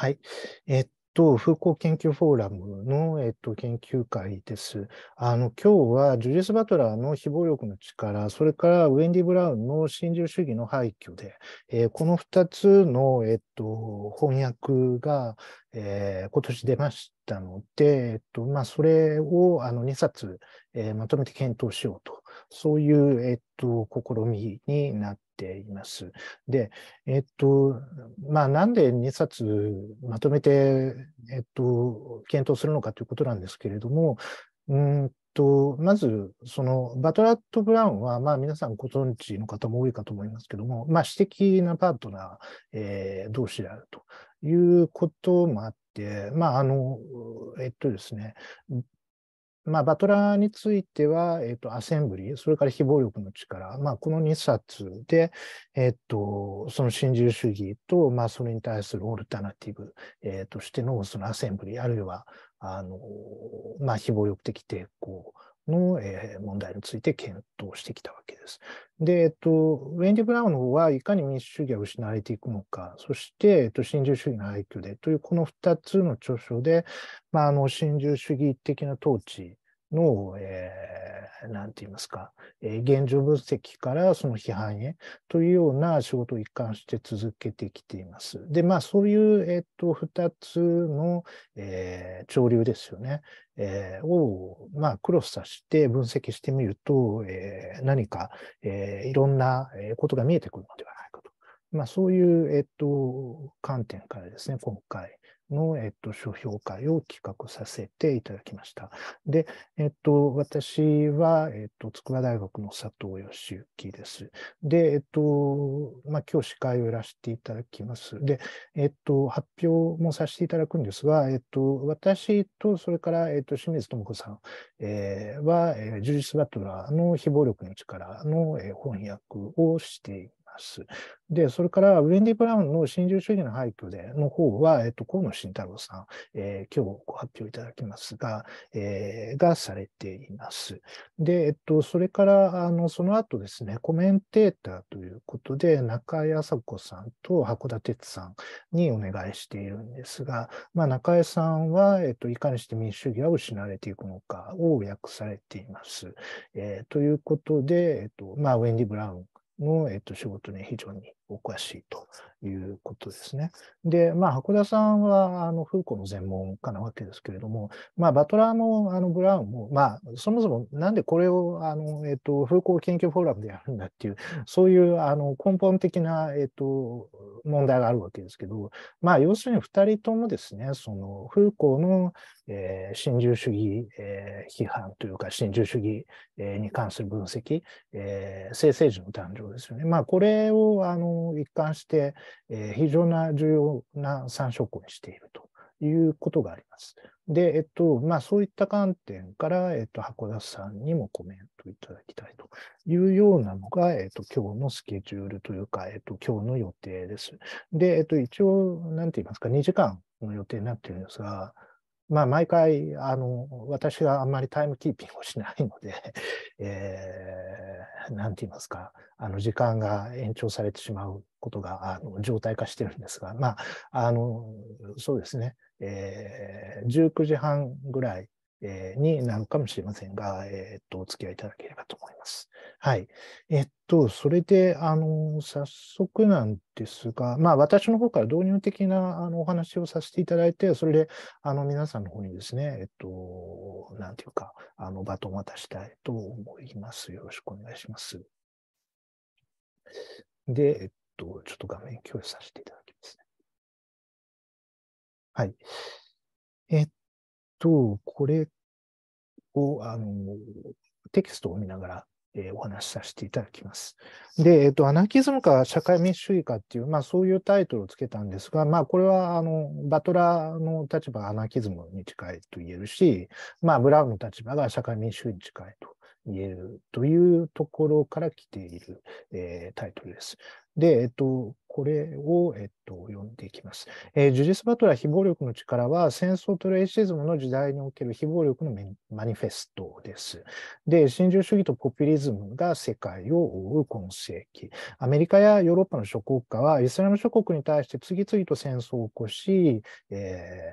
はい。えっと、復興研究フォーラムの、えっと、研究会です。あの、今日はジュリス・バトラーの非暴力の力、それからウェンディ・ブラウンの新自主義の廃墟で、えー、この2つの、えっと、翻訳が、えー、今年出ましたので、えっと、まあ、それをあの2冊、えー、まとめて検討しようと、そういう、えっと、試みになっています。で、えっと、まあ、なんで2冊まとめて、えっと、検討するのかということなんですけれども、うんと、まず、その、バトラット・ブラウンは、まあ、皆さんご存知の方も多いかと思いますけども、まあ、私的なパートナー、えー、同士であるということもあって、まあ、あの、えっとですね、まあ、バトラーについては、えっ、と、アセンブリー、それから非暴力の力、まあ、この2冊で、えっ、と、その新自由主義と、まあ、それに対するオルタナティブ、えー、としての、そのアセンブリー、あるいは、あの、まあ、非暴力的抵抗の、えー、問題について検討してきたわけです。で、えっと、ウェンディ・ブラウンの方はいかに民主主義が失われていくのか、そして、えっと、新自由主義の廃墟でというこの2つの著書で、まあ、あの新自由主義的な統治の、えー、なんて言いますか、えー、現状分析からその批判へというような仕事を一貫して続けてきています。で、まあ、そういう、えっ、ー、と、二つの、えー、潮流ですよね。えー、を、まあ、クロスさせて分析してみると、えー、何か、えー、いろんなことが見えてくるのではないかと。まあ、そういう、えっと、観点からですね、今回、の、えっと、書評会を企画させていただきました。で、えっと、私は、えっと、筑波大学の佐藤義行です。で、えっと、まあ、今日司会をやらせていただきます。で、えっと、発表もさせていただくんですが、えっと、私と、それから、えっと、清水智子さん、えー、は、えー、リス・バトラーの非暴力の力の、えー、翻訳をしています。で、それから、ウェンディ・ブラウンの新自由主義の廃墟での方は、えっと、河野慎太郎さん、えー、今日ご発表いただきますが、えー、がされています。で、えっと、それから、あの、その後ですね、コメンテーターということで、中井麻子さんと函館哲さんにお願いしているんですが、まあ、中井さんは、えっと、いかにして民主主義は失われていくのかを訳されています。えー、ということで、えっと、まあ、ウェンディ・ブラウンの、えと、仕事に非常にお詳しいということですね。で、まあ、箱田さんは、あの、フーコの専門家なわけですけれども、まあ、バトラーも、あの、ブラウンも、まあ、そもそもなんでこれを、あの、えっと、フーコ研究フォーラムでやるんだっていう、そういう、あの、根本的な、えっと、問題があるわけですけど、まあ、要するに2人ともですね、その、フーコの、え新自由主義、え批判というか、新自由主義、えに関する分析、え成時の誕生ですよね。まあ、これをあの一貫して、え非常な重要な参照項にしているということがあります。で、えっと、まあ、そういった観点から、えっと、箱田さんにもコメントいただきたいというようなのが、えっと、今日のスケジュールというか、えっと、今日の予定です。で、えっと、一応、なんて言いますか、2時間の予定になっているんですが、まあ、毎回あの、私があんまりタイムキーピングをしないので、えー、なんて言いますか、あの時間が延長されてしまうことがあの状態化してるんですが、まあ、あのそうですね、えー、19時半ぐらいえー、になるかもしれませんが、えー、っと、お付き合いいただければと思います。はい。えっと、それで、あの、早速なんですが、まあ、私の方から導入的なあのお話をさせていただいて、それで、あの、皆さんの方にですね、えっと、なんていうか、あの、バトン渡したいと思います。よろしくお願いします。で、えっと、ちょっと画面共有させていただきますね。はい。えっと、これを、あの、テキストを見ながら、えー、お話しさせていただきます。で、えっ、ー、と、アナキズムか社会民主主義かっていう、まあそういうタイトルをつけたんですが、まあこれは、あの、バトラーの立場アナキズムに近いと言えるし、まあブラウンの立場が社会民主主義に近いと言えるというところから来ている、えー、タイトルです。で、えっと、これを、えっと、読んでいきます。えー、ジュディス・バトラー非暴力の力は戦争とレイシズムの時代における非暴力のマニフェストです。で、新自由主義とポピュリズムが世界を覆う今世紀。アメリカやヨーロッパの諸国家はイスラム諸国に対して次々と戦争を起こし、え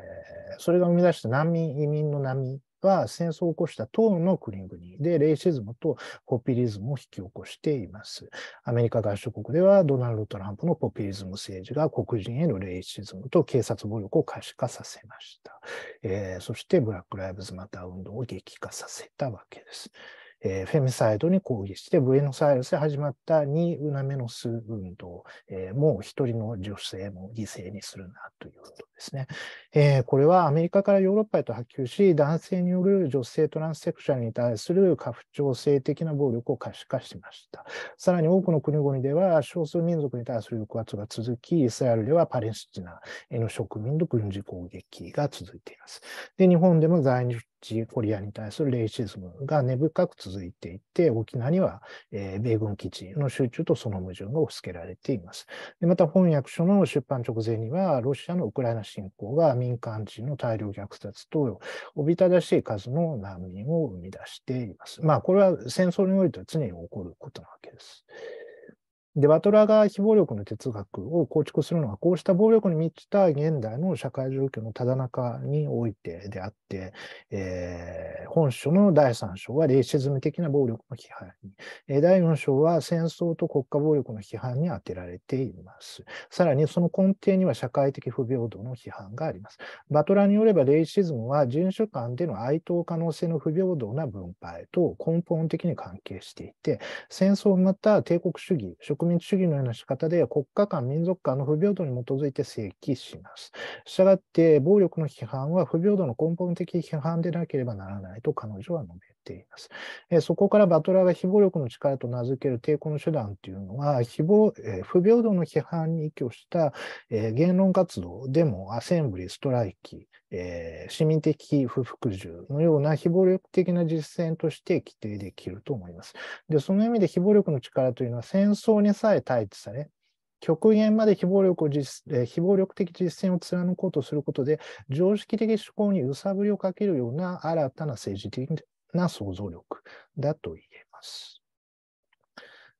ー、それが生み出した難民、移民の波は戦争を起こした党の国々でレイシズムとポピュリズムを引き起こしています。アメリカ合衆国ではドナルド・トランプのポピュリズム政治が黒人へのレイシズムと警察暴力を可視化させました。えー、そしてブラック・ライブズ・マター運動を激化させたわけです。えー、フェミサイドに抗議して、ブエノサイレスで始まったニウナメノス運動、えー、もう一人の女性も犠牲にするなということですね、えー。これはアメリカからヨーロッパへと波及し、男性による女性トランスセクシャルに対する過不調性的な暴力を可視化しました。さらに多くの国々では少数民族に対する抑圧が続き、イスラエルではパレスチナへの植民と軍事攻撃が続いています。で、日本でも在日コリアに対するレイシズムが根深く続いていて、沖縄には、えー、米軍基地の集中とその矛盾が押し付けられています。でまた翻訳書の出版直前には、ロシアのウクライナ侵攻が民間人の大量虐殺とおびただしい数の難民を生み出しています。まあ、これは戦争においては常に起こることなわけです。で、バトラーが非暴力の哲学を構築するのは、こうした暴力に満ちた現代の社会状況のただ中においてであって、えー、本書の第3章はレイシズム的な暴力の批判に、えー、第4章は戦争と国家暴力の批判に充てられています。さらにその根底には社会的不平等の批判があります。バトラーによればレイシズムは人種間での哀悼可能性の不平等な分配と根本的に関係していて、戦争また帝国主義、植民主主義のような仕方で国家間、民族間の不平等に基づいて正規します。したがって、暴力の批判は不平等の根本的批判でなければならないと彼女は述べています。えそこからバトラーが非暴力の力と名付ける抵抗の手段というのは、非暴え不平等の批判に依拠した、え言論活動、デモ、アセンブリ、ストライキ、えー、市民的不服従のような非暴力的な実践として規定できると思います。で、その意味で非暴力の力というのは戦争にさえ対峙され、極限まで非暴力を実、えー、非暴力的実践を貫こうとすることで、常識的思考に揺さぶりをかけるような新たな政治的な想像力だと言えます。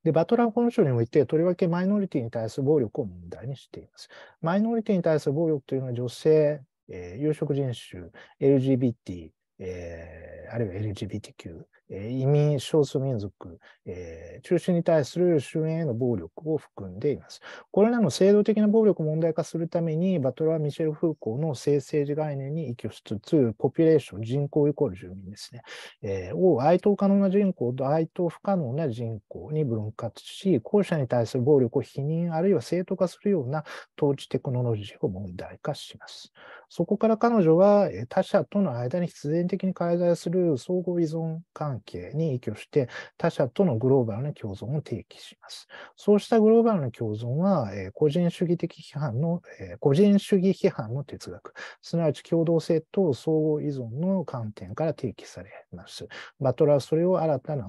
で、バトラー本書において、とりわけマイノリティに対する暴力を問題にしています。マイノリティに対する暴力というのは女性、えー、有色人種、LGBT、えー、あるいは LGBTQ、移民、少数民族、えー、中心に対する周辺への暴力を含んでいます。これらの制度的な暴力を問題化するために、バトラー・ミシェル・フーコーの性政治概念に依拠しつつ、ポピュレーション、人口イコール住民ですね、えー、を哀悼可能な人口と哀悼不可能な人口に分割し、後者に対する暴力を否認、あるいは正当化するような統治テクノロジーを問題化します。そこから彼女は他者との間に必然的に介在する相互依存関関係に影響して、他者とのグローバルな共存を提起します。そうしたグローバルな共存は、えー、個人主義的批判の、えー、個人主義批判の哲学、すなわち共同性と相互依存の観点から提起されます。バトラーはそれを新たな、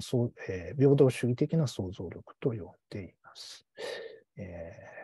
えー、平等主義的な想像力と呼んでいます。えー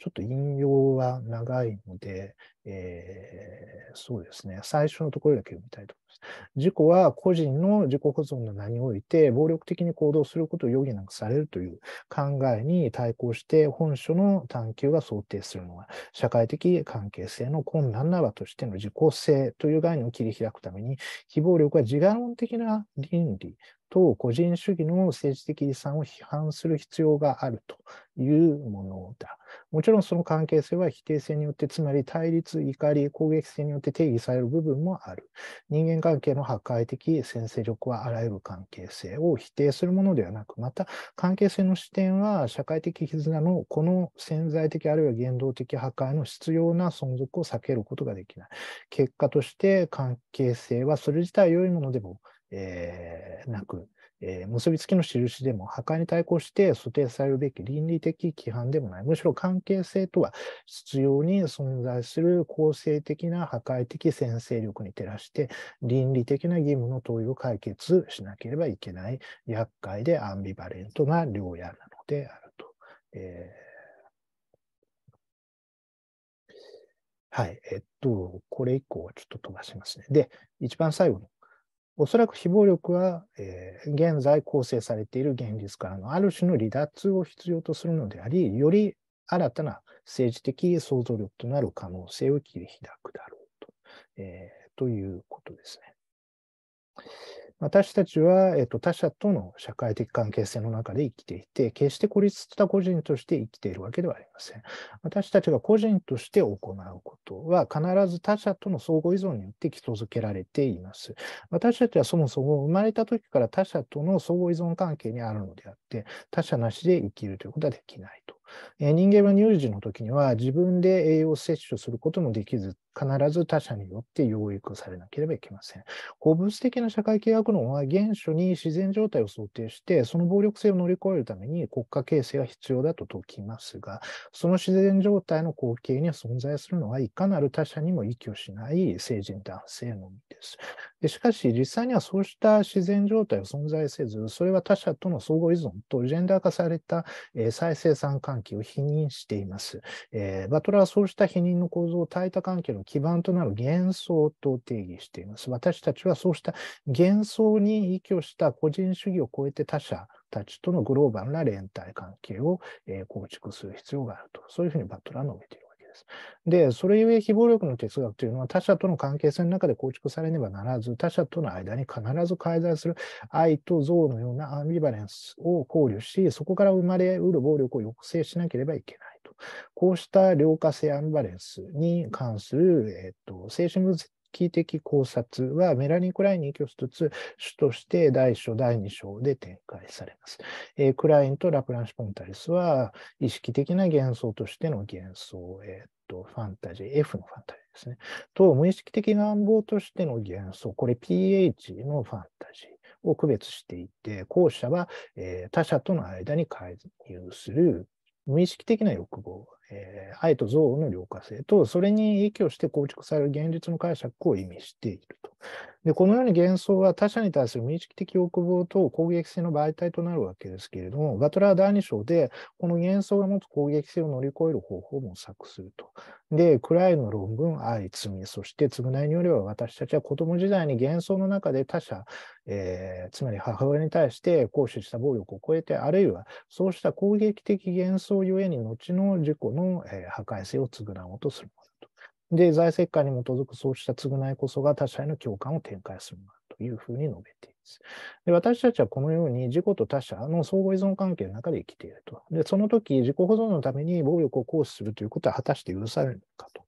ちょっと引用は長いので、えー、そうですね、最初のところだけ読みたいと思います。事故は個人の自己保存の名において、暴力的に行動することを余儀なくされるという考えに対抗して、本書の探求が想定するのは、社会的関係性の困難な場としての自己性という概念を切り開くために、非暴力は自我論的な倫理、と個人主義の政治的遺産を批判する必要があるというものだ。もちろんその関係性は否定性によって、つまり対立怒り、攻撃性によって定義される部分もある。人間関係の破壊的先制力はあらゆる関係性を否定するものではなく、また関係性の視点は社会的絆のこの潜在的あるいは言動的破壊の必要な存続を避けることができない。結果として関係性はそれ自体良いものでも、えー、なくえー、結びつきの印でも破壊に対抗して想定されるべき倫理的規範でもない、むしろ関係性とは必要に存在する構成的な破壊的先制力に照らして、倫理的な義務の問いを解決しなければいけない、厄介でアンビバレントな両野なのであると。えーはい。えっと、これ以降はちょっと飛ばしますね。で、一番最後のおそらく非暴力は、えー、現在構成されている現実からのある種の離脱を必要とするのであり、より新たな政治的想像力となる可能性を切り開くだろうと,、えー、ということですね。私たちは、えっと、他者との社会的関係性の中で生きていて、決して孤立した個人として生きているわけではありません。私たちが個人として行うことは、必ず他者との相互依存によって基礎づけられています。私たちはそもそも生まれた時から他者との相互依存関係にあるのであって、他者なしで生きるということはできないと。え人間は乳児の時には自分で栄養摂取することもできず、必ず他者によって養育されなければいけません。法物的な社会契約論は原初に自然状態を想定して、その暴力性を乗り越えるために国家形成が必要だと説きますが、その自然状態の光景に存在するのは、いかなる他者にも依拠しない成人男性のみです。でしかし、実際にはそうした自然状態は存在せず、それは他者との相互依存とジェンダー化された、え再生産環関係を否認しています。えー、バトラーはそうした否認の構造を対多関係の基盤となる幻想と定義しています。私たちはそうした幻想に依拠した個人主義を超えて他者、たちとのグローバルな連帯関係を、え構築する必要があると、そういうふうにバトラーは述べている。。で、それゆえ非暴力の哲学というのは他者との関係性の中で構築されねばならず、他者との間に必ず介在する愛と憎悪のようなアンビバレンスを考慮し、そこから生まれうる暴力を抑制しなければいけない。こうした良化性アンバレンスに関する、えっと、精神分期的考察はメラニー・クラインに影響しつつ、主として第1章、第2章で展開されます。えー、クラインとラプランシュ・ポンタリスは、意識的な幻想としての幻想、えーと、ファンタジー、F のファンタジーですね。と、無意識的な願望としての幻想、これ PH のファンタジー。を区別していて、後者は、えー、他者との間に介入する無意識的な欲望えー、愛と憎悪の良化性と、それに影響して構築される現実の解釈を意味していると。で、このように幻想は他者に対する無意識的欲望と攻撃性の媒体となるわけですけれども、バトラー第2章で、この幻想が持つ攻撃性を乗り越える方法を模索すると。で、クライの論文、愛、罪、そして償いによれば私たちは子供時代に幻想の中で他者、えー、つまり母親に対して行使した暴力を超えて、あるいはそうした攻撃的幻想ゆえに後の事故のの、えー、破壊性を償おうとするものだと。で、財政界に基づくそうした償いこそが他者への共感を展開するものというふうに述べている。。で私たちはこのように自己と他者の相互依存関係の中で生きていると。で、その時、自己保存のために暴力を行使するということは果たして許されるのかと。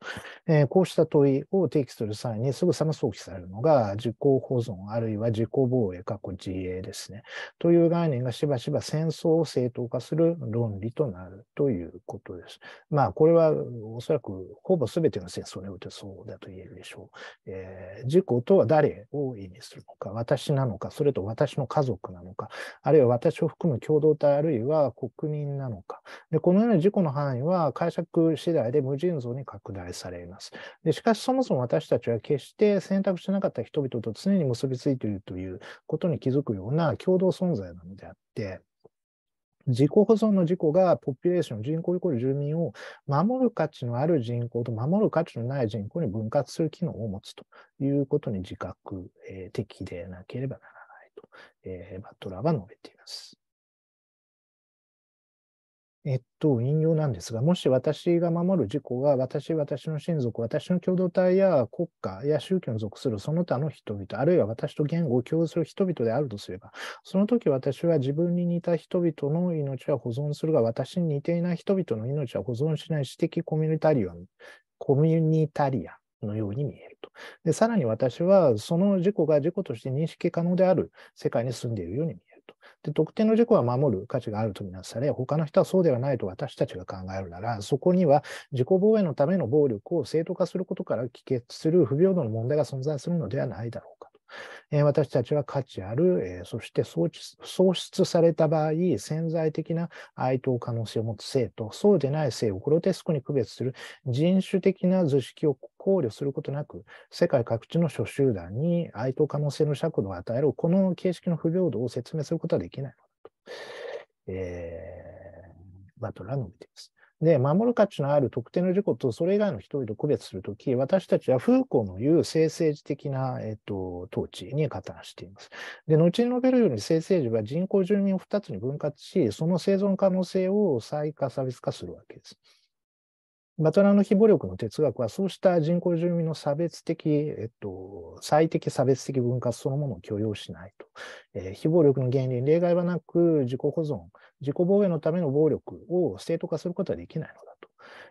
えー、こうした問いを提起する際にすぐさま想起されるのが、自己保存あるいは自己防衛、過去自衛ですね。という概念がしばしば戦争を正当化する論理となるということです。まあ、これはおそらくほぼ全ての戦争においてそうだと言えるでしょう。えー、自己とは誰を意味するのか、私なのか、それと私の家族なのか、あるいは私を含む共同体、あるいは国民なのか。で、このような事故の範囲は解釈次第で無尽蔵に拡大されます。で、しかしそもそも私たちは決して選択しなかった人々と常に結びついているということに気づくような共同存在なのであって、自己保存の事故がポピュレーション、人口イコール住民を守る価値のある人口と守る価値のない人口に分割する機能を持つということに自覚的でなければならない。と、えー、バトラーは述べています。えっと、引用なんですが、もし私が守る事故が私、私の親族、私の共同体や国家や宗教に属するその他の人々、あるいは私と言語を共有する人々であるとすれば、その時私は自分に似た人々の命は保存するが、私に似ていない人々の命は保存しない私的コミュニタリアン、コミュニタリアンのように見えると。で、さらに私は、その事故が事故として認識可能である世界に住んでいるように見えると。で、特定の事故は守る価値があるとみなされ、他の人はそうではないと私たちが考えるなら、そこには自己防衛のための暴力を正当化することから帰結する不平等の問題が存在するのではないだろうか。え私たちは価値ある、えそして喪失された場合、潜在的な愛と可能性を持つ性と、そうでない性をグロテスクに区別する人種的な図式を考慮することなく、世界各地の諸集団に愛と可能性の尺度を与える、この形式の不平等を説明することはできないのだと。えー、バトラーの見てです。で、守る価値のある特定の事故とそれ以外の人々を区別するとき、私たちはフーコーの言う生成時的な、えっと、統治に加担しています。で、後に述べるように生成時は人口住民を2つに分割し、その生存可能性を再化差別化するわけです。バトラーの非暴力の哲学は、そうした人口住民の差別的、えっと、最適差別的分割そのものを許容しないと。えー、非暴力の原理に例外はなく、自己保存、自己防衛のための暴力を正当化することはできないのだ。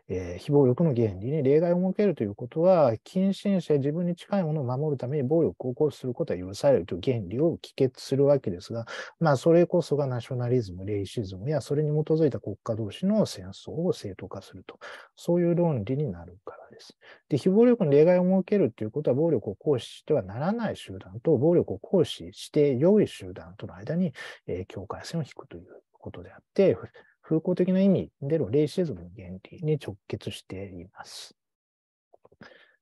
えー、非暴力の原理に例外を設けるということは、近親者や自分に近いものを守るために暴力を行使することは許されるという原理を帰結するわけですが、まあ、それこそがナショナリズム、レイシズムや、それに基づいた国家同士の戦争を正当化すると、そういう論理になるからです。で、非暴力の例外を設けるということは、暴力を行使してはならない集団と、暴力を行使して良い集団との間に、えー、境界線を引くということであって、風光的な意味でのレイシズムの原理に直結しています。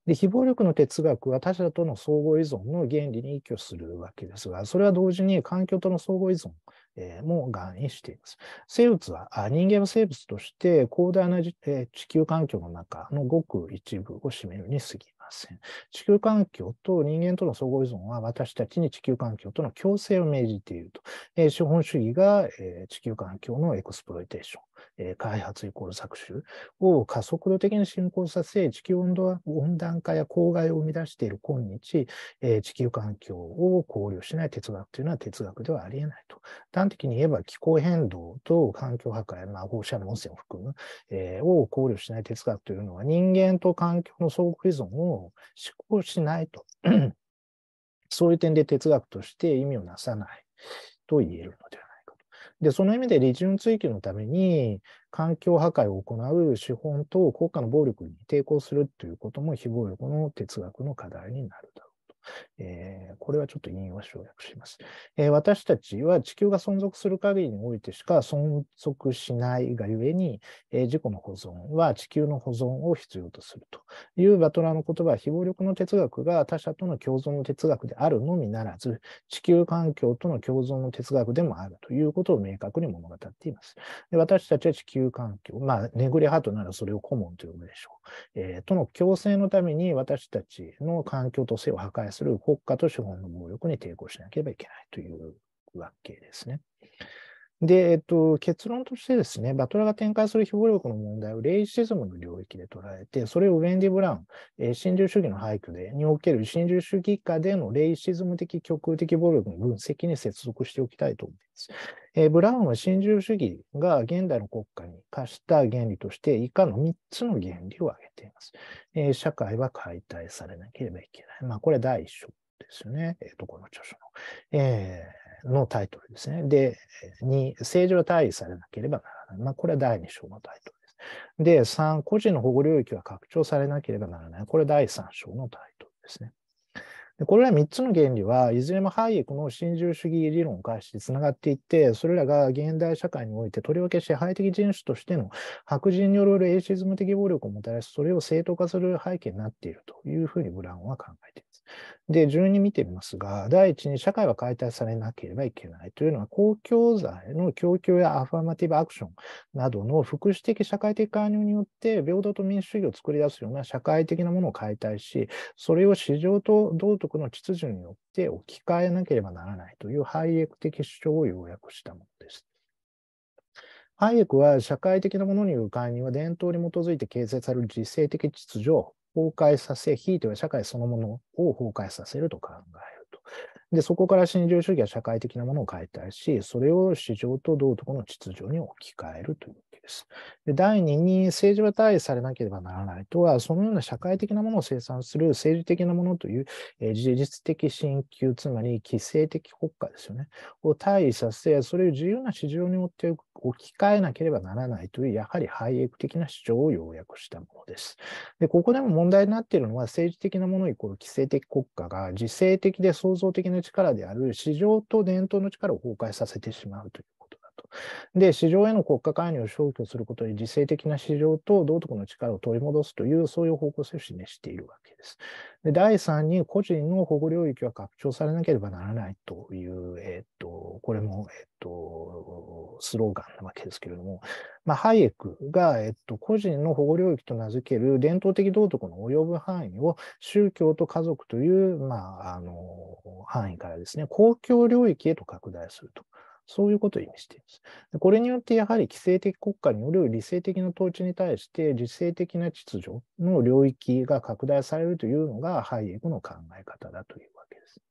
で、非暴力の哲学は他者との相互依存の原理に依拠するわけですが、それは同時に環境との相互依存も含意しています。生物は、人間は生物として広大な地球環境の中のごく一部を占めるに過ぎせん。地球環境と人間との相互依存は私たちに地球環境との共生を命じていると。えー、資本主義が、えー、地球環境のエクスプロイテーション、えー、開発イコール搾取を加速度的に進行させ、地球温暖化や公害を生み出している今日、えー、地球環境を考慮しない哲学というのは哲学ではありえないと。端的に言えば気候変動と環境破壊、まあ、放射能汚染を含む、えー、を考慮しない哲学というのは人間と環境の相互依存を思考しないと。そういう点で哲学として意味をなさないと言えるのではないかと。で、その意味で利潤追求のために環境破壊を行う資本と国家の暴力に抵抗するということも非暴力の哲学の課題になるだろう。えー、これはちょっと引用省略します、えー、私たちは地球が存続する限りにおいてしか存続しないがゆえに、えー、自己の保存は地球の保存を必要とするというバトラーの言葉は、非暴力の哲学が他者との共存の哲学であるのみならず、地球環境との共存の哲学でもあるということを明確に物語っています。で私たちは地球環境、まあ、ネグレ派とならそれを顧問と呼ぶでしょう。えー、との共生のために私たちの環境と性を破壊するする国家と資本の暴力に抵抗しなければいけないというわけですね。で、えっと、結論としてですね、バトラが展開する非暴力の問題をレイシズムの領域で捉えて、それをウェンディ・ブラウン、え新自由主義の廃墟でにおける新自由主義下でのレイシズム的、極右的暴力の分析に接続しておきたいと思います。えブラウンは新自由主義が現代の国家に課した原理として以下の3つの原理を挙げています。え社会は解体されなければいけない。まあ、これ第1章ですよね。えー、とこの著書の、えー、のタイトルですね。で、2、政治は対位されなければならない。まあ、これは第2章のタイトルです。で、3、個人の保護領域は拡張されなければならない。これ第3章のタイトルですね。でこれら3つの原理はいずれもハイエクの新自由主義理論を介してつながっていって、それらが現代社会においてとりわけ支配的人種としての白人によるエイシズム的暴力をもたらし、それを正当化する背景になっているというふうにブラウンは考えています。で、順に見てみますが、第一に社会は解体されなければいけないというのは、公共財の供給やアファーマティブアクションなどの福祉的社会的介入によって、平等と民主主義を作り出すような社会的なものを解体し、それを市場と道徳の秩序によって置き換えなければならないというハイエク的主張を要約したものです。ハイエクは社会的なものによる介入は伝統に基づいて形成される実践的秩序を崩壊させ、ひいては社会そのものを崩壊させると考えると。で、そこから新自由主義は社会的なものを解体し、それを市場と道徳の秩序に置き換えるというです。で第2に政治は対位されなければならないとは、そのような社会的なものを生産する政治的なものという、えー、事実的進級、つまり規制的国家ですよね、を対位させ、それを自由な市場によって置き換えなければならないという、やはりハイエク的な主張を要約したものです。で、ここでも問題になっているのは、政治的なものイコール規制的国家が、自制的で創造的な力である市場と伝統の力を崩壊させてしまうというで、市場への国家介入を消去することで、自制的な市場と道徳の力を取り戻すという、そういう方向性を示しているわけです。で第3に、個人の保護領域は拡張されなければならないという、えっ、ー、と、これも、えっ、ー、と、スローガンなわけですけれども、まあ、ハイエクが、えっ、ー、と、個人の保護領域と名付ける伝統的道徳の及ぶ範囲を宗教と家族という、まあ、あの、範囲からですね、公共領域へと拡大すると。そういうことを意味しています。でこれによってやはり規制的国家による理性的な統治に対して自制的な秩序の領域が拡大されるというのがハイエクの考え方だというわけです。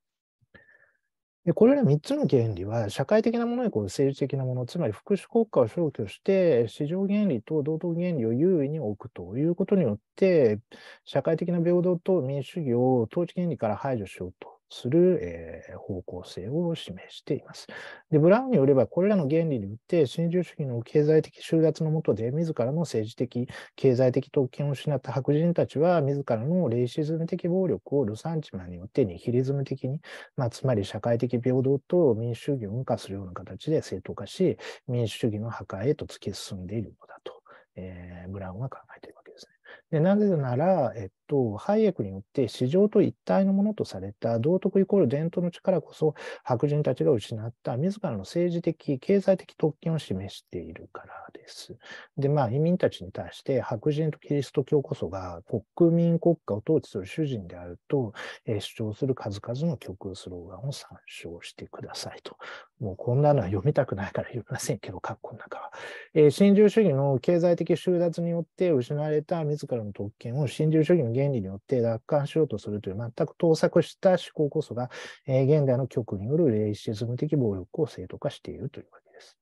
でこれら3つの原理は社会的なものにこう政治的なもの、つまり福祉国家を消去して市場原理と道徳原理を優位に置くということによって社会的な平等と民主主義を統治原理から排除しようとする、えー、方向性を示しています。で、ブラウンによれば、これらの原理によって、新自由主義の経済的収奪の下で、自らの政治的、経済的特権を失った白人たちは、自らのレイシズム的暴力をルサンチマンによってニヒリズム的に、まあ、つまり社会的平等と民主主義を無化するような形で正当化し、民主主義の破壊へと突き進んでいるのだと、えー、ブラウンは考えているわけですね。でなぜなら、えっと、ハイエクによって市場と一体のものとされた道徳イコール伝統の力こそ白人たちが失った自らの政治的、経済的特権を示しているからです。で、まあ移民たちに対して白人とキリスト教こそが国民国家を統治する主人であると、え主張する数々の極右スローガンを参照してくださいと。もうこんなのは読みたくないから読みませんけど、ッコの中は。えー、新自由主義の経済的収奪によって失われた自らからの特権を新自由主義の原理によって奪還しようとするという全く盗作した思考こそが、えー、現代の極によるレイシズム的暴力を正当化しているというわけです。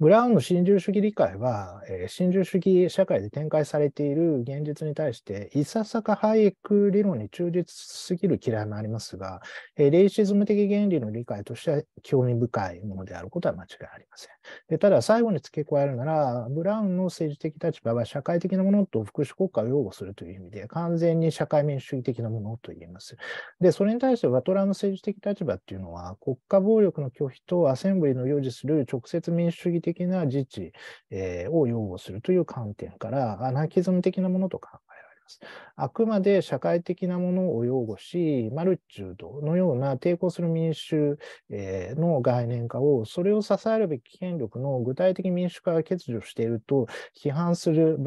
ブラウンの新自由主義理解は、えー、新自由主義社会で展開されている現実に対して、いささかハイエク理論に忠実すぎる嫌いもありますが、えー、レイシズム的原理の理解としては興味深いものであることは間違いありません。ただ、最後に付け加えるなら、ブラウンの政治的立場は社会的なものと福祉国家を擁護するという意味で、完全に社会民主主義的なものと言えます。で、それに対してワトラーの政治的立場っていうのは、国家暴力の拒否とアセンブリの誘致する直接民主主義的な自治、えー、を擁護するという観点から、アナキズム的なものと考えます。あくまで社会的なものを擁護し、マルチュードのような抵抗する民衆の概念化を、それを支えるべき権力の具体的民主化が欠如していると批判する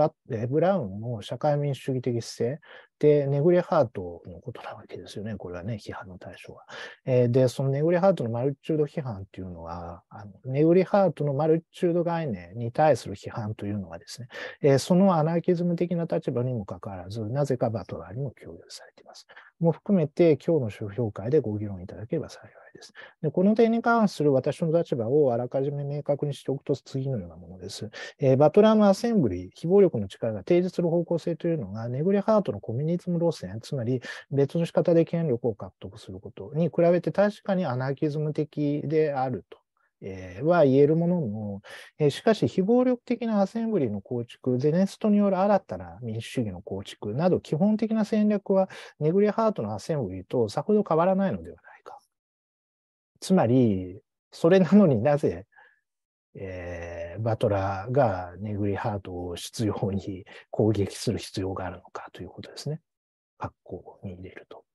ブラウンの社会民主主義的姿勢、ネグレハートのことなわけですよね、これはね、批判の対象は。えー、で、そのネグレハートのマルチュード批判っていうのは、あのネグレハートのマルチュード概念に対する批判というのはですね、えー、そのアナーキズム的な立場にもかかわらず、なぜかバトラーにも共有されています。も含めて、今日の書評会でご議論いただければ幸いです。でこの点に関する私の立場をあらかじめ明確にしておくと次のようなものです。えー、バトラム・アセンブリー、非暴力の力が提示する方向性というのが、ネグレハートのコミュニズム路線、つまり別の仕方で権力を獲得することに比べて確かにアナーキズム的であると。えー、は言えるものの、えー、しかし非暴力的なアセンブリの構築、ゼネストによる新たな民主主義の構築など基本的な戦略はネグリハートのアセンブリとさほど変わらないのではないか。つまり、それなのになぜ、えー、バトラーがネグリハートを執拗に攻撃する必要があるのかということですね。格好に入れると。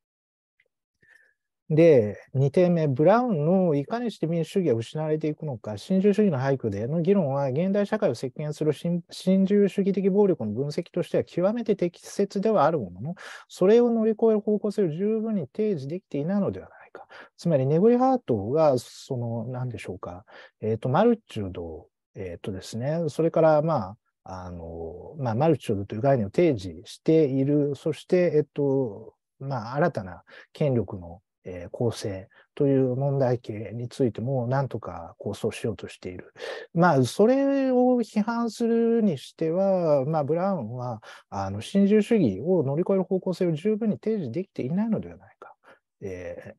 で、2点目、ブラウンのいかにして民主主義が失われていくのか、新自由主義の俳句での議論は、現代社会を席巻する新自由主義的暴力の分析としては極めて適切ではあるものの、それを乗り越える方向性を十分に提示できていないのではないか。つまり、ネグリハートが、その、なんでしょうか、えっ、ー、と、マルチュード、えっ、ー、とですね、それから、まあ、あの、まあ、マルチュードという概念を提示している、そして、えっと、まあ、新たな権力のえー、構成という問題形についてもなんとか構想しようとしている。まあそれを批判するにしては、まあ、ブラウンはあの新自由主義を乗り越える方向性を十分に提示できていないのではないか。え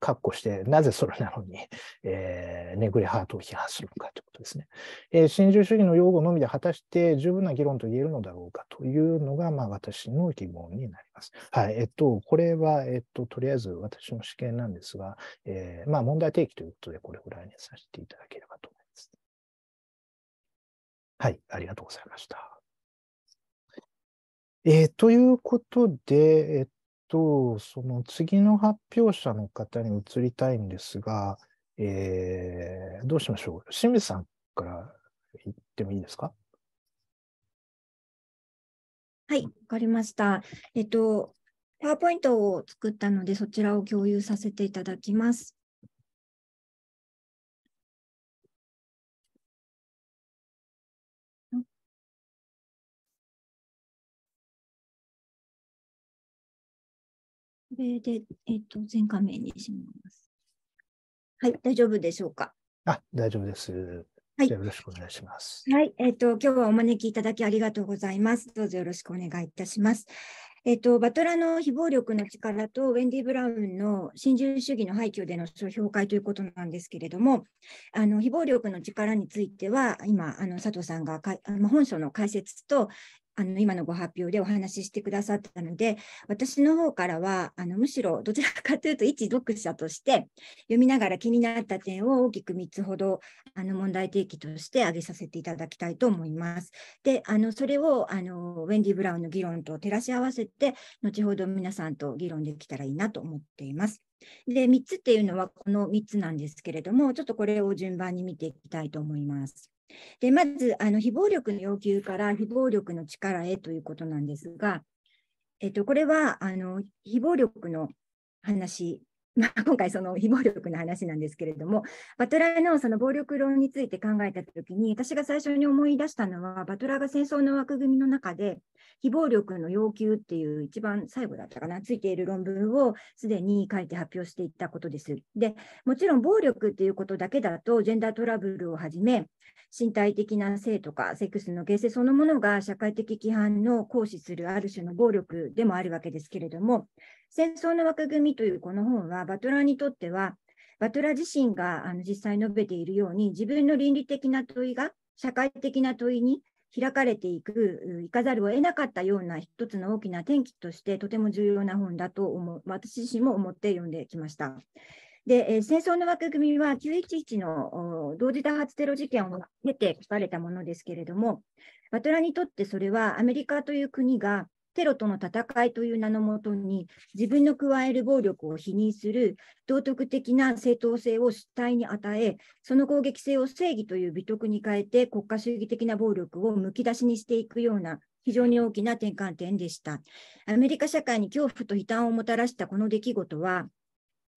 ー、括弧して、なぜそれなのに、えー、ネグレハートを批判するのかということですね。え新自由主義の用語のみで果たして十分な議論と言えるのだろうかというのが、まあ、私の疑問になります。はい。えっと、これは、えっと、とりあえず私の試験なんですが、えー、まあ、問題提起ということで、これぐらいにさせていただければと思います。はい。ありがとうございました。えー、ということで、えっと、その次の発表者の方に移りたいんですが、えー、どうしましょう。清水さんから言ってもいいですかはい、わかりました。えっと、パワーポイントを作ったので、そちらを共有させていただきます。これで、えっ、ー、と、全画面にします。はい、大丈夫でしょうか。あ、大丈夫です。はい、よろしくお願いします。はい、えっ、ー、と、今日はお招きいただきありがとうございます。どうぞよろしくお願いいたします。えっ、ー、と、バトラの非暴力の力とウェンディ・ブラウンの新自由主義の廃墟での書評会ということなんですけれども、あの非暴力の力については、今、あの佐藤さんがかあの本書の解説と、あの今のご発表でお話ししてくださったので、私の方からは、あのむしろどちらかというと、一読者として、読みながら気になった点を大きく3つほどあの問題提起として挙げさせていただきたいと思います。で、あのそれをあのウェンディ・ブラウンの議論と照らし合わせて、後ほど皆さんと議論できたらいいなと思っています。で、3つっていうのはこの3つなんですけれども、ちょっとこれを順番に見ていきたいと思います。でまずあの非暴力の要求から非暴力の力へということなんですが、えっと、これはあの非暴力の話 まあ、今回その非暴力の話なんですけれどもバトラーのその暴力論について考えたときに私が最初に思い出したのはバトラーが戦争の枠組みの中で非暴力の要求っていう一番最後だったかなついている論文をすでに書いて発表していったことです。でもちろん暴力っていうことだけだとジェンダートラブルをはじめ身体的な性とかセックスの形成そのものが社会的規範の行使するある種の暴力でもあるわけですけれども戦争の枠組みというこの本は、バトラーにとっては、バトラー自身があの実際述べているように、自分の倫理的な問いが社会的な問いに開かれていく、いかざるを得なかったような一つの大きな転機として、とても重要な本だと思う、私自身も思って読んできました。で、え戦争の枠組みは911の同時多発テロ事件を経て書かれたものですけれども、バトラにとってそれはアメリカという国がテロとの戦いという名のもとに、自分の加える暴力を否認する道徳的な正当性を主体に与え、その攻撃性を正義という美徳に変えて、国家主義的な暴力をむき出しにしていくような非常に大きな転換点でした。アメリカ社会に恐怖と悲嘆をもたらしたこの出来事は、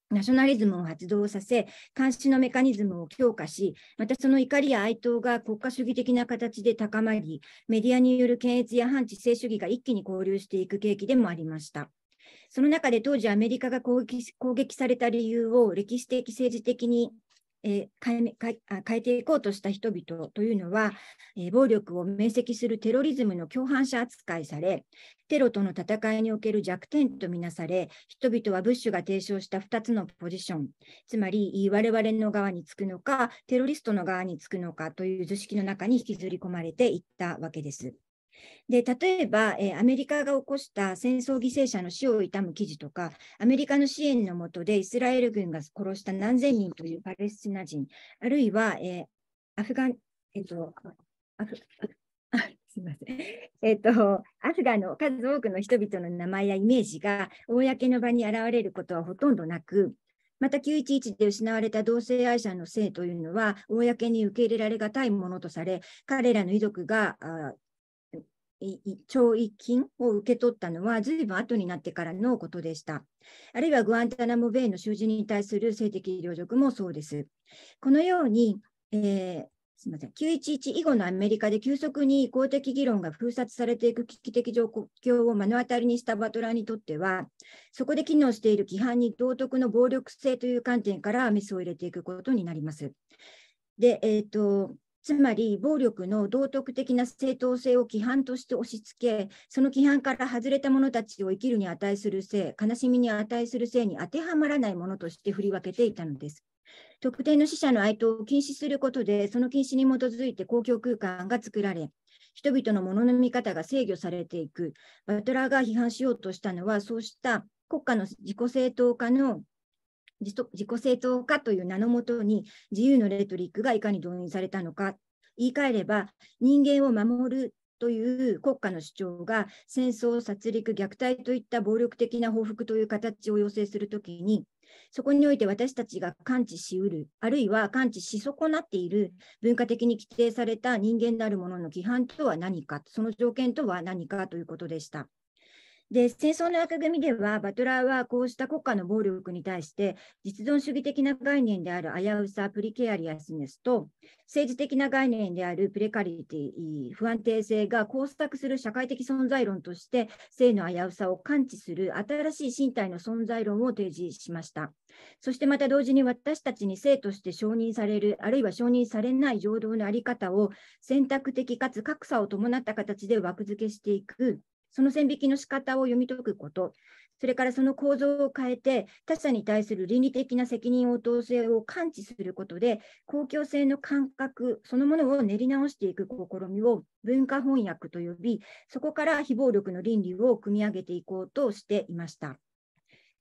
ナショナリズムを発動させ、監視のメカニズムを強化し、またその怒りや哀悼が国家主義的な形で高まり、メディアによる検閲や反知性主義が一気に交流していく契機でもありました。その中で当時アメリカが攻撃された理由を歴史的政治的にえ変えていこうとした人々というのは、え暴力を明晰するテロリズムの共犯者扱いされ、テロとの戦いにおける弱点とみなされ、人々はブッシュが提唱した2つのポジション、つまり我々の側につくのか、テロリストの側につくのかという図式の中に引きずり込まれていったわけです。で例えば、えー、アメリカが起こした戦争犠牲者の死を悼む記事とか、アメリカの支援の下でイスラエル軍が殺した何千人というパレスチナ人、あるいは、えー、アフガン、えっ、ー、と、アフすみません。えっ、ー、と、アフガンの数多くの人々の名前やイメージが公の場に現れることはほとんどなく、また911で失われた同性愛者の性というのは、公に受け入れられがたいものとされ、彼らの遺族が懲役金を受け取ったのは随分後になってからのことでした。あるいはグアンタナモベイの囚人に対する性的凌辱もそうです。このように、えー、すません911以後のアメリカで急速に公的議論が封殺されていく危機的状況を目の当たりにしたバトラーにとっては、そこで機能している規範に道徳の暴力性という観点からメスを入れていくことになります。で、えーとつまり暴力の道徳的な正当性を規範として押し付け、その規範から外れた者たちを生きるに値する性、悲しみに値する性に当てはまらないものとして振り分けていたのです。特定の死者の哀悼を禁止することで、その禁止に基づいて公共空間が作られ、人々のものの見方が制御されていく。バトラーが批判しようとしたのは、そうした国家の自己正当化の自己正当化という名のもとに自由のレトリックがいかに動員されたのか、言い換えれば人間を守るという国家の主張が戦争、殺戮、虐待といった暴力的な報復という形を要請するときに、そこにおいて私たちが感知しうる、あるいは感知し損なっている文化的に規定された人間なるものの規範とは何か、その条件とは何かということでした。で戦争の枠組みではバトラーはこうした国家の暴力に対して実存主義的な概念である危うさプリケアリアスネスと政治的な概念であるプレカリティ不安定性が交錯する社会的存在論として性の危うさを感知する新しい身体の存在論を提示しましたそしてまた同時に私たちに性として承認されるあるいは承認されない情動の在り方を選択的かつ格差を伴った形で枠付けしていくその線引きの仕方を読み解くこと、それからその構造を変えて、他者に対する倫理的な責任応答性を感知することで、公共性の感覚そのものを練り直していく試みを文化翻訳と呼び、そこから非暴力の倫理を組み上げていこうとしていました。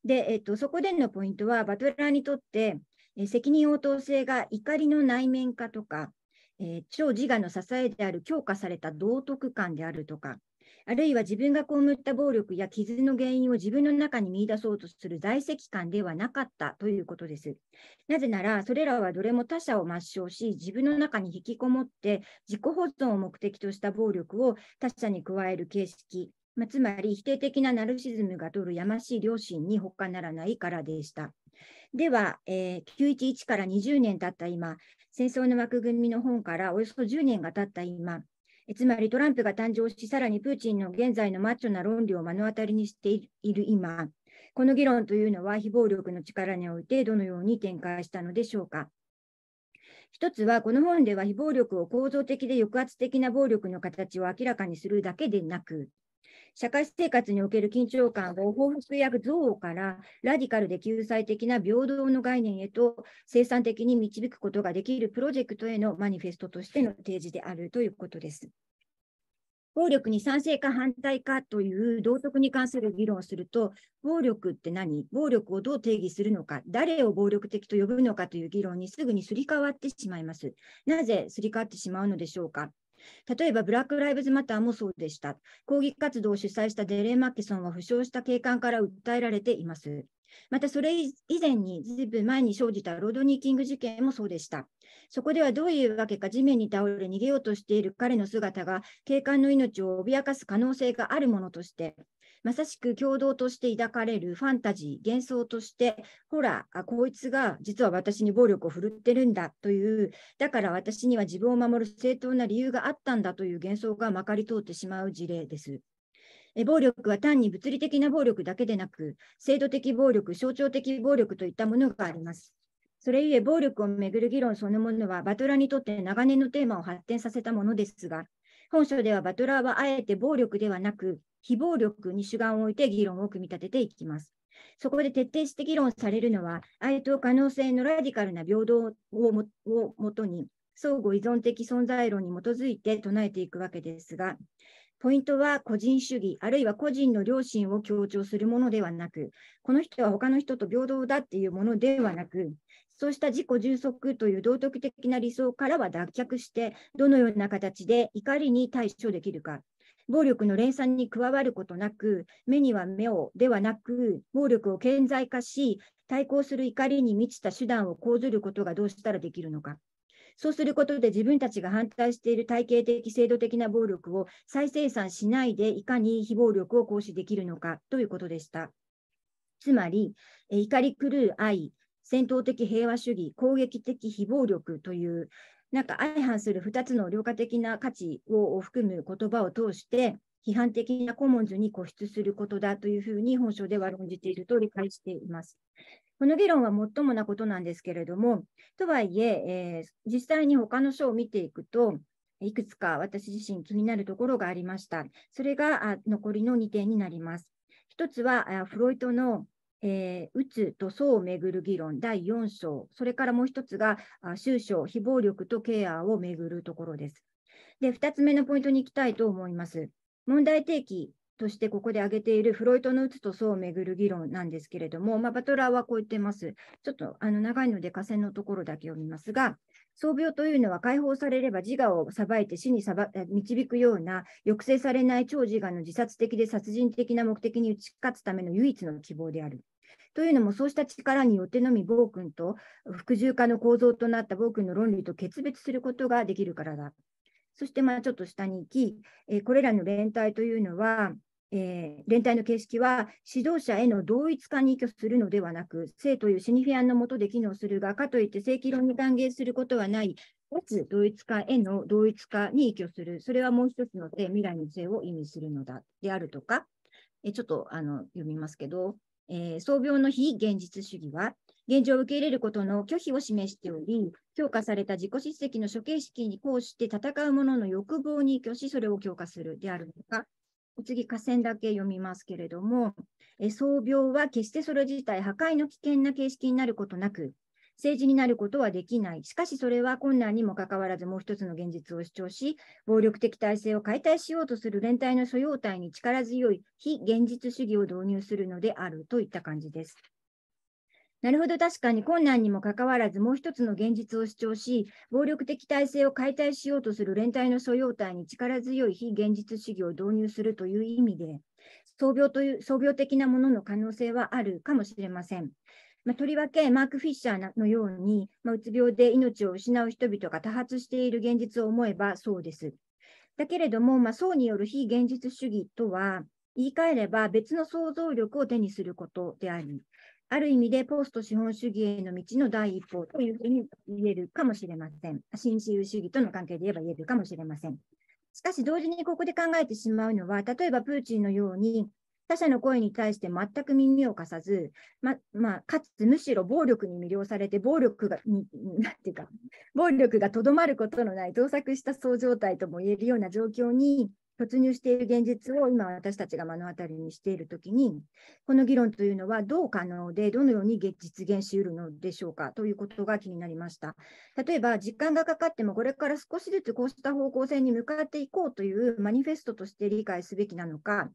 で、えっと、そこでのポイントは、バトラーにとって、責任応答性が怒りの内面化とか、えー、超自我の支えである強化された道徳感であるとか、あるいは自分が被った暴力や傷の原因を自分の中に見出そうとする在籍感ではなかったということです。なぜなら、それらはどれも他者を抹消し、自分の中に引きこもって、自己保存を目的とした暴力を他者に加える形式、まあ、つまり否定的なナルシズムが取るやましい良心に他ならないからでした。では、えー、911から20年経った今、戦争の枠組みの本からおよそ10年が経った今、つまりトランプが誕生し、さらにプーチンの現在のマッチョな論理を目の当たりにしている今、この議論というのは非暴力の力においてどのように展開したのでしょうか。一つは、この本では非暴力を構造的で抑圧的な暴力の形を明らかにするだけでなく、社会生活における緊張感を報復や憎悪からラディカルで救済的な平等の概念へと生産的に導くことができるプロジェクトへのマニフェストとしての提示であるということです。暴力に賛成か反対かという道徳に関する議論をすると、暴力って何暴力をどう定義するのか誰を暴力的と呼ぶのかという議論にすぐにすり替わってしまいます。なぜすり替わってしまうのでしょうか例えば、ブラック・ライブズ・マターもそうでした。抗議活動を主催したデレン・マッケソンは負傷した警官から訴えられています。またそれ以前に、ずいぶん前に生じたロードニーキング事件もそうでした。そこではどういうわけか地面に倒れ逃げようとしている彼の姿が警官の命を脅かす可能性があるものとして、まさしく共同として抱かれるファンタジー、幻想として、ほら、あこいつが実は私に暴力を振るってるんだという、だから私には自分を守る正当な理由があったんだという幻想がまかり通ってしまう事例です。暴力は単に物理的な暴力だけでなく、制度的暴力、象徴的暴力といったものがあります。それゆえ、暴力をめぐる議論そのものは、バトラーにとって長年のテーマを発展させたものですが、本書ではバトラーはあえて暴力ではなく、非暴力に主眼を置いて議論を組み立てていきます。そこで徹底して議論されるのは、愛と可能性のラディカルな平等をもをもとに、相互依存的存在論に基づいて唱えていくわけですが、ポイントは個人主義、あるいは個人の良心を強調するものではなく、この人は他の人と平等だっていうものではなく、そうした自己充足という道徳的な理想からは脱却して、どのような形で怒りに対処できるか、暴力の連鎖に加わることなく、目には目をではなく、暴力を顕在化し、対抗する怒りに満ちた手段を講ずることがどうしたらできるのか。そうすることで自分たちが反対している体系的、制度的な暴力を再生産しないで、いかに非暴力を行使できるのかということでした。つまり、怒り狂う愛、戦闘的平和主義、攻撃的非暴力というなんか相反する2つの良化的な価値を含む言葉を通して、批判的なコモンズに固執することだというふうに本書では論じていると理解しています。この議論は最もなことなんですけれども、とはいええー、実際に他の書を見ていくと、いくつか私自身気になるところがありました。それが残りの2点になります。1つは、フロイトのえー、うと層をめぐる議論第4章、それからもう一つが、終章、非暴力とケアをめぐるところです。で、2つ目のポイントに行きたいと思います。問題提起としてここで挙げているフロイトの鬱と層をめぐる議論なんですけれども、まあ、バトラーはこう言ってます。ちょっとあの長いので、下線のところだけ読みますが、創病というのは解放されれば自我をさばいて死にさば導くような抑制されない超自我の自殺的で殺人的な目的に打ち勝つための唯一の希望である。というのも、そうした力によってのみ、暴君と服従化の構造となった暴君の論理と決別することができるからだ。そして、まあ、ちょっと下に行き、えこれらの連帯というのは、えー、連帯の形式は指導者への同一化に依拠するのではなく、性というシニフィアンの下で機能するが、かといって正規論に還元することはない、脱同一化への同一化に依拠する、それはもう一つの性、未来の性を意味するのだであるとか、えちょっとあの読みますけど、えー、創病の非現実主義は、現状を受け入れることの拒否を示しており、強化された自己叱責の処刑式に行して戦う者の欲望に拠し、それを強化するであるのか、次、下線だけ読みますけれども、え創病は決してそれ自体破壊の危険な形式になることなく、政治になることはできない。しかしそれは困難にもかかわらずもう一つの現実を主張し、暴力的体制を解体しようとする連帯の所要体に力強い非現実主義を導入するのであるといった感じです。なるほど、確かに困難にもかかわらず、もう一つの現実を主張し、暴力的体制を解体しようとする連帯の所要体に力強い非現実主義を導入するという意味で、創病という創病的なものの可能性はあるかもしれません。まあ、とりわけマーク・フィッシャーのように、まあ、うつ病で命を失う人々が多発している現実を思えばそうです。だけれども、まあ、層による非現実主義とは、言い換えれば別の想像力を手にすることであり、ある意味でポスト資本主義への道の第一歩というふうに言えるかもしれません。新自由主義との関係で言えば言えるかもしれません。しかし同時にここで考えてしまうのは、例えばプーチンのように他者の声に対して全く耳を貸さず、ままあ、かつむしろ暴力に魅了されて暴力がなんていうか暴力がとどまることのない盗作したそう状態とも言えるような状況に突入している現実を今私たちが目の当たりにしているときに、この議論というのはどう可能で、どのように実現しうるのでしょうかということが気になりました。例えば、実感がかかっても、これから少しずつこうした方向性に向かっていこうというマニフェストとして理解すべきなのか、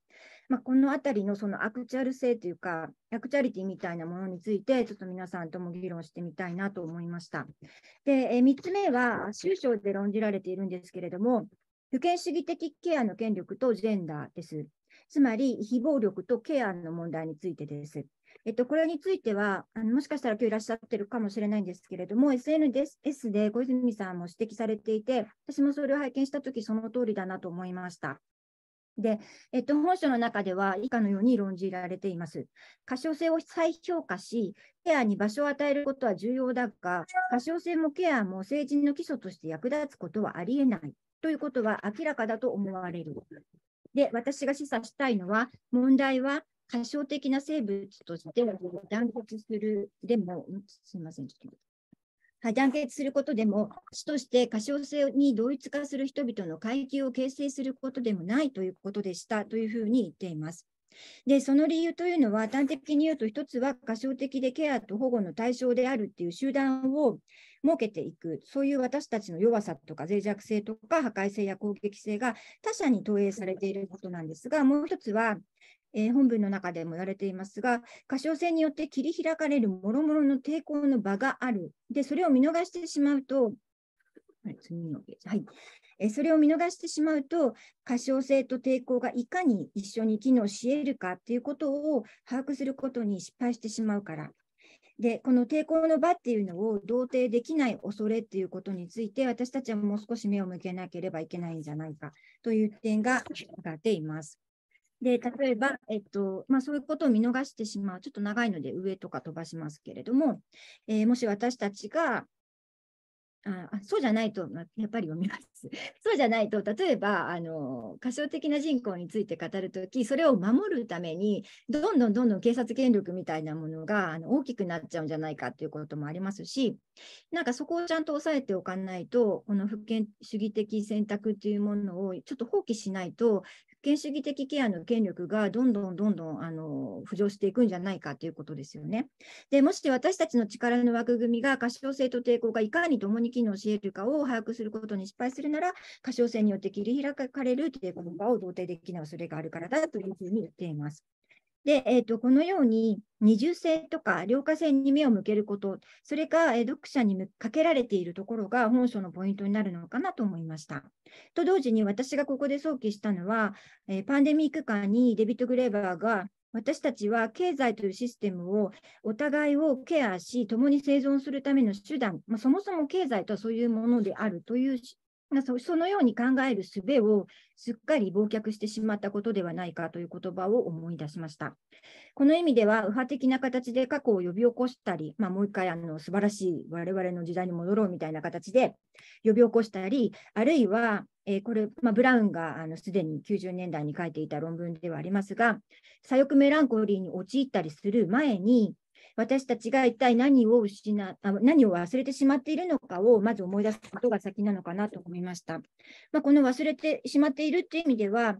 まあ、このあたりのそのアクチャル性というか、アクチャリティみたいなものについて、ちょっと皆さんとも議論してみたいなと思いました。で、3つ目は、宗章で論じられているんですけれども、主権主義的ケアの権力とジェンダーです。つまり、非暴力とケアの問題についてです。えっと、これについてはあの、もしかしたら今日いらっしゃってるかもしれないんですけれども、SNS で小泉さんも指摘されていて、私もそれを拝見したとき、その通りだなと思いました。で、えっと、本書の中では以下のように論じられています。可視性を再評価し、ケアに場所を与えることは重要だが、可視性もケアも成人の基礎として役立つことはありえない。ということは明らかだと思われる。で、私が示唆したいのは、問題は過小的な生物として団結する、でも、すみません、はい、団結することでも、死として過小性に同一化する人々の階級を形成することでもないということでしたというふうに言っています。でその理由というのは端的に言うと一つは過小的でケアと保護の対象であるっていう集団を設けていく、そういう私たちの弱さとか脆弱性とか破壊性や攻撃性が他者に投影されていることなんですが、もう一つは、えー、本文の中でも言われていますが、過小性によって切り開かれるもろもろの抵抗の場がある。で、それを見逃してしまうと、はい、次のページ。はい。えそれを見逃してしまうと、過小性と抵抗がいかに一緒に機能し得るかということを把握することに失敗してしまうからで、この抵抗の場っていうのを同定できない恐れっていうことについて、私たちはもう少し目を向けなければいけないんじゃないかという点が上がっています。で、例えば、えっと、まあ、そういうことを見逃してしまう。ちょっと長いので上とか飛ばしますけれども、えー、もし私たちが、あそうじゃないと、やっぱり読みます。そうじゃないと、例えば、あの、過小的な人口について語るとき、それを守るために、どんどんどんどん警察権力みたいなものがあの大きくなっちゃうんじゃないかっていうこともありますし、なんかそこをちゃんと押さえておかないと、この不権主義的選択っていうものをちょっと放棄しないと、権主義的ケアの権力がどんどんどんどんあの浮上していくんじゃないかということですよね。でもし私たちの力の枠組みが可視性と抵抗がいかに共に機能しているかを把握することに失敗するなら、可視性によって切り開かれる抵抗がを同定できない恐れがあるからだというふうに言っています。で、えーと、このように二重性とか良化性に目を向けること、それが、え読者にかけられているところが本書のポイントになるのかなと思いました。と同時に私がここで想起したのは、えー、パンデミック下にデビッド・グレーバーが私たちは経済というシステムをお互いをケアし、共に生存するための手段、まあ、そもそも経済とはそういうものであるというそのように考える術をすっかり忘却してしまったことではないかという言葉を思い出しました。この意味では、右派的な形で過去を呼び起こしたり、まあ、もう一回あの素晴らしい我々の時代に戻ろうみたいな形で呼び起こしたり、あるいは、えー、これ、まあ、ブラウンがすでに90年代に書いていた論文ではありますが、左翼メランコリーに陥ったりする前に、私たちが一体何を失あ何を忘れてしまっているのかをまず思い出すことが先なのかなと思いました。まあ、この忘れてしまっているという意味では、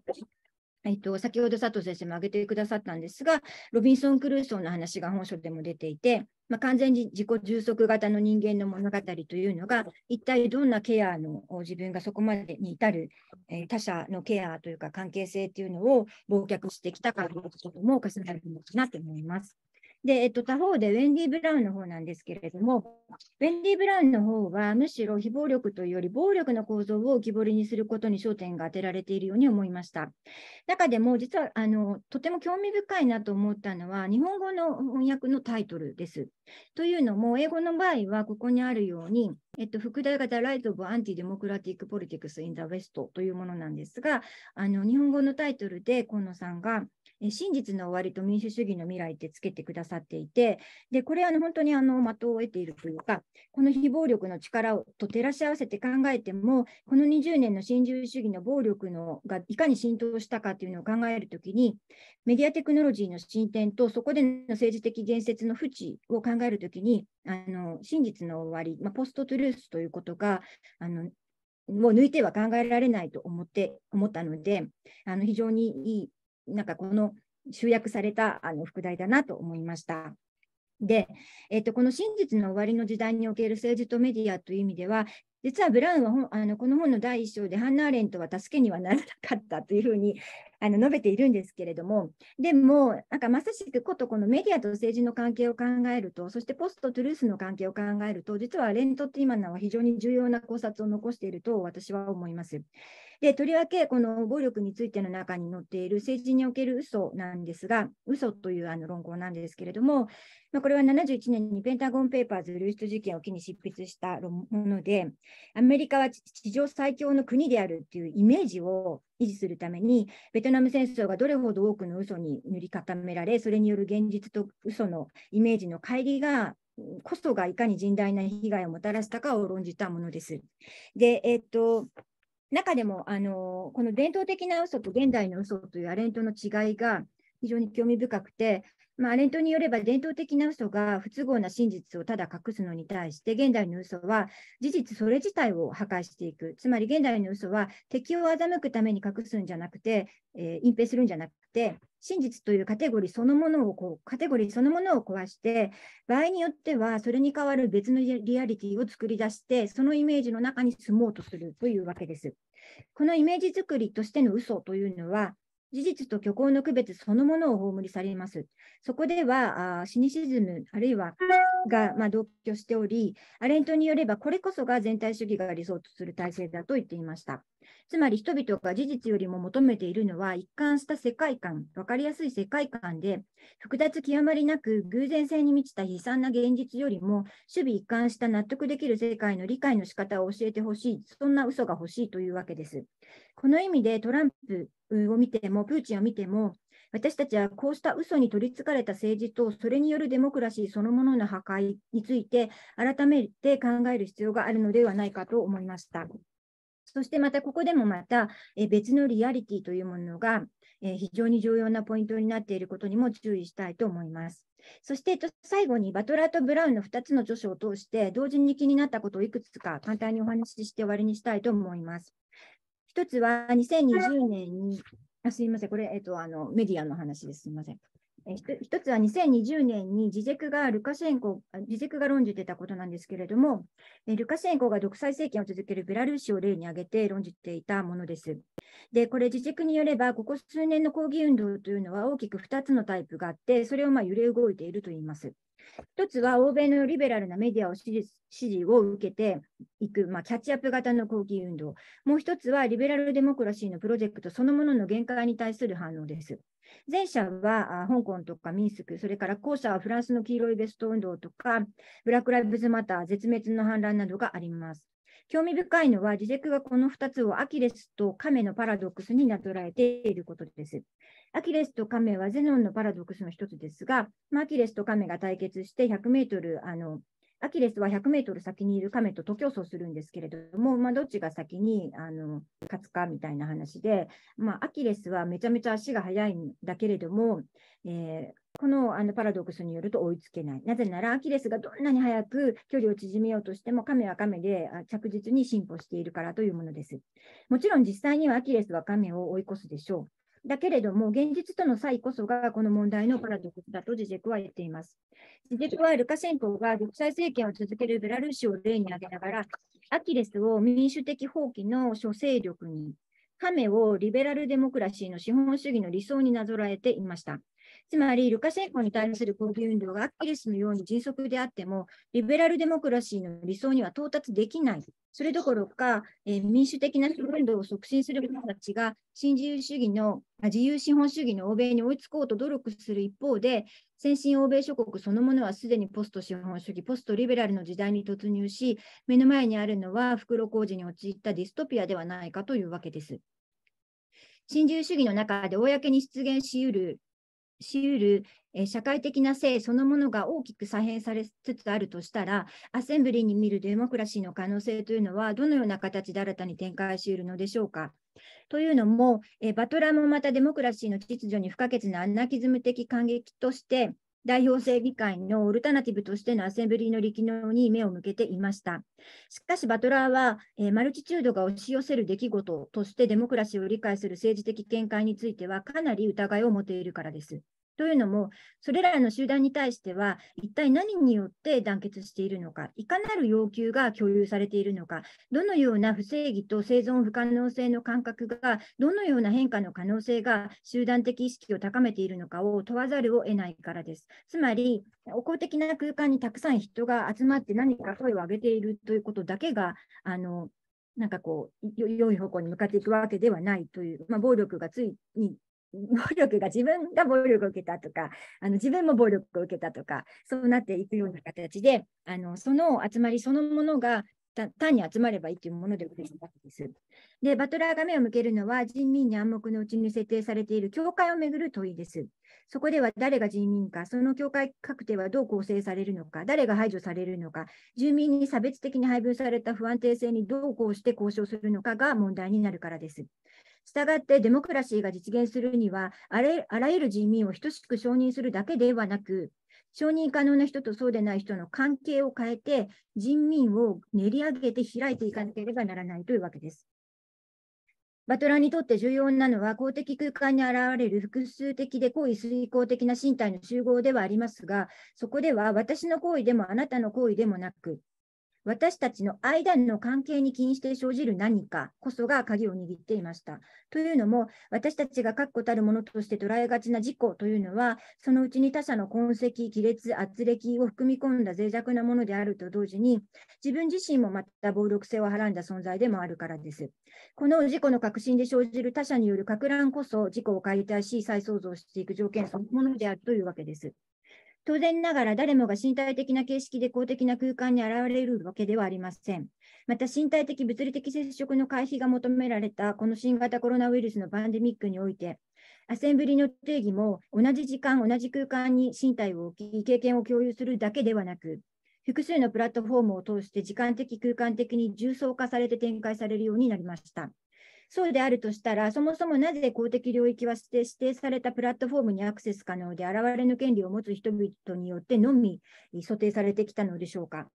えっと、先ほど佐藤先生も挙げてくださったんですが、ロビンソン・クルーソーの話が本書でも出ていて、まあ、完全に自己充足型の人間の物語というのが、一体どんなケアの自分がそこまでに至る、えー、他者のケアというか関係性というのを忘却してきたかということも重なるのかなと思います。で、えっと、他方でウェンディ・ブラウンの方なんですけれども、ウェンディ・ブラウンの方は、むしろ非暴力というより暴力の構造を浮き彫りにすることに焦点が当てられているように思いました。中でも、実はあのとても興味深いなと思ったのは、日本語の翻訳のタイトルです。というのも、英語の場合は、ここにあるように、えっと、副題が The Rise of Anti-Democratic Politics in the West というものなんですが、あの日本語のタイトルで河野さんが、真実の終わりと民主主義の未来ってつけてくださっていて、でこれあの本当にあの的を得ているというか、この非暴力の力をと照らし合わせて考えても、この20年の新自由主義の暴力のがいかに浸透したかというのを考えるときに、メディアテクノロジーの進展と、そこでの政治的言説の不知を考えるときに、あの真実の終わり、まあ、ポストトゥルースということがあのもう抜いては考えられないと思って思ったのであの非常にいいなんかこの集約されたあの副題だなと思いました。で、えっと、この真実の終わりの時代における政治とメディアという意味では、実はブラウンはあのこの本の第一章でハンナ・アレントは助けにはならなかったというふうにあの述べているんですけれども、でも、なんかまさしくことこのメディアと政治の関係を考えると、そしてポスト・トゥルースの関係を考えると、実はアレントって今のは非常に重要な考察を残していると私は思います。で、とりわけこの暴力についての中に載っている政治における嘘なんですが、嘘というあの論考なんですけれども、まあ、これは71年にペンタゴン・ペーパーズ流出事件を機に執筆したもので、アメリカは地上最強の国であるというイメージを維持するために、ベトナム戦争がどれほど多くの嘘に塗り固められ、それによる現実と嘘のイメージの乖離がこそがいかに甚大な被害をもたらしたかを論じたものです。で、えっ、と、中でも、あのこの伝統的な嘘と現代の嘘というアレントの違いが非常に興味深くて、まあ、アレントによれば伝統的な嘘が不都合な真実をただ隠すのに対して現代の嘘は事実それ自体を破壊していくつまり現代の嘘は敵を欺くために隠すんじゃなくて、えー、隠蔽するんじゃなくて真実というカテゴリーそのものをこうカテゴリーそのものを壊して場合によってはそれに代わる別のリアリティを作り出してそのイメージの中に住もうとするというわけです。このイメージ作りとしての嘘というのは事実と虚構の区別そのものを葬り去ります。そこではあシニシズムあるいはが、まあ、同居しており、アレントによればこれこそが全体主義が理想とする体制だと言っていました。つまり人々が事実よりも求めているのは一貫した世界観、分かりやすい世界観で、複雑極まりなく偶然性に満ちた悲惨な現実よりも、守備一貫した納得できる世界の理解の仕方を教えてほしい、そんな嘘が欲しいというわけです。この意味でトランプを見ても、プーチンを見ても、私たちはこうした嘘に取りつかれた政治と、それによるデモクラシーそのものの破壊について、改めて考える必要があるのではないかと思いました。そしてまたここでもまた、え別のリアリティというものが、え非常に重要なポイントになっていることにも注意したいと思います。そして、最後にバトラーとブラウンの2つの著書を通して同時に気になったことをいくつか簡単にお話しして終わりにしたいと思います。1つは2020年に、あすみません、これ、えっと、あのメディアの話です。すみません。一つは2020年にジジェクがルカシェンコ、ジジェクが論じてたことなんですけれども、ルカシェンコが独裁政権を続けるベラルーシを例に挙げて論じていたものです。で、これ、ジジェクによれば、ここ数年の抗議運動というのは大きく2つのタイプがあって、それをまあ揺れ動いているといいます。一つは欧米のリベラルなメディアを支持支持を受けていく、まあ、キャッチアップ型の抗議運動、もう一つはリベラルデモクラシーのプロジェクトそのものの限界に対する反応です。前者は香港とかミンスク、それから後者はフランスの黄色いベスト運動とか、ブラック・ライブズ・マター、絶滅の反乱などがあります。興味深いのは、ジェクがこの2つをアキレスとカメのパラドックスになぞらえていることです。アキレスとカメはゼノンのパラドックスの一つですが、まあ、アキレスとカメが対決して100メートル、あのアキレスは100メートル先にいるカメと徒競走するんですけれども、まあ、どっちが先にあの勝つかみたいな話で、まあ、アキレスはめちゃめちゃ足が速いんだけれども、えー、このあのパラドックスによると追いつけない。なぜなら、アキレスがどんなに早く距離を縮めようとしても、亀は亀で着実に進歩しているからというものです。もちろん実際にはアキレスは亀を追い越すでしょう。だけれども、現実との差異こそがこの問題のパラドックスだとジジェクは言っています。ジジェクはルカシェンコが独裁政権を続けるベラルーシを例に挙げながら、アキレスを民主的放棄の諸勢力に、亀をリベラルデモクラシーの資本主義の理想になぞらえていました。つまり、ルカシェンコに対する抗議運動がアキレスのように迅速であっても、リベラルデモクラシーの理想には到達できない。それどころか、えー、民主的な運動を促進する者たちが、新自由主義の、自由資本主義の欧米に追いつこうと努力する一方で、先進欧米諸国そのものはすでにポスト資本主義、ポストリベラルの時代に突入し、目の前にあるのは袋小路に陥ったディストピアではないかというわけです。新自由主義の中で公に出現しうるしうる、え社会的な性そのものが大きく左辺されつつあるとしたら、アセンブリーに見るデモクラシーの可能性というのは、どのような形で新たに展開しうるのでしょうか。というのも、えバトラーもまたデモクラシーの秩序に不可欠なアナキズム的感激として、代表制議会のオルタナティブとしてのアセンブリーの力能に目を向けていました。しかし、バトラーは、えー、マルチチュードが押し寄せる出来事としてデモクラシーを理解する政治的見解については、かなり疑いを持っているからです。というのも、それらの集団に対しては、一体何によって団結しているのか、いかなる要求が共有されているのか、どのような不正義と生存不可能性の感覚が、どのような変化の可能性が集団的意識を高めているのかを問わざるを得ないからです。つまり、お公的な空間にたくさん人が集まって何か声を上げているということだけが、あのなんかこう、良い方向に向かっていくわけではないという、まあ、暴力がついに暴力が自分が暴力を受けたとかあの自分も暴力を受けたとかそうなっていくような形であのその集まりそのものが単に集まればいいというものでございます。で、バトラーが目を向けるのは人民に暗黙のうちに設定されている教会をめぐる問いです。そこでは誰が人民か、その教会確定はどう構成されるのか、誰が排除されるのか、住民に差別的に配分された不安定性にどうこうして交渉するのかが問題になるからです。したがってデモクラシーが実現するにはあらゆる人民を等しく承認するだけではなく承認可能な人とそうでない人の関係を変えて人民を練り上げて開いていかなければならないというわけです。バトラーにとって重要なのは公的空間に現れる複数的で行為遂行的な身体の集合ではありますがそこでは私の行為でもあなたの行為でもなく私たちの間の関係に起因して生じる何かこそが鍵を握っていました。というのも、私たちが確固たるものとして捉えがちな事故というのは、そのうちに他者の痕跡、亀裂、圧力を含み込んだ脆弱なものであると同時に、自分自身もまた暴力性をはらんだ存在でもあるからです。この事故の核心で生じる他者によるか乱こそ、事故を解体し、再創造していく条件そのものであるというわけです。当然ながら誰もが身体的な形式で公的な空間に現れるわけではありません。また身体的物理的接触の回避が求められたこの新型コロナウイルスのパンデミックにおいて、アセンブリの定義も同じ時間、同じ空間に身体を置き、経験を共有するだけではなく、複数のプラットフォームを通して時間的、空間的に重層化されて展開されるようになりました。そうであるとしたら、そもそもなぜ公的領域は指定指定されたプラットフォームにアクセス可能で、現れの権利を持つ人々によってのみ想定されてきたのでしょうか。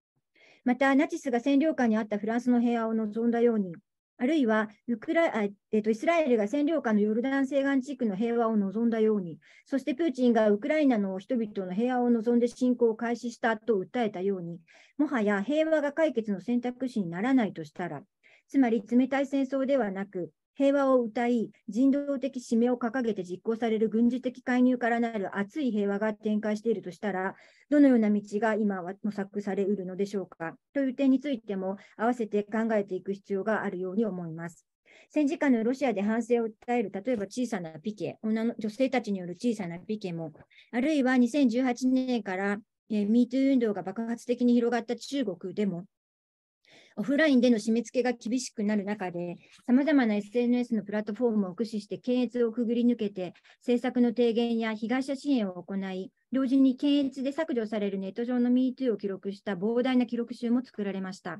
また、ナチスが占領下にあったフランスの平和を望んだように、あるいはウクラ、えっとイスラエルが占領下のヨルダン西岸地区の平和を望んだように、そしてプーチンがウクライナの人々の平和を望んで侵攻を開始したと訴えたように、もはや平和が解決の選択肢にならないとしたら、つまり冷たい戦争ではなく、平和を謳い、人道的使命を掲げて実行される軍事的介入からなる熱い平和が展開しているとしたら、どのような道が今は模索されうるのでしょうかという点についても、合わせて考えていく必要があるように思います。戦時下のロシアで反省を訴える、例えば小さなピケ、女の女性たちによる小さなピケも、あるいは2018年から MeToo 運動が爆発的に広がった中国でも、オフラインでの締め付けが厳しくなる中で、さまざまな SNS のプラットフォームを駆使して、検閲をくぐり抜けて、政策の提言や被害者支援を行い、同時に検閲で削除されるネット上の MeToo を記録した膨大な記録集も作られました。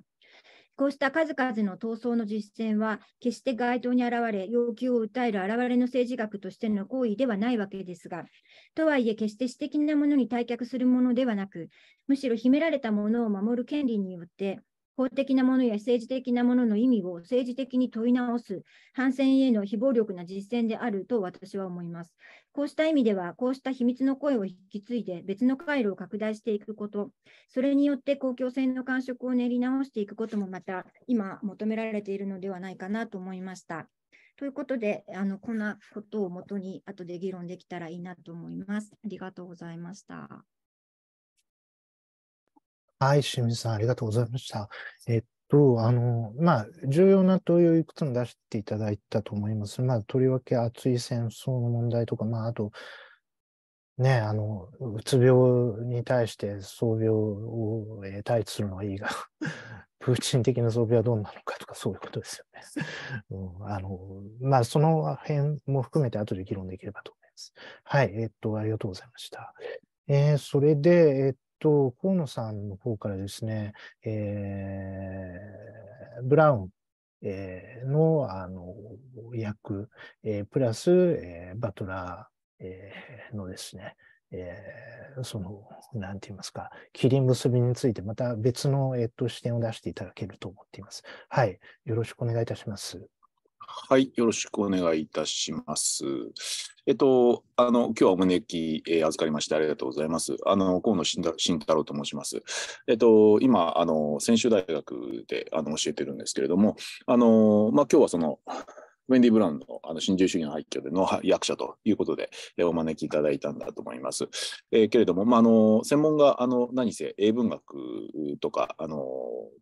こうした数々の闘争の実践は、決して街頭に現れ、要求を訴える現れの政治学としての行為ではないわけですが、とはいえ、決して私的なものに退却するものではなく、むしろ秘められたものを守る権利によって、法的なものや政治的なものの意味を政治的に問い直す、反戦への非暴力な実践であると私は思います。こうした意味では、こうした秘密の声を引き継いで別の回路を拡大していくこと、それによって公共性の感触を練り直していくこともまた今求められているのではないかなと思いました。ということで、あのこんなことをもとに後で議論できたらいいなと思います。ありがとうございました。はい、清水さん、ありがとうございました。えっと、あの、まあ、重要な問いをいくつも出していただいたと思います。まあ、とりわけ熱い戦争の問題とか、まあ、あと、ね、あの、うつ病に対して装病を、えー、対するのはいいが、プーチン的な装備はどうなのかとか、そういうことですよね。うん、あの、まあ、その辺も含めて後で議論できればと思います。はい、えっと、ありがとうございました。えー、それで、えっと、河野さんの方からですね、えー、ブラウン、えー、のあの役、えー、プラス、えー、バトラー、えー、のですね、えー、その、なんて言いますか、切り結びについて、また別の、えっと、視点を出していただけると思っています。はい。よろしくお願いいたします。はい、よろしくお願いいたします。えっと、あの、今日はお招き、えー、預かりましてありがとうございます。あの、河野慎太郎と申します。えっと、今、あの、専修大学であの教えてるんですけれども、あの、まあ、今日はその、ウェンディ・ブラウンのあの新自由主義の廃墟での役者ということで、お招きいただいたんだと思います。えー、けれども、まあ、あの専門があの何せ英文学とかあの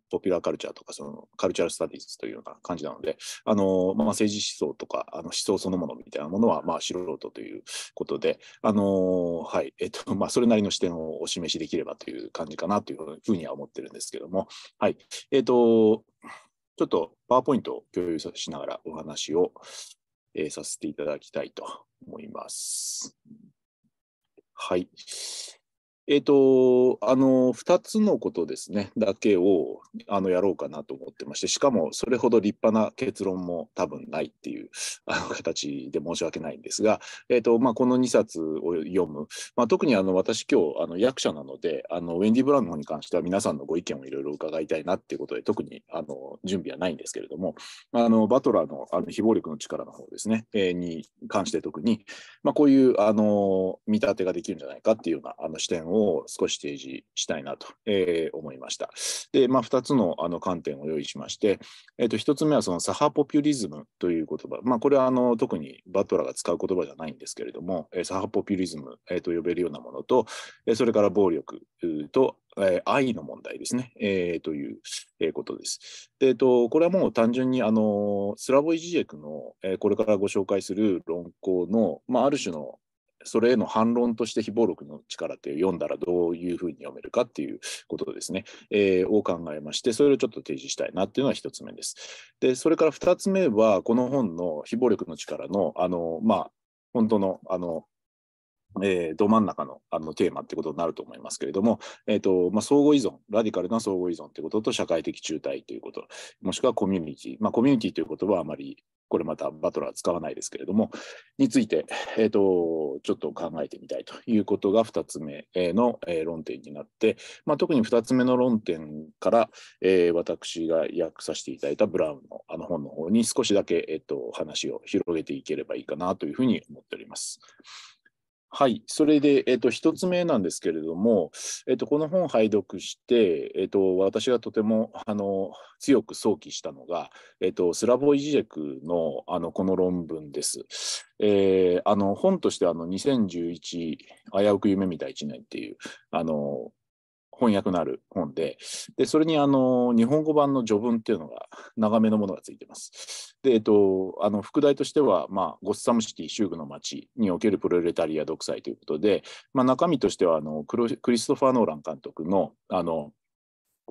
ポピュラーカルチャーとかそのカルチャル・スタディーズというような感じなので、あのまあ、政治思想とかあの思想そのものみたいなものは、まあ、素人ということで、あのはいえっとまあ、それなりの視点をお示しできればという感じかなというふうには思ってるんですけども。はいえっとちょっとパワーポイントを共有しながらお話を、えー、させていただきたいと思います。はい。えっ、ー、と、あの、2つのことですね、だけをあのやろうかなと思ってまして、しかもそれほど立派な結論も多分ないっていう あの形で申し訳ないんですが、えっ、ー、と、まあ、この2冊を読む、まあ、特にあの私、今日あの役者なので、あのウェンディ・ブラウンの方に関しては皆さんのご意見をいろいろ伺いたいなっていうことで、特にあの準備はないんですけれども、あのバトラーのあの非暴力の力の方ですね、えー、に関して特に、まあ、こういうあの見立てができるんじゃないかっていうようなあの視点をを少し提示したいなと、えー、思いました。で、まあ、2つのあの観点を用意しまして、えー、と1つ目はその左派ポピュリズムという言葉、まあ、これはあの特にバトラーが使う言葉じゃないんですけれども、えー、左派ポピュリズム、えー、と呼べるようなものと、えそれから暴力と、え愛の問題ですね、えという、えことです。で、えー、とこれはもう単純にあのスラボイ・ジジェクの、えこれからご紹介する論考の、まあ、ある種のそれへの反論として非暴力の力って読んだらどういうふうに読めるかっていうことですね、えー、を考えまして、それをちょっと提示したいなっていうのは1つ目です。で、それから2つ目は、この本の非暴力の力の、あの、まあ、本当の、あの、えー、ど真ん中のあのテーマってことになると思いますけれども、えーとまあ、相互依存、ラディカルな相互依存ってことと社会的中退ということ、もしくはコミュニティ、まあ、コミュニティという言葉はあまりこれまたバトラー使わないですけれども、について、えーと、ちょっと考えてみたいということが2つ目の、論点になって、まあ、特に2つ目の論点から、えー、私が訳させていただいたブラウンのあの本の方に少しだけ、えーと話を広げていければいいかなというふうに思っております。はい、それで、えっと、1つ目なんですけれども、えっと、この本を拝読して、えっと、私がとてもあの強く想起したのが、えっと、スラボイ・ジジェクのあのこの論文です。えー、あの本としてあの2011「危うく夢見た1年」っていうあの翻訳のある本で、で、それにあの、日本語版の序文っていうのが、長めのものがついてます。で、えっと、あの、副題としては、まあ、ゴッサムシティ、州具の街におけるプロレタリア独裁ということで、まあ、中身としては、あのクリストファー・ノーラン監督の、あの、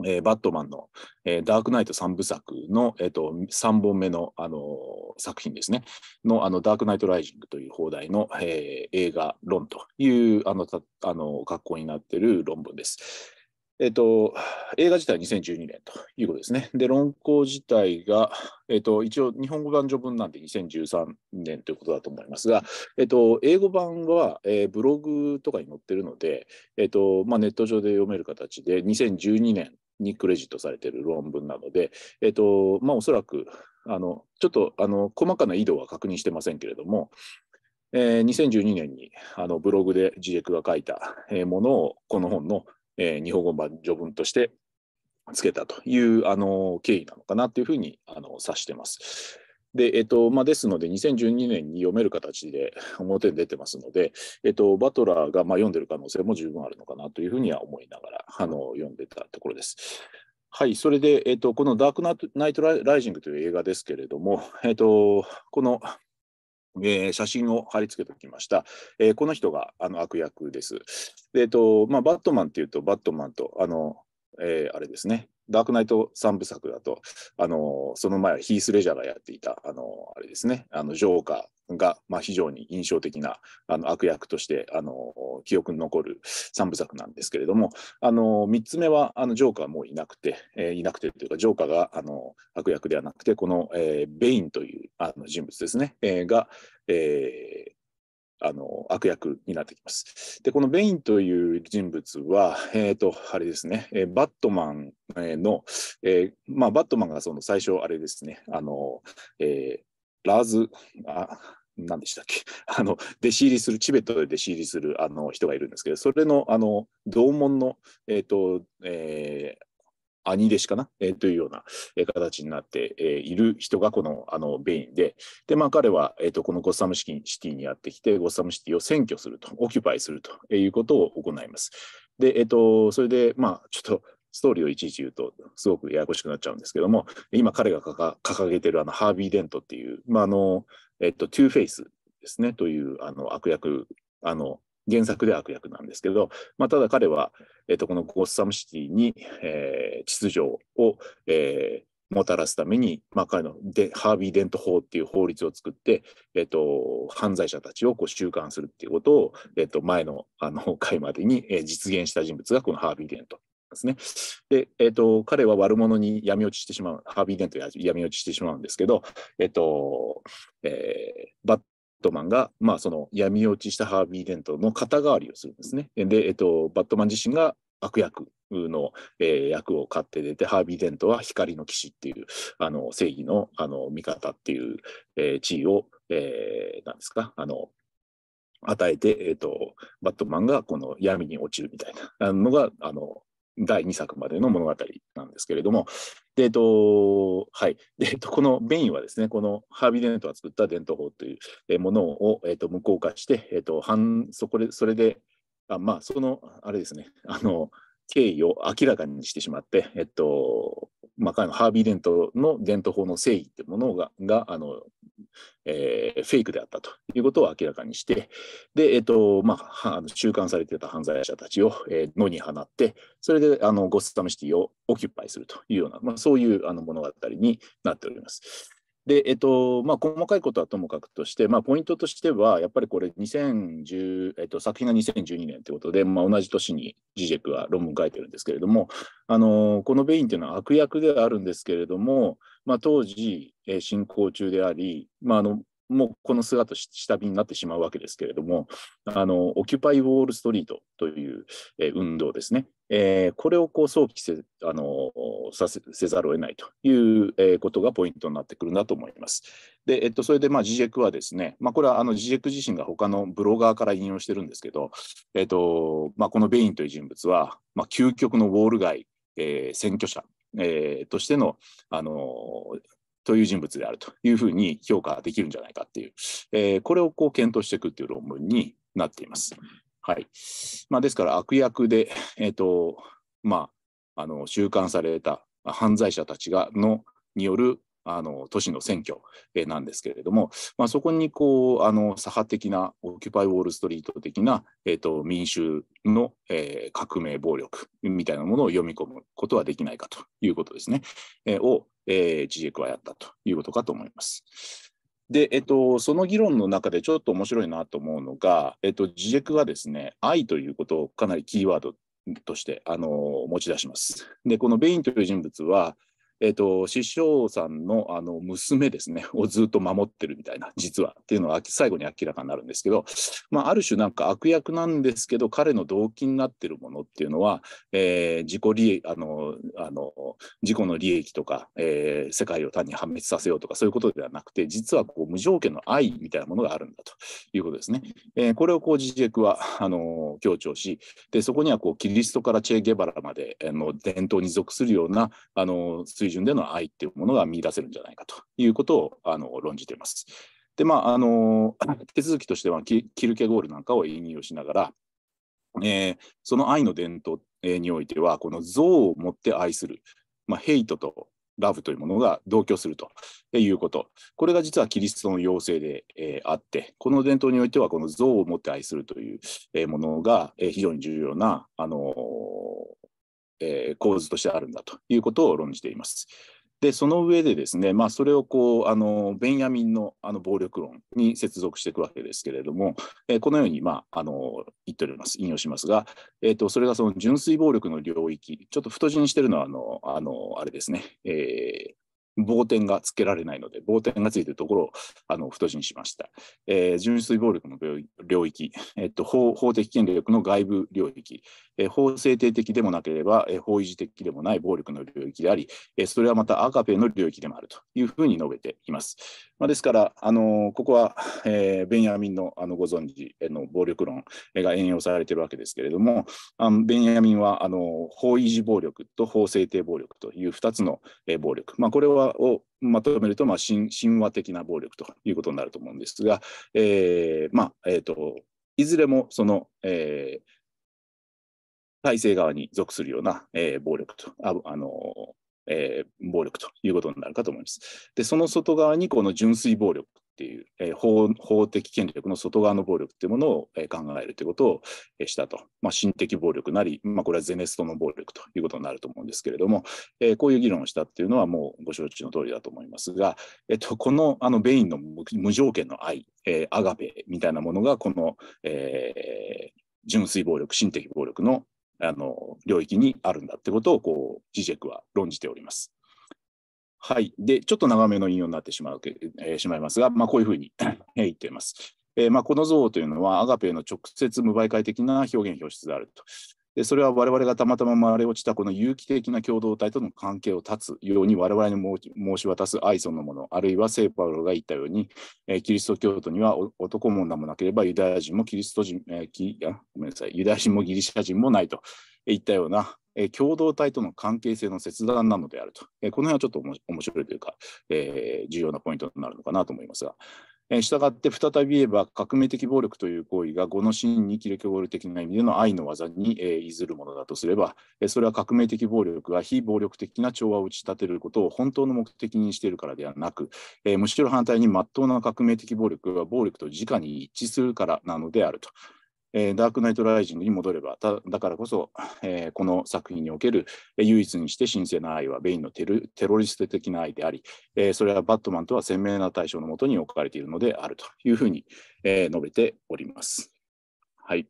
えー、バットマンの、えー、ダークナイト3部作の、えーと、3本目の、あのー、作品ですね、のあのダークナイト・ライジングという放題の、えー、映画論というあのたあの格好になっている論文です。えっ、と、映画自体は2012年ということですね。で、論考自体が、えっ、と、一応日本語版序文なんで2013年ということだと思いますが、えっ、と、英語版は、えブログとかに載ってるので、えっと、まあ、ネット上で読める形で2012年にクレジットされている論文なので、えっとまあ、おそらくあのちょっとあの細かな緯度は確認してませんけれども、えー、2012年にあのブログでジエクが書いたものをこの本の、えー、日本語版序文としてつけたというあの経緯なのかなというふうにあの指してます。で、えっとまあ、ですので、2012年に読める形で 表に出てますので、えっと、バトラーがまあ読んでる可能性も十分あるのかなというふうには思いながらあの読んでたところです。はい、それで、えっと、このダークナイトライジングという映画ですけれども、えっと、このえー、写真を貼り付けておきました。えー、この人があの悪役です。でえっとまあ、バットマンっていうと、バットマンとあの、えー、あれですね、ダークナイト3部作だと、あのその前、ヒース・レジャーがやっていた、あのあれですね、あのジョーカーが、まあ、非常に印象的なあの悪役として、あの記憶に残る3部作なんですけれども、あの3つ目はあのジョーカーもういなくて、えー、いなくてというか、ジョーカーがあの悪役ではなくて、この、えー、ベインというあの人物ですね、えー、が、えー、あの悪役になってきます。で、このベインという人物は、えっ、ー、と、あれですね、えバットマンの、えー、まあ、バットマンがその最初、あれですね、あの、えー、ラーズ、あ何でしたっけ あの弟子入りするチベットで弟子入りするあの人がいるんですけどそれのあの同門の、えーとえー、兄弟子かな、えー、というような、え形になって、えー、いる人がこのあのベインで、で、まあ、彼は、えーと、このゴッサムシティにやってきて、ゴッサムシティを占拠すると、オキュパイするということを行います。で、えっ、ー、と、それで、まあ、ちょっと、ストーリーをいちいち言うと、すごくややこしくなっちゃうんですけども、今彼が掲げてるあのハービー・デントっていう、まああのえっと、トゥーフェイスですね、というあの悪役、あの原作で悪役なんですけど、まあ、ただ彼は、えー、とこのゴッサムシティに、えー、秩序を、えー、もたらすために、まあ、彼のでハービー・デント法っていう法律を作って、えーと、犯罪者たちをこう収監するっていうことを、えーと、前のあの回までに、えー、実現した人物がこのハービー・デントですね。で、えーと、と彼は悪者に闇落ちしてしまう、ハービー・デントに闇落ちしてしまうんですけど、えーとえー、バッットマンが、まあ、その闇落ちしたハービー・デントの肩代わりをするんですね。で、えっと、バットマン自身が悪役の、えー、役を買って出て、ハービー・デントは光の騎士っていうあの正義のあの味方っていう、えー、地位を、えー、なんですか、あの与えて、えっと、バットマンがこの闇に落ちるみたいなのがあの第2作までの物語なんですけれども、で、えっと、はい。で、えっと、このベインはですね、このハービー・デネットが作った伝統法というものを、えっと、無効化して、えっと、反そこでそれで、あまあ、その、あれですね、あの、経緯を明らかにしてしまって、えっとまあ、彼のハービー・デントの伝統法の正義というものががあの、えー、フェイクであったということを明らかにして、でえっとまあ、収監されていた犯罪者たちを、えー、野に放って、それであのゴッサムシティをオキュパイするというような、まあ、そういうあの物語になっております。で、えっとまあ、細かいことはともかくとして、まあ、ポイントとしては、やっぱりこれ2010、えっと、作品が2012年ということで、まあ、同じ年にジジェクは論文書いてるんですけれども、あのこのベインというのは悪役ではあるんですけれども、まあ、当時、えー、進行中であり、まあ、あのもうこの姿下火になってしまうわけですけれども、あのオキュパイ・ウォール・ストリートという、えー、運動ですね、えー、これをこう想起せあのさせせざるを得ないという、えことがポイントになってくるんだと思います。で、えっと、それで、まあ、ジジェクはですね、まあ、これはあのジジェク自身が他のブロガーから引用してるんですけど、えっとまあ、このベインという人物は、まあ、究極のウォール街、えー、選挙者えー、としての、あのという人物であるというふうに評価できるんじゃないかっていう、えー、これをこう検討していくっていう論文になっています。はいまあ、ですから悪役で、えーとまあ、あの収監された犯罪者たちがのによるあの都市の選挙なんですけれども、まあ、そこにこうあの左派的なオキュパイ・ウォール・ストリート的な、えーと、民衆の、えー、革命暴力みたいなものを読み込むことはできないかということですね、えー、を、えー、GX はやったということかと思います。で、えっと、その議論の中でちょっと面白いなと思うのが、えっと、自軸はですね、愛ということをかなりキーワードとしてあの持ち出します。で、このベインという人物は、えっと、師匠さんのあの娘ですね、をずっと守ってるみたいな、実はっていうのは最後に明らかになるんですけど、まあ、ある種なんか悪役なんですけど、彼の動機になってるものっていうのは、えー、自己利益あのあの、自己の利益とか、えー、世界を単に破滅させようとか、そういうことではなくて、実はこう無条件の愛みたいなものがあるんだということですね。えー、これをこう自虐はあの強調しで、そこにはこうキリストからチェ・ゲバラまであの伝統に属するような、あの水準での愛っていうものが見出せるんじゃないかということをあの論じています。でまあ、あの 手続きとしてはキルケゴールなんかを引用しながら、えー、その愛の伝統においてはこの像を持って愛する、まあ、ヘイトとラブというものが同居するということ、これが実はキリストの要請で、えー、あって、この伝統においては、この像を持って愛するというものが、えー、非常に重要な、あのえ構図としてあるんだということを論じています。でその上でですね、まあ、それをこうあのベンヤミンのあの暴力論に接続していくわけですけれども、えー、このように、まあ、あの言っております引用しますが、えーと、それがその純粋暴力の領域ちょっと太字にしてるのはあのあのあれですね、えー棒点がつけられないので、棒点がついているところをあの太字にしました。えー、純粋暴力の領域、えっと法、法的権力の外部領域、法制定的でもなければ、法維持的でもない暴力の領域であり、それはまたアカペの領域でもあるというふうに述べています。まあ、ですから、あのここは、えベンヤミンのあのご存知の暴力論が援用されているわけですけれども、あのベンヤミンはあの法維持暴力と法制定暴力という2つの、暴力、まあ、これはをまとめると、まあ神、神話的な暴力ということになると思うんですが、えーまあえーといずれもその、えー、体制側に属するような、えー、暴力と、ああのえー、暴力ということになるかと思います。で、その外側にこの純粋暴力っていう、えー、法法的権力の外側の暴力っていうものを、え考えるということを、えしたと。まあ、心的暴力なり、まあ、これはゼネストの暴力ということになると思うんですけれども、えー、こういう議論をしたっていうのはもうご承知の通りだと思いますが、えっと、このあのベインの無条件の愛、えアガペみたいなものが、この、え純粋暴力、心的暴力のあの領域にあるんだってことをこうジジェクは論じております。はい、でちょっと長めの引用になってしまう、えー、しまいますが、まあ、こういうふうに 言っています。えーまあ、この像というのはアガペの直接無媒介的な表現表出であると。でそれは我々がたまたま生まれ落ちたこの有機的な共同体との関係を断つように我々に申し渡す愛そのものあるいは聖パウロが言ったように、えー、キリスト教徒には男も女もなければユダヤ人もキリスト人、えー、きごめんなさいユダヤ人もギリシャ人もないといったような、えー、共同体との関係性の切断なのであると、えこの辺はちょっと面白いというか、え重要なポイントになるのかなと思いますが。えしたがって再び言えば革命的暴力という行為が語の真にキルケゴー的な意味での愛の技に、えー、依ずるものだとすれば、えー、それは革命的暴力が非暴力的な調和を打ち立てることを本当の目的にしているからではなく、えー、むしろ反対に真っ当な革命的暴力は暴力と直に一致するからなのであると。えー、ダークナイト・ライジングに戻れば、だからこそ、えー、この作品における、えー、唯一にして神聖な愛は、ベインのテロリスト的な愛であり、えそれはバットマンとは鮮明な対象のもとに置かれているのであるというふうに、え述べております。はい。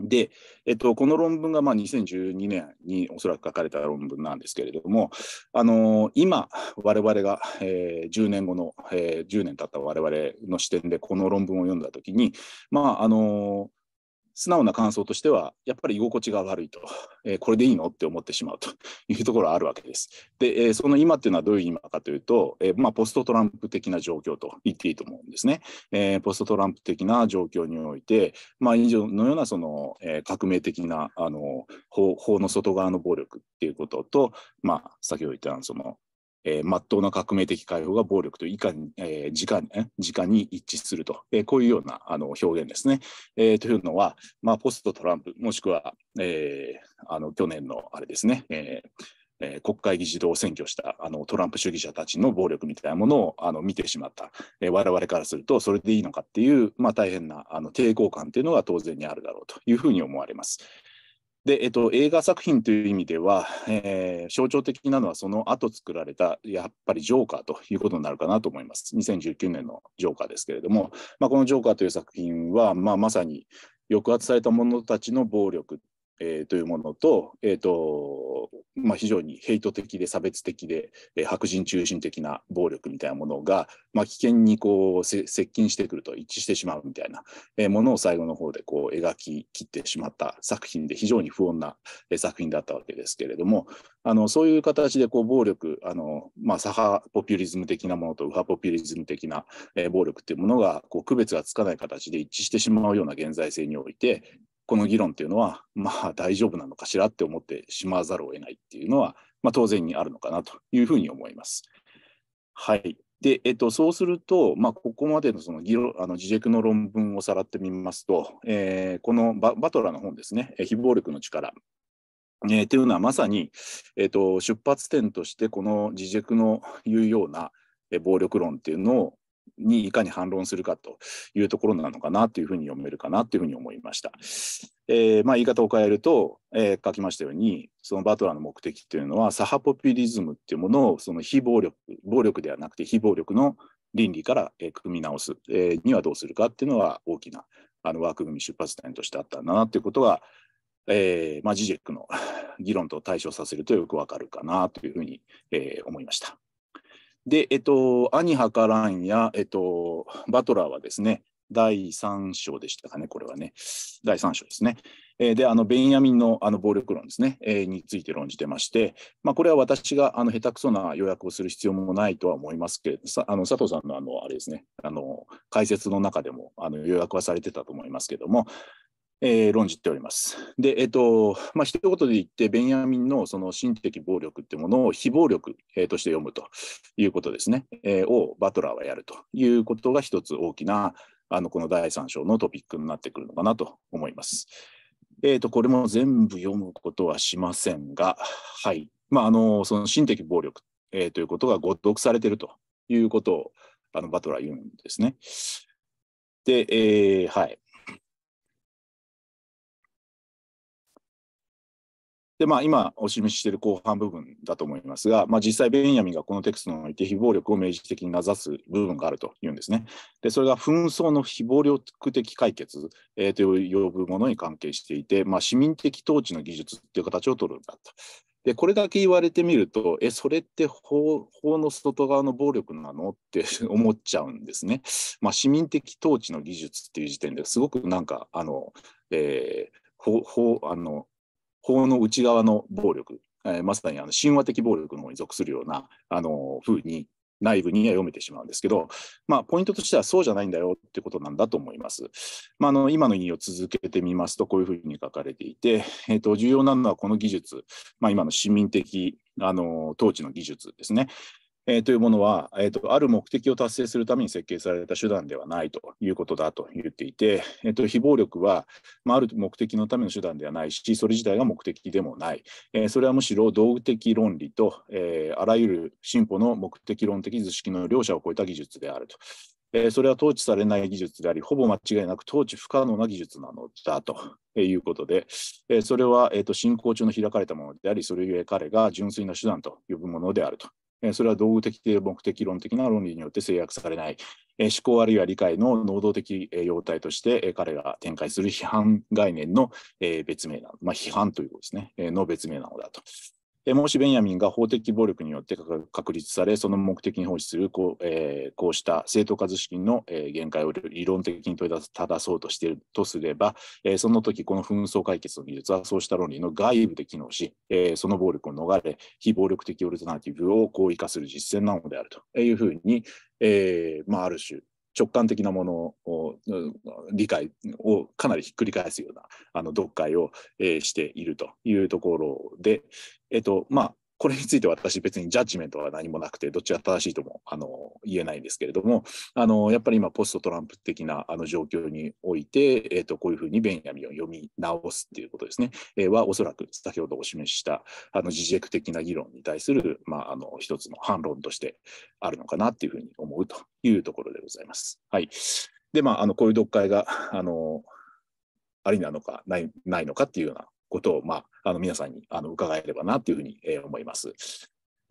で、えっと、この論文がまあ2012年におそらく書かれた論文なんですけれども、あのー、今、我々が、えー、10年後の、えー、10年経った我々の視点でこの論文を読んだときに、まああのー素直な感想としては、やっぱり居心地が悪いと、えー、これでいいのって思ってしまうと いうところはあるわけです。で、えー、その今っていうのはどういう今かというと、えー、まあ、ポストトランプ的な状況と言っていいと思うんですね。えポストトランプ的な状況において、まあ、以上のようなその、え革命的なあの法の外側の暴力っていうことと、まあ、先ほど言ったそのえー、真っ当な革命的解放が暴力といかに、えー、時間に一致すると、えー、こういうようなあの表現ですね。えー、というのは、まあ、ポストトランプ、もしくは、えー、あの去年のあれですね、えーえー、国会議事堂を占拠したあのトランプ主義者たちの暴力みたいなものをあの見てしまった、えー、我々からするとそれでいいのかっていう、まあ、大変なあの抵抗感というのが当然にあるだろうというふうに思われます。で、えっと、映画作品という意味では、えー、象徴的なのはその後作られたやっぱりジョーカーということになるかなと思います。2019年のジョーカーですけれども、まあ、このジョーカーという作品は、まあ、まさに抑圧された者たちの暴力えー、というものと,、えーとまあ、非常にヘイト的で差別的で、えー、白人中心的な暴力みたいなものが、まあ、危険にこう接近してくると一致してしまうみたいな、えー、ものを最後の方でこう描ききってしまった作品で非常に不穏な、えー、作品だったわけですけれどもあのそういう形でこう暴力あの、まあ、左派ポピュリズム的なものと右派ポピュリズム的な、えー、暴力っていうものがこう区別がつかない形で一致してしまうような現在性において、この議論っていうのは、まあ大丈夫なのかしらって思ってしまわざるを得ないっていうのは、まあ、当然にあるのかなというふうに思います。はい。で、えっと、そうすると、まあ、ここまでのその議論あの自虐の論文をさらってみますと、えー、このバトラの本ですね、非暴力の力。えー、というのはまさに、えーと、出発点としてこの自虐の言うような、えー、暴力論っていうのをにいかに反論するかというところなのかなというふうに読めるかなというふうに思いました。えーまあ、言い方を変えると、えー、書きましたようにそのバトラーの目的というのは左派ポピュリズムというものをその非暴力暴力ではなくて非暴力の倫理から、えー、組み直す、えー、にはどうするかっていうのは大きなあの枠組み出発点としてあったんだなということが、えーまあ、ジジェックの 議論と対照させるとよくわかるかなというふうに、えー、思いました。で、えっと、アニハカランや、えっと、バトラーはですね、第3章でしたかね、これはね、第3章ですね。えー、で、あのベンヤミンのあの暴力論ですね、えー、について論じてまして、まあ、これは私があの下手くそな予約をする必要もないとは思いますけれど、さあの佐藤さんのあのあれですね、あの解説の中でもあの予約はされてたと思いますけども、えー、論じております。で、えっ、ー、と、まあ、一言で言って、ベンヤミンのその心的暴力ってものを非暴力、えー、として読むということですね、えー、をバトラーはやるということが一つ大きな、あの、この第3章のトピックになってくるのかなと思います。えっ、ー、と、これも全部読むことはしませんが、はい。まあ、あの、その心的暴力、えー、ということが誤読されているということを、あの、バトラー言うんですね。で、えー、はい。で、まあ、今お示ししている後半部分だと思いますが、まあ、実際、ベンヤミンがこのテクストにおいて非暴力を明示的になさす部分があるというんですね。で、それが紛争の非暴力的解決、えー、と呼ぶものに関係していて、まあ、市民的統治の技術っていう形を取るんだと。で、これだけ言われてみると、え、それって法法の外側の暴力なのって 思っちゃうんですね。まあ、市民的統治の技術っていう時点ですごくなんか、あの、えー、法法あの法の内側の暴力、えー、まさにあの神話的暴力の方に属するようなあの風に内部には読めてしまうんですけど、まあ、ポイントとしてはそうじゃないんだよってことなんだと思います。まあ、あの今の意味を続けてみますと、こういうふうに書かれていて、えー、と重要なのはこの技術、まあ、今の市民的あの統治の技術ですね、えー、というものは、えーと、ある目的を達成するために設計された手段ではないということだと言っていて、えーと、非暴力は、まあ、ある目的のための手段ではないし、それ自体が目的でもない、えー、それはむしろ道具的論理と、えー、あらゆる進歩の目的論的図式の両者を超えた技術であると。えー、それは統治されない技術であり、ほぼ間違いなく統治不可能な技術なのだということで、えー、それは、えーと進行中の開かれたものであり、それゆえ彼が純粋な手段と呼ぶものであるとそれは道具的で目的論的な論理によって制約されない、思考あるいは理解の能動的様態として彼が展開する批判概念の別名な、まあ、批判ということですね、の別名なのだとえもしベンヤミンが法的暴力によって確立され、その目的に奉仕するこう,、えー、こうした正当化図式の、えー、限界を理論的に問い正そうとしているとすれば、えー、その時この紛争解決の技術はそうした論理の外部で機能し、えその暴力を逃れ、非暴力的オルタナティブを行為化する実践なのであるというふうに、えまあ、ある種、直感的なものを理解をかなりひっくり返すようなあの読解を、えー、しているというところで、えっとまあ、これについて私別にジャッジメントは何もなくて、どっちが正しいともあの言えないんですけれども、あのやっぱり今ポストトランプ的なあの状況において、えー、とこういうふうにベンヤミンを読み直すっていうことですね、えー、はおそらく先ほどお示ししたあの自虐的な議論に対する、まあ、あの一つの反論としてあるのかなっていうふうに思うというところでございます。はい。で、まあ、あのこういう読解が、あのありなのかないないのかっていうようなことを、まあ、あの皆さんにあの伺えればなというふうに、え思います。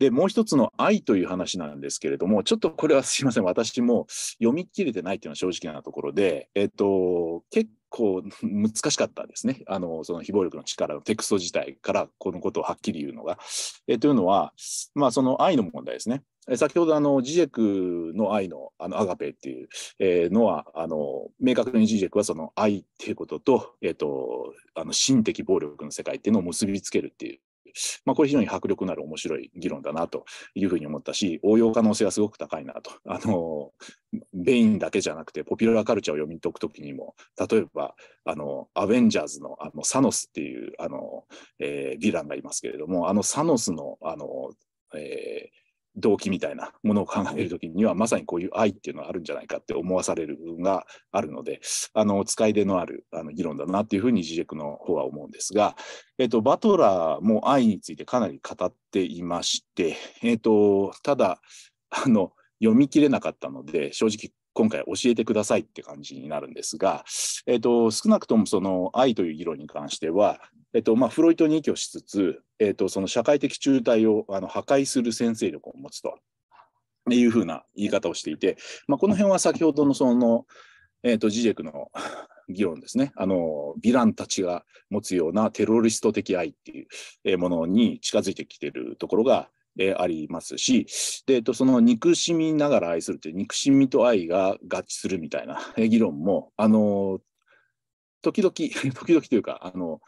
で、もう一つの愛という話なんですけれども、ちょっとこれはすいません、私も読み切れてないっていうのは正直なところで、えっと、結構難しかったんですね。あの、その非暴力の力のテクスト自体からこのことをはっきり言うのが。えというのは、まあその愛の問題ですね。先ほどあのジジェクの愛のあのアガペっていう、えー、のはあの明確にジジェクはその愛っていうことと,、えーとあの心的暴力の世界っていうのを結びつけるっていうまあ、これ非常に迫力のある面白い議論だなというふうに思ったし、応用可能性はすごく高いなと。あの、ベインだけじゃなくて、ポピュラーカルチャーを読み解くときにも、例えば、あの、アベンジャーズのあのサノスっていう、あの、えー、ヴィランがいますけれども、あのサノスの、あの、えー、動機みたいなものを考えるときには、まさにこういう愛っていうのはあるんじゃないかって思わされる部分があるので、あの使い出のあるあの議論だなっていうふうにジジェクの方は思うんですが、えっと、バトラーも愛についてかなり語っていまして、えっと、ただあの読み切れなかったので正直今回教えてくださいって感じになるんですが、えっと、少なくともその愛という議論に関しては、えっとまあ、フロイトに依拠しつつ、えっと、その社会的中体をあの破壊する先制力を持つというふうな言い方をしていて、まあ、この辺は先ほどのその、えっと、ジジェクの議論ですね。あの、ヴィランたちが持つようなテロリスト的愛っていうものに近づいてきてるところが、でありますし、で、えっと、その憎しみながら愛するという憎しみと愛が合致するみたいな 議論も、あの、時々、時々というか、あの、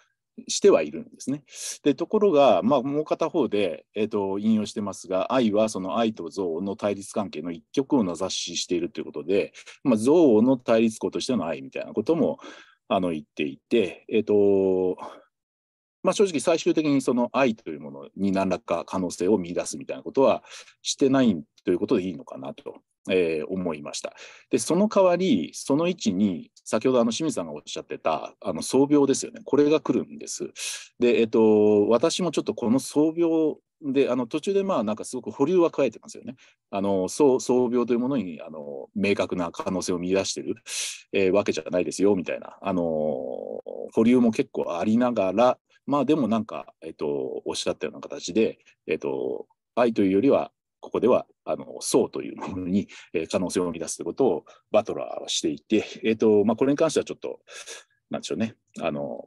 してはいるんですね。でところが、まあ、もう片方で、えーと、引用してますが愛はその愛と憎悪の対立関係の一極を名指ししているということで、まあ、憎悪の対立項としての愛みたいなこともあの言っていて、えーとまあ、正直最終的にその愛というものに何らか可能性を見出すみたいなことはしてないということでいいのかなと、えー、思いました。でその代わりその位置に先ほどあの清水さんがおっしゃってたあの創病ですよねこれが来るんです。で、えっと、私もちょっとこの創病であの途中でまあなんかすごく保留は加えてますよね。あのそ創病というものにあの明確な可能性を見出してる、えー、わけじゃないですよみたいなあの保留も結構ありながらまあでもなんか、えっと、おっしゃったような形で、えっと、愛というよりは、ここでは、あの、層というものに、えー、可能性を生み出すということをバトラーはしていて、えっと、まあこれに関してはちょっと、なんでしょうね、あの、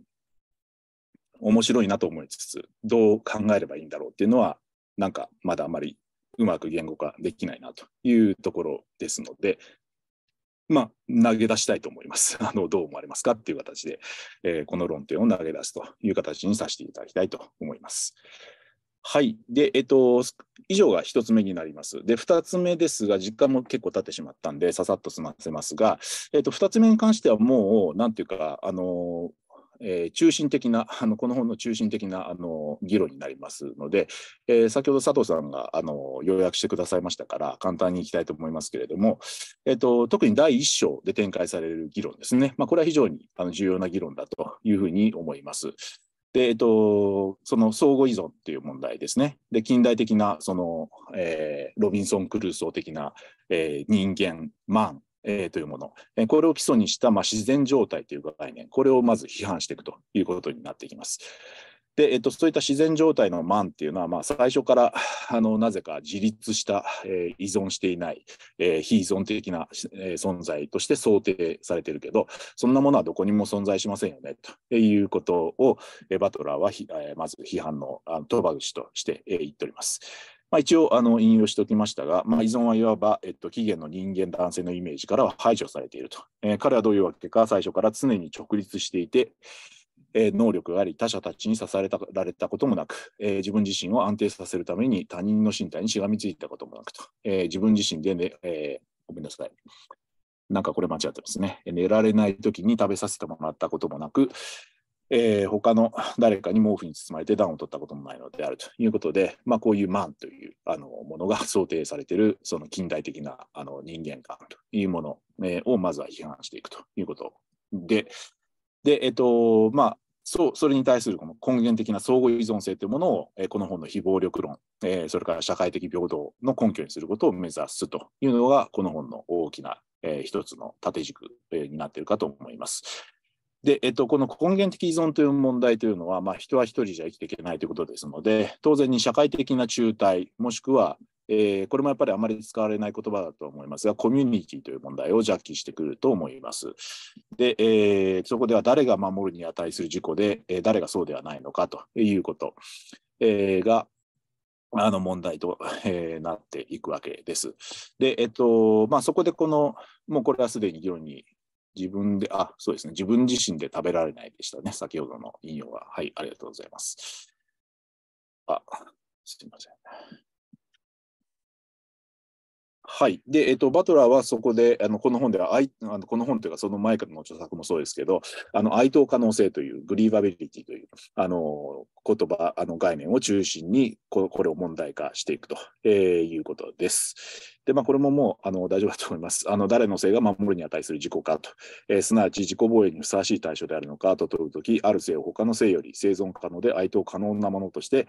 面白いなと思いつつ、どう考えればいいんだろうっていうのは、なんかまだあまりうまく言語化できないなというところですので、まあ、投げ出したいと思います。あのどう思われますかっていう形で、えー、この論点を投げ出すという形にさせていただきたいと思います。はい。で、えっと、以上が1つ目になります。で、2つ目ですが、実感も結構経ってしまったんで、ささっと済ませますが、えっと、2つ目に関してはもう、なんていうか、あの、えー、中心的な あのこの本の中心的なあの議論になりますので、えー、先ほど佐藤さんがあの要約してくださいましたから簡単にいきたいと思いますけれども、えーと、特に第1章で展開される議論ですね、まあ、これは非常にあの重要な議論だというふうに思います。でえっ、と、その相互依存という問題ですね。で近代的なその、えロビンソン・クルーソー的な、え人間、マン、えー、というもの、えこれを基礎にした、まあ、自然状態という概念、これをまず批判していくということになっていきます。で、えっと、そういった自然状態のマンっていうのは、まあ、最初からあのなぜか自立した、えー、依存していない、えー、非依存的な、えー、存在として想定されてるけどそんなものはどこにも存在しませんよねということを、えバトラーは、えまず批判のあのトバグ氏として、え言っております。まあ、一応あの引用しておきましたが、まあ、依存はいわば、えっと、起源の人間男性のイメージからは排除されていると、えー、彼はどういうわけか最初から常に直立していて、えー、能力があり他者たちに支えたられたこともなく、えー、自分自身を安定させるために他人の身体にしがみついたこともなくと、え自分自身で、ねえごめんなさいなんかこれ間違ってますね。寝られない時に食べさせてもらったこともなく、えー、他の 誰かに毛布に包まれて暖を取ったこともないのであるということで、まあ、こういうンというあのものが 想定されているその近代的なあの人間観というもの、えー、をまずは批判していくということで、でえとまあ、そうそれに対するこの根源的な相互依存性というものを、えー、この本の非暴力論、えー、それから社会的平等の根拠にすることを目指すというのが、この本の大きな、えー、一つの縦軸、えー、になっているかと思います。で、えっと、この根源的依存という問題というのは、まあ、人は一人じゃ生きていけないということですので、当然に社会的な中退、もしくは、えー、これもやっぱりあまり使われない言葉だと思いますが、コミュニティという問題をジャッキしてくると思います。で、えー、そこでは誰が守るに値する事故で、えー、誰がそうではないのかということ、えが、あの問題と、えー、なっていくわけです。で、えっと、まあ、そこでこの、もうこれはすでに議論に自分で、あ、そうですね。自分自身で食べられないでしたね。先ほどの引用は。はい、ありがとうございます。あ、すいません。はい。で、えっと、バトラーはそこで、あのこの本では、あいあのこの本というか、その前からの著作もそうですけど、あの哀悼可能性という、グリーバビリティという、あの、言葉、あの概念を中心にこ、これを問題化していくと、えー、いうことです。で、まあ、これももうあの大丈夫だと思います。あの誰の性が守るに値する自己かと、えー、すなわち自己防衛にふさわしい対象であるのかと問うとき、ある性を他の性より生存可能で哀悼可能なものとして、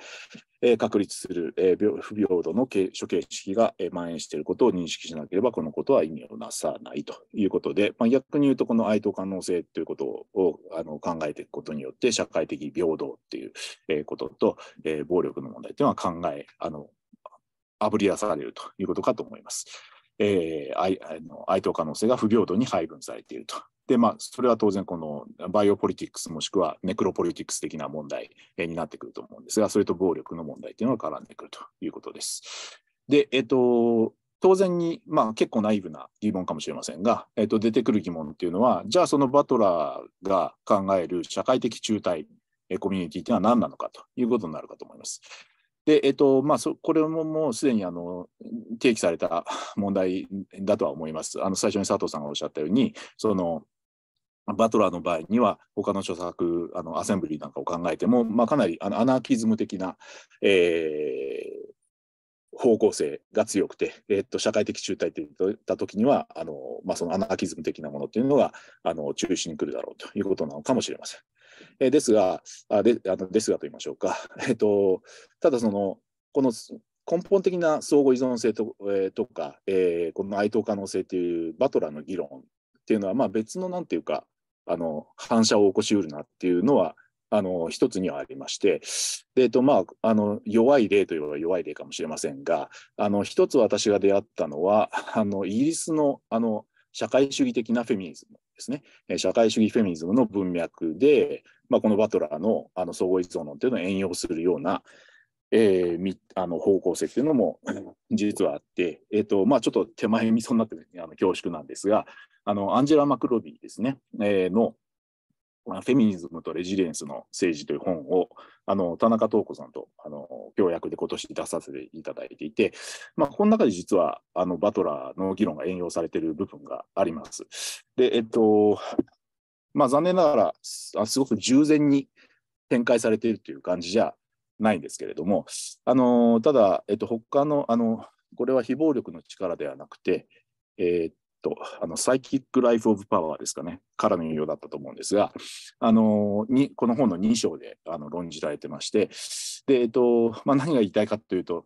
えー、確立する、えー、不平等の処刑式が、えー、蔓延していることを認識しなければ、このことは意味をなさないということで、まあ、逆に言うと、この哀悼可能性ということをあの考えていくことによって、社会的平等っていう、えことと、えー、暴力の問題というのは考え、あのあぶり出されるということかと思います。えー、愛愛と可能性が不平等に配分されていると。で、まあ、それは当然、このバイオポリティクスもしくはネクロポリティクス的な問題になってくると思うんですが、それと暴力の問題というのが絡んでくるということです。で、えっと、当然に、まあ、結構ナイーブな疑問かもしれませんが、えっと、出てくる疑問っていうのは、じゃあそのバトラーが考える社会的中退、コミュニティっていうのは何なのかということになるかと思います。で、えっとまあ、そこれももうすでにあの提起された 問題だとは思います。あの最初に佐藤さんがおっしゃったように、そのバトラーの場合には、他の著作、あのアセンブリーなんかを考えても、まあ、かなりあのアナーキズム的な、えー、方向性が強くて、えっと、社会的中退といったときには、あのまあ、そのアナーキズム的なものというのがあの中心に来るだろうということなのかもしれません。えですが、あであのですがと言いましょうか、えっと、ただその、この根本的な相互依存性と,、えー、とか、えー、この哀悼可能性というバトラーの議論っていうのは、まあ、別のなんていうかあの反射を起こしうるなっていうのはあの一つにはありましてえーとまあ、あの弱い例といえば弱い例かもしれませんがあの一つ私が出会ったのはあのイギリスのあの社会主義的なフェミニズムですね、社会主義フェミニズムの文脈で、まあ、このバトラーのあの相互依存論というのを援用するような、えー、あの方向性というのも実はあって、えーとまあ、ちょっと手前味噌になって、あの恐縮なんですが、あのアンジェラ・マクロビーですね、えー、の、フェミニズムとレジリエンスの政治という本を、あの田中東子さんとあの協約で今年出させていただいていて、まあ、この中で実はあのバトラーの議論が援用されている部分があります。で、えっと、まあ、残念ながら、すごく従前に展開されているという感じじゃないんですけれども、あのただ、えっと、他のあの、これは非暴力の力ではなくて、えー、あのサイキック・ライフ・オブ・パワーですかね、からの引用だったと思うんですが、あのにこの本の2章であの論じられてまして、でえっとまあ、何が言いたいかというと、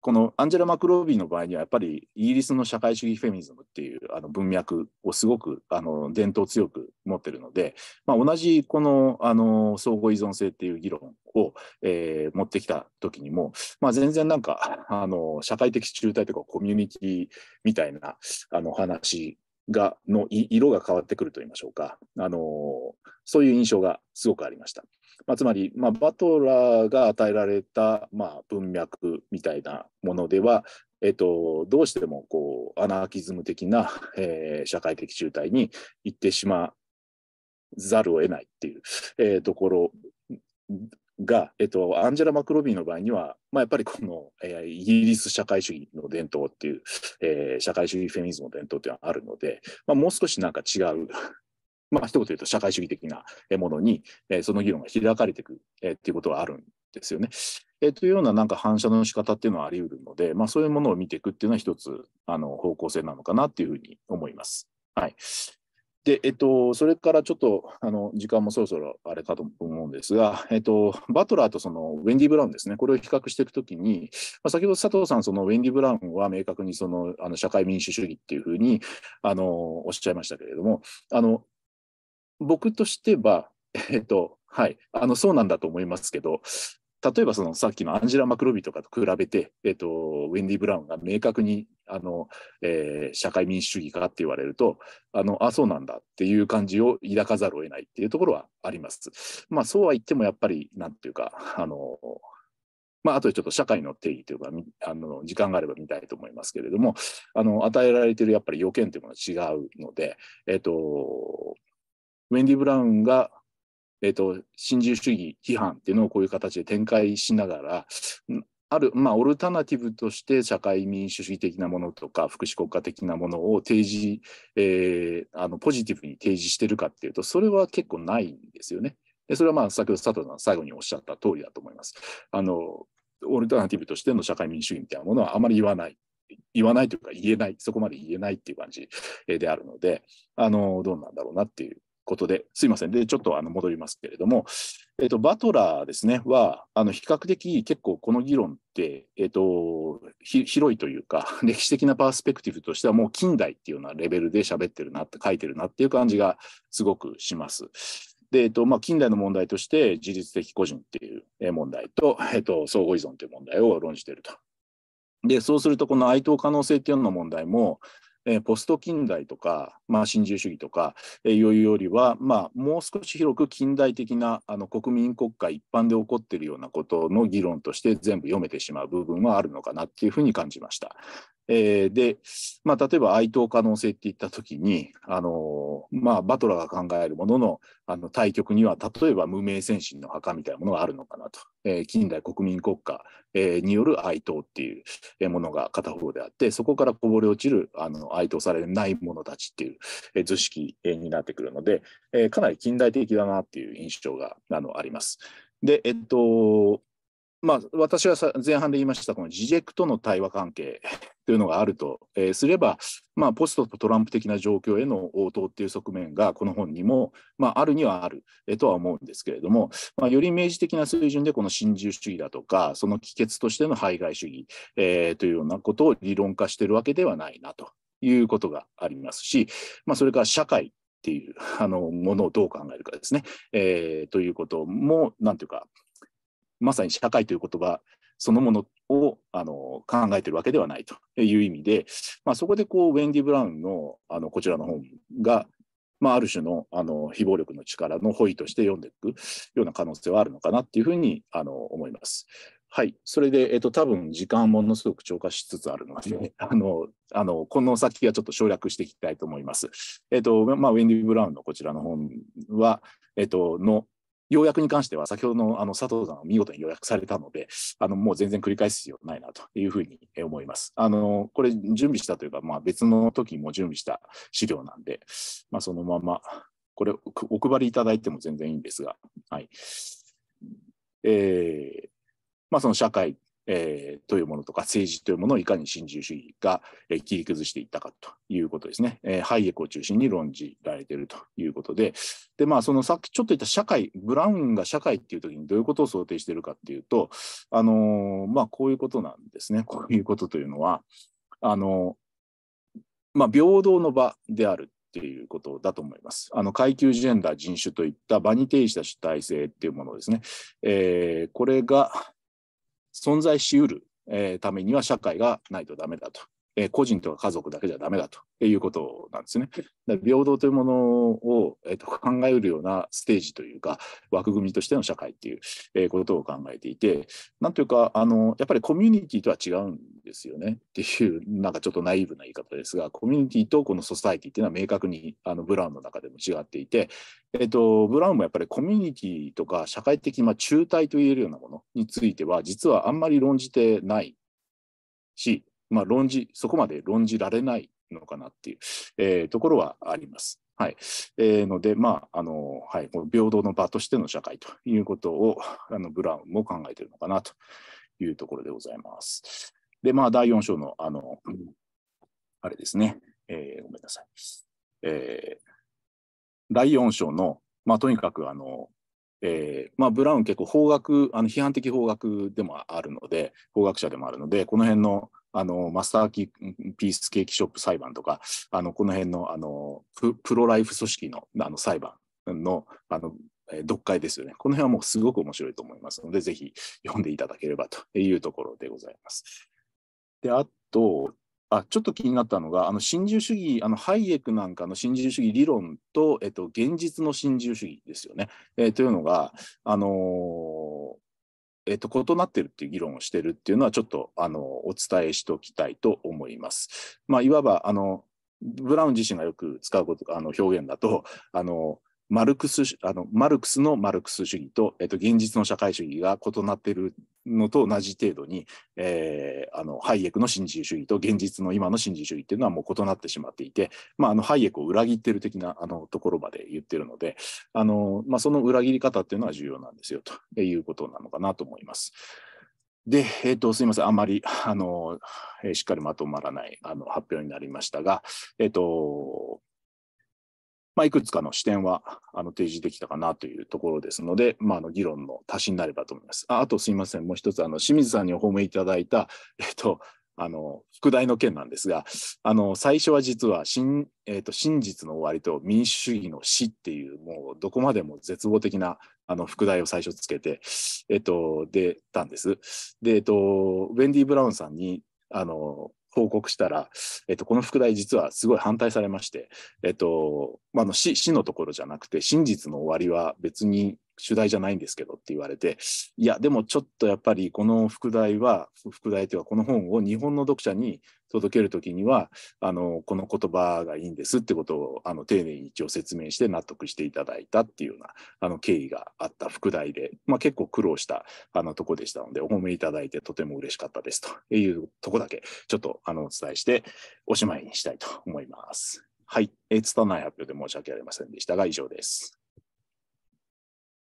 このアンジェラ・マクロービーの場合にはやっぱりイギリスの社会主義フェミニズムっていうあの文脈をすごくあの伝統強く持ってるので、まあ、同じこのあの相互依存性っていう議論を、えー、持ってきた時にも、まあ、全然なんかあの社会的中体とかコミュニティみたいなあの話がの色が変わってくると言いましょうか、あのそういう印象がすごくありました。まあ、つまり、まあ、バトラーが与えられた、まあ、文脈みたいなものでは、えっと、どうしてもこうアナーキズム的な、えー、社会的中体に行ってしまざるを得ないっていう、えー、ところが、えっと、アンジェラ・マクロビーの場合には、まあ、やっぱりこの、えー、イギリス社会主義の伝統っていう、えー、社会主義フェミニズムの伝統っていうのはあるので、まあ、もう少しなんか違う まあ一言言うと社会主義的なものに、えー、その議論が開かれていく、えー、っていうことはあるんですよね。えー、というようななんか反射の仕方っていうのはあり得るので、まあ、そういうものを見ていくっていうのは一つあの方向性なのかなっていうふうに思います。はいで、えっと、それからちょっと、あの、時間もそろそろあれかと思うんですが、えっと、バトラーとその、ウェンディ・ブラウンですね、これを比較していくときに、まあ、先ほど佐藤さん、その、ウェンディ・ブラウンは明確にその、あの、社会民主主義っていうふうに、あの、おっしゃいましたけれども、あの、僕としては、えっと、はい、あの、そうなんだと思いますけど、例えばそのさっきのアンジェラ・マクロビとかと比べて、えっと、ウェンディ・ブラウンが明確にあの、えー、社会民主主義かって言われるとあのあそうなんだっていう感じを抱かざるを得ないっていうところはあります。まあ、そうは言ってもやっぱりなんていうかあのまあ、あとちょっと社会の定義というか、あの時間があれば見たいと思いますけれども、あの与えられているやっぱり要件というものは違うので、えっと、ウェンディ・ブラウンがえっ、ー、と、新自由主義批判っていうのをこういう形で展開しながら、ある、まあ、オルタナティブとして社会民主主義的なものとか福祉国家的なものを提示、えー、あのポジティブに提示してるかっていうとそれは結構ないんですよね。でそれはまあ先ほど佐藤さん最後におっしゃった通りだと思います。あのオルタナティブとしての社会民主主義みたいなものはあまり言わない。言わないというか言えない、そこまで言えないっていう感じであるので、あのどうなんだろうなっていうことで、すいません。で、ちょっとあの戻りますけれども、えっと、バトラーですね、は、あの比較的結構この議論って、えっと、広いというか、歴史的なパースペクティブとしてはもう近代っていうようなレベルで喋ってるなって、書いてるなっていう感じがすごくします。で、えっと、まあ、近代の問題として、自律的個人っていう問題と、えっと、相互依存っていう問題を論じていると。で、そうすると、この哀悼可能性っていうような問題も、えポスト近代とか、まあ、新自由主義とか、えいうよりは、まあ、もう少し広く近代的なあの国民国家一般で起こっているようなことの議論として全部読めてしまう部分はあるのかなっていうふうに感じました。えー、で、まあ、例えば哀悼可能性っていった時に、あのまあ、バトラーが考えるもののあの対局には例えば無名戦士の墓みたいなものがあるのかなと、えー、近代国民国家、えー、による哀悼っていうものが片方であってそこからこぼれ落ちるあの哀悼されない者たちっていう、え図式になってくるので、えかなり近代的だなっていう印象があのあります。で、えっとまあ、私は前半で言いました、この自ジとの対話関係 というのがあると、えー、すれば、まあ、ポストトランプ的な状況への応答っていう側面が、この本にも、まあ、あるにはある、えー、とは思うんですけれども、まあ、より明示的な水準で、この新自由主義だとか、その帰結としての排外主義、えー、というようなことを理論化しているわけではないなということがありますし、まあ、それから社会っていうあのものをどう考えるかですね、えー、ということも、なんていうか、まさに社会という言葉そのものをあの考えてるわけではないという意味で、まあ、そこでこうウェンディ・ブラウンのあのこちらの本が、まあ、ある種のあの非暴力の力の保意として読んでいくような可能性はあるのかなというふうにあの思います。はい、それで、えっと、多分時間ものすごく超過しつつあるので、あのあのこの先はちょっと省略していきたいと思います。えっとまあ、ウェンディ・ブラウンのこちらの本は、えっと、の要約に関しては、先ほどのあの佐藤さんが見事に要約されたので、あのもう全然繰り返す必要ないなというふうに思います。あのこれ、準備したというか、まあ、別の時も準備した資料なんで、まあ、そのまま、これ、お配りいただいても全然いいんですが、はい。えーまあ、その社会えー、というものとか政治というものをいかに新自由主義が、えー、切り崩していったかということですね、えー、ハイエクを中心に論じられているということで、でまあ、そのさっきちょっと言った社会、ブラウンが社会っていう時にどういうことを想定しているかっていうと、あのー、まあ、こういうことなんですね、こういうことというのは、あのー、まあ、平等の場であるっていうことだと思います。あの階級、ジェンダー、人種といった場に定義した主体性っていうものですね。えー、これが、存在しうる、えー、ためには社会がないとダメだとえ個人とか家族だけじゃダメだということなんですね。だ平等というものを、えー、と考えるようなステージというか枠組みとしての社会っていう、えことを考えていてなんというかあのやっぱりコミュニティとは違うんですよねっていうなんかちょっとナイーブな言い方ですがコミュニティとこのソサイティっていうのは明確にあのブラウンの中でも違っていて、えー、とブラウンもやっぱりコミュニティとか社会的、まあ、中体といえるようなものについては実はあんまり論じてないしまあ、論じ、そこまで論じられないのかなっていう、えー、ところはあります。はい。えー、ので、まあ、あの、はい、この平等の場としての社会ということを、あの、ブラウンも考えているのかなというところでございます。で、まあ、第4章の、あの、あれですね、えー、ごめんなさい。えー、第4章の、まあ、とにかく、あの、えーまあ、ブラウン結構法学あの批判的法学でもあるので法学者でもあるのでこの辺のあの、マスターキピースケーキショップ裁判とか、あの、この辺の、あの、プロライフ組織のあの裁判の、あの、読解ですよね。この辺はもうすごく面白いと思いますので、ぜひ読んでいただければというところでございます。で、あと、あちょっと気になったのが、あの新自由主義、あのハイエクなんかの新自由主義理論と、えっと、現実の新自由主義ですよね。えー、というのが、あのーえっと、異なってるっていう議論をしてるっていうのは、ちょっとあのお伝えしておきたいと思います。まあ、いわばあのブラウン自身がよく使うことあの表現だとあのマルクスあのマルクスのマルクス主義と,、えっと現実の社会主義が異なっているのと同じ程度に、えー、あのハイエクの新自由主義と現実の今の新自由主義っていうのはもう異なってしまっていて、まあ、あのハイエクを裏切ってる的なあのところまで言ってるのであの、まあ、その裏切り方っていうのは重要なんですよということなのかなと思います。で、えっ、ー、と、すみません、あまり、あの、えー、しっかりまとまらないあの発表になりましたが、えっ、ー、と、まあ、いくつかの視点はあの提示できたかなというところですので、まあ、あの議論の足しになればと思います。ああとすいません、もう一つあの清水さんにお褒めいただいた、えっと、あの副題の件なんですがあの最初は実は真,、えーと、真実の終わりと民主主義の死っていうもうどこまでも絶望的なあの副題を最初つけて、えーと、出たんです。で、えーとウェンディ・ブラウンさんにあの報告したら、えっと、この副題実はすごい反対されまして、えっと、まあ、の死、死のところじゃなくて、真実の終わりは別に主題じゃないんですけどって言われて、いや、でもちょっとやっぱりこの副題は、副題というかこの本を日本の読者に届けるときには、あの、この言葉がいいんですってことを、あの、丁寧に一応説明して納得していただいたっていうような、あの、経緯があった副題で、まあ結構苦労した、あの、とこでしたので、お褒めいただいてとても嬉しかったですというとこだけ、ちょっと、あの、お伝えして、おしまいにしたいと思います。はい。えつー、ない発表で申し訳ありませんでしたが、以上です。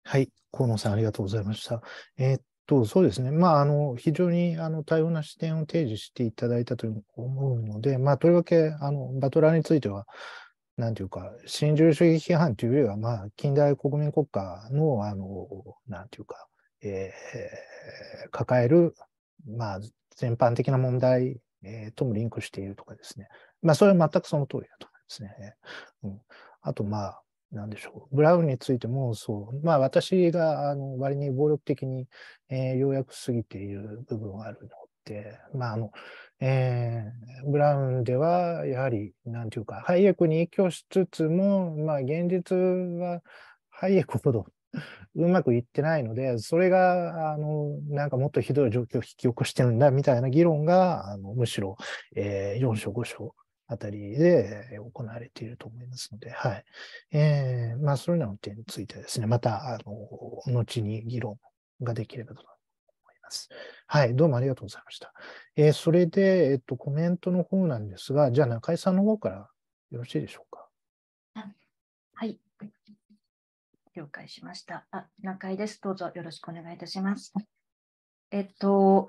はい、河野さん、ありがとうございました。えー、っと、そうですね、まあ、あの非常にあの多様な視点を提示していただいたと思うので、まあ、とりわけあのバトラーについては、なんていうか、新自由主義批判というよりは、まあ、近代国民国家の、あのなんていうか、えー、抱える、まあ、全般的な問題、えー、ともリンクしているとかですね、まあ、それは全くその通りだと思いますね。うん、あと、まあ、なんでしょう。ブラウンについてもそう。まあ私があの割に暴力的に、えー、要約すぎている部分があるので、まああの、えー、ブラウンではやはり、なんていうか、ハイエクに影響しつつも、まあ現実はハイエクほど うまくいってないので、それが、あの、なんかもっとひどい状況を引き起こしてるんだみたいな議論が、あのむしろ、えー、4章、5章あたりで行われていると思いますので、はい。えー、まあ、それらの点についてですね、また、あの、後に議論ができればと思います。はい、どうもありがとうございました。えー、それで、えっと、コメントの方なんですが、じゃあ中井さんの方からよろしいでしょうか。はい。了解しました。あ、中井です。どうぞよろしくお願いいたします。えっと、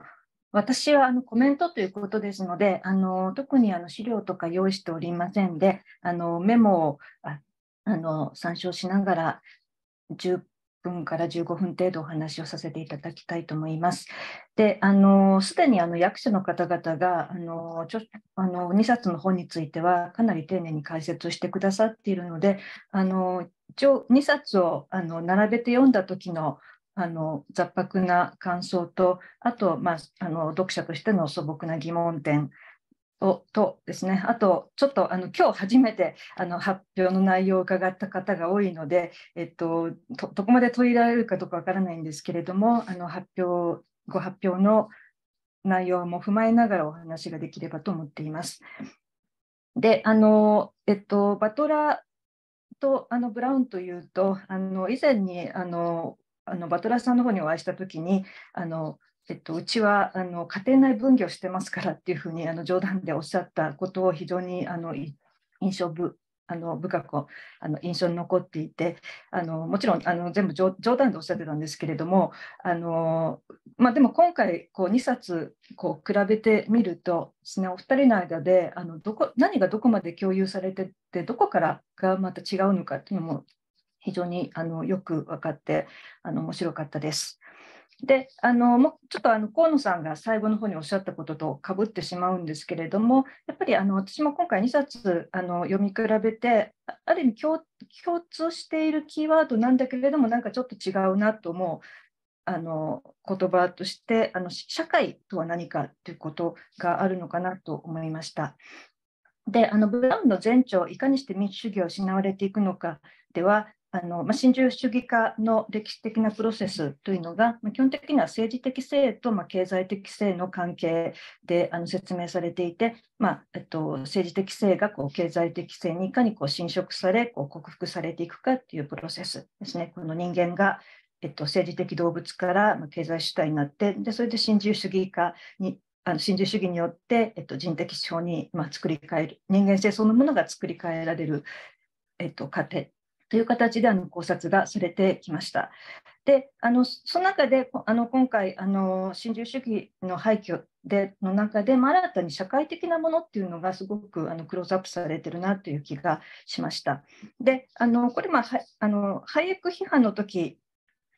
私はあのコメントということですので、あの特にあの資料とか用意しておりませんで、あのメモをああの参照しながら10分から15分程度お話をさせていただきたいと思います。で、すでにあの役所の方々があのちょあの2冊の本についてはかなり丁寧に解説をしてくださっているので、あの一応2冊をあの並べて読んだ時のあの雑白な感想とあと、まあ、あの読者としての素朴な疑問点をとですねあとちょっとあの今日初めてあの発表の内容を伺った方が多いので、えっと、どこまで取り入れられるかどうかわからないんですけれどもあの発表ご発表の内容も踏まえながらお話ができればと思っています。であのえっと、バトラーとあのブラウンというとあの以前にあのあのバトラーさんの方にお会いした時にあのえっと、うちはあの家庭内分業してますからっていうふうにあの冗談でおっしゃったことを非常にあの印象ぶあの深くあの印象に残っていてあのもちろんあの全部冗談でおっしゃってたんですけれどもあの、まあ、でも今回こう2冊こう比べてみるとですねお二人の間であのどこ何がどこまで共有されててどこからがまた違うのかっていうのも非常にあのよく分かってあの面白かったです。であのもうちょっとあの河野さんが最後の方におっしゃったこととかぶってしまうんですけれどもやっぱりあの私も今回2冊あの読み比べてある意味共通しているキーワードなんだけれどもなんかちょっと違うなと思うあの言葉としてあの社会とは何かということがあるのかなと思いました。であのブラウンの前兆いかにして民主主義を失われていくのかではあのまあ、新自由主義化の歴史的なプロセスというのが、まあ、基本的には政治的性と、まあ、経済的性の関係であの説明されていて、まあえっと、政治的性がこう経済的性にいかにこう侵食されこう克服されていくかというプロセスですね。この人間がえっと、政治的動物から経済主体になってでそれで新自由主義化にあの新自由主義によって、えっと、人的思想に、まあ、作り変える人間性そのものが作り変えられる、えっと、過程という形であの考察がされてきました。であのその中であの今回あの新自由主義の廃墟での中で、まあ、新たに社会的なものっていうのがすごくあのクローズアップされてるなという気がしました。であのこれ、まあ、あのハイエク批判の時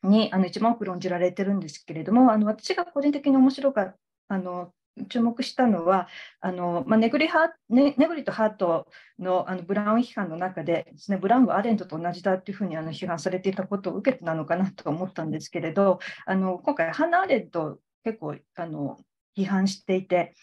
にあの一番多く論じられてるんですけれどもあの私が個人的に面白かったあの注目したのはあの、まあ、ネグリハネネグリとハートのあのブラウン批判の中でです、ね、ブラウンはアレントと同じだというふうにあの批判されていたことを受けてなのかなと思ったんですけれどあの今回ハンナ・アレント結構あの批判していて。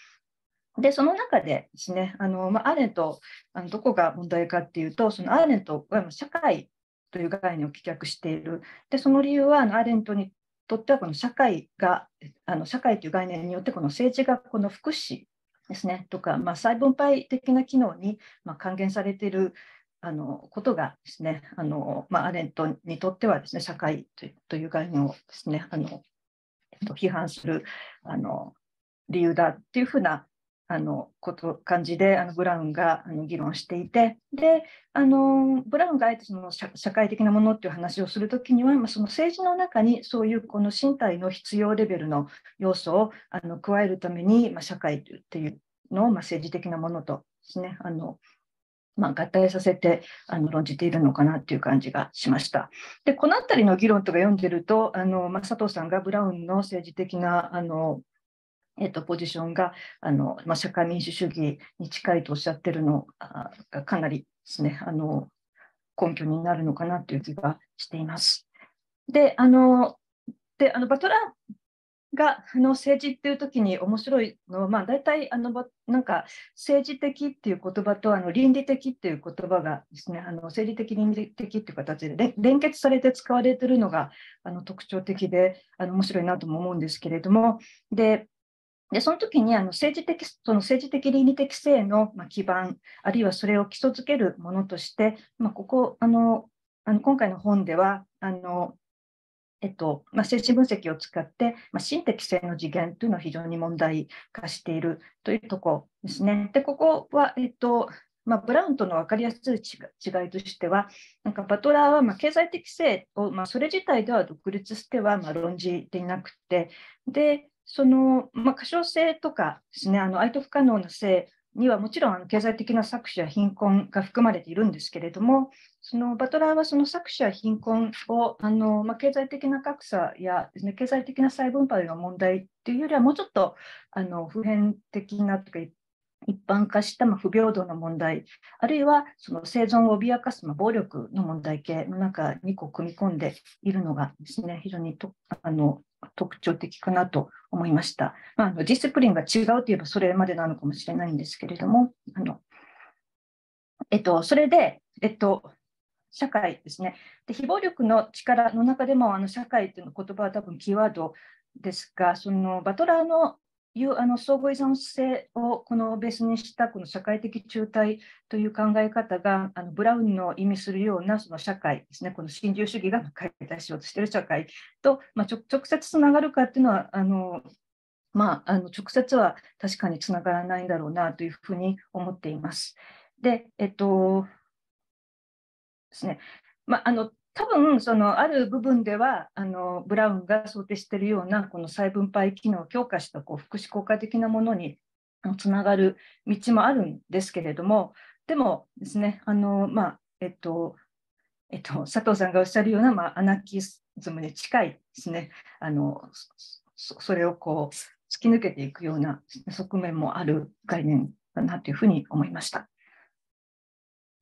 でその中でですね、あのまあ、アレントあのどこが問題かっていうと、そのアレントは社会という概念を棄却している。で、その理由はアレントにとってはこの社会があの社会という概念によってこの政治がこの福祉ですねとか、まあ、再分配的な機能に、ま還元されているあのことがですねあの、まあ、アレントにとってはですね社会という概念をですねあの、えっと、批判するあの理由だっていうふうなあのこと感じであのブラウンがあの議論していてであのブラウンがあえてその社会的なものっていう話をするときには、まあ、その政治の中にそういうこの身体の必要レベルの要素をあの加えるために、まあ、社会っていうのを、まあ、政治的なものとですねあのまあ、合体させてあの論じているのかなっていう感じがしました。でこの辺りの議論とか読んでるとあの、まあ、佐藤さんがブラウンの政治的なあのえーと、ポジションがあの、まあ、社会民主主義に近いとおっしゃってるのがかなりですねあの根拠になるのかなという気がしています。であのであのバトラーがあの政治っていう時に面白いのは、まあ、大体あのなんか政治的っていう言葉とあの倫理的っていう言葉がですねあの政治的倫理的っていう形で連結されて使われてるのがあの特徴的であの面白いなとも思うんですけれどもででその時にあの政治的その政治的倫理的性の基盤あるいはそれを基礎づけるものとして、まあ、ここあのあの今回の本ではあのえっとまあ、精神分析を使って、まあ、心的性の次元というのは非常に問題化しているというところですね。でここは、えっとまあ、ブラウンとの分かりやすい違いとしては、なんかバトラーはまあ経済的性を、まあ、それ自体では独立してはまあ論じていなくて、でその、まあ、可性とかですね、あの愛と不可能な性にはもちろんあの経済的な搾取や貧困が含まれているんですけれども、そのバトラーはその搾取や貧困をあの、まあ、経済的な格差やです、ね、経済的な再分配の問題というよりは、もうちょっとあの普遍的なとか一一般化した不平等の問題、あるいはその生存を脅かす暴力の問題系の中にこう組み込んでいるのがですね、非常にとあの特徴的かなと思いました。まあ、あのディスプリンが違うといえばそれまでなのかもしれないんですけれども、あのえっと、それで、えっと、社会ですねで、非暴力の力の中でもあの社会というの言葉は多分キーワードですが、そのバトラーのいうあの相互依存性をこのベースにしたこの社会的中体という考え方があのブラウンの意味するようなその社会ですねこの新自由主義が解体しようとしている社会と、まあ、直接つながるかっていうのはあの、まあ、あの直接は確かにつながらないんだろうなというふうに思っています。でえっとですねまあ、あの多分そのある部分ではあのブラウンが想定しているようなこの再分配機能を強化したこう福祉効果的なものにつながる道もあるんですけれどもでもですねあの、まあえっとえっと、佐藤さんがおっしゃるような、まあ、アナキズムに近いですねあのそれをこう突き抜けていくような側面もある概念だなというふうに思いました。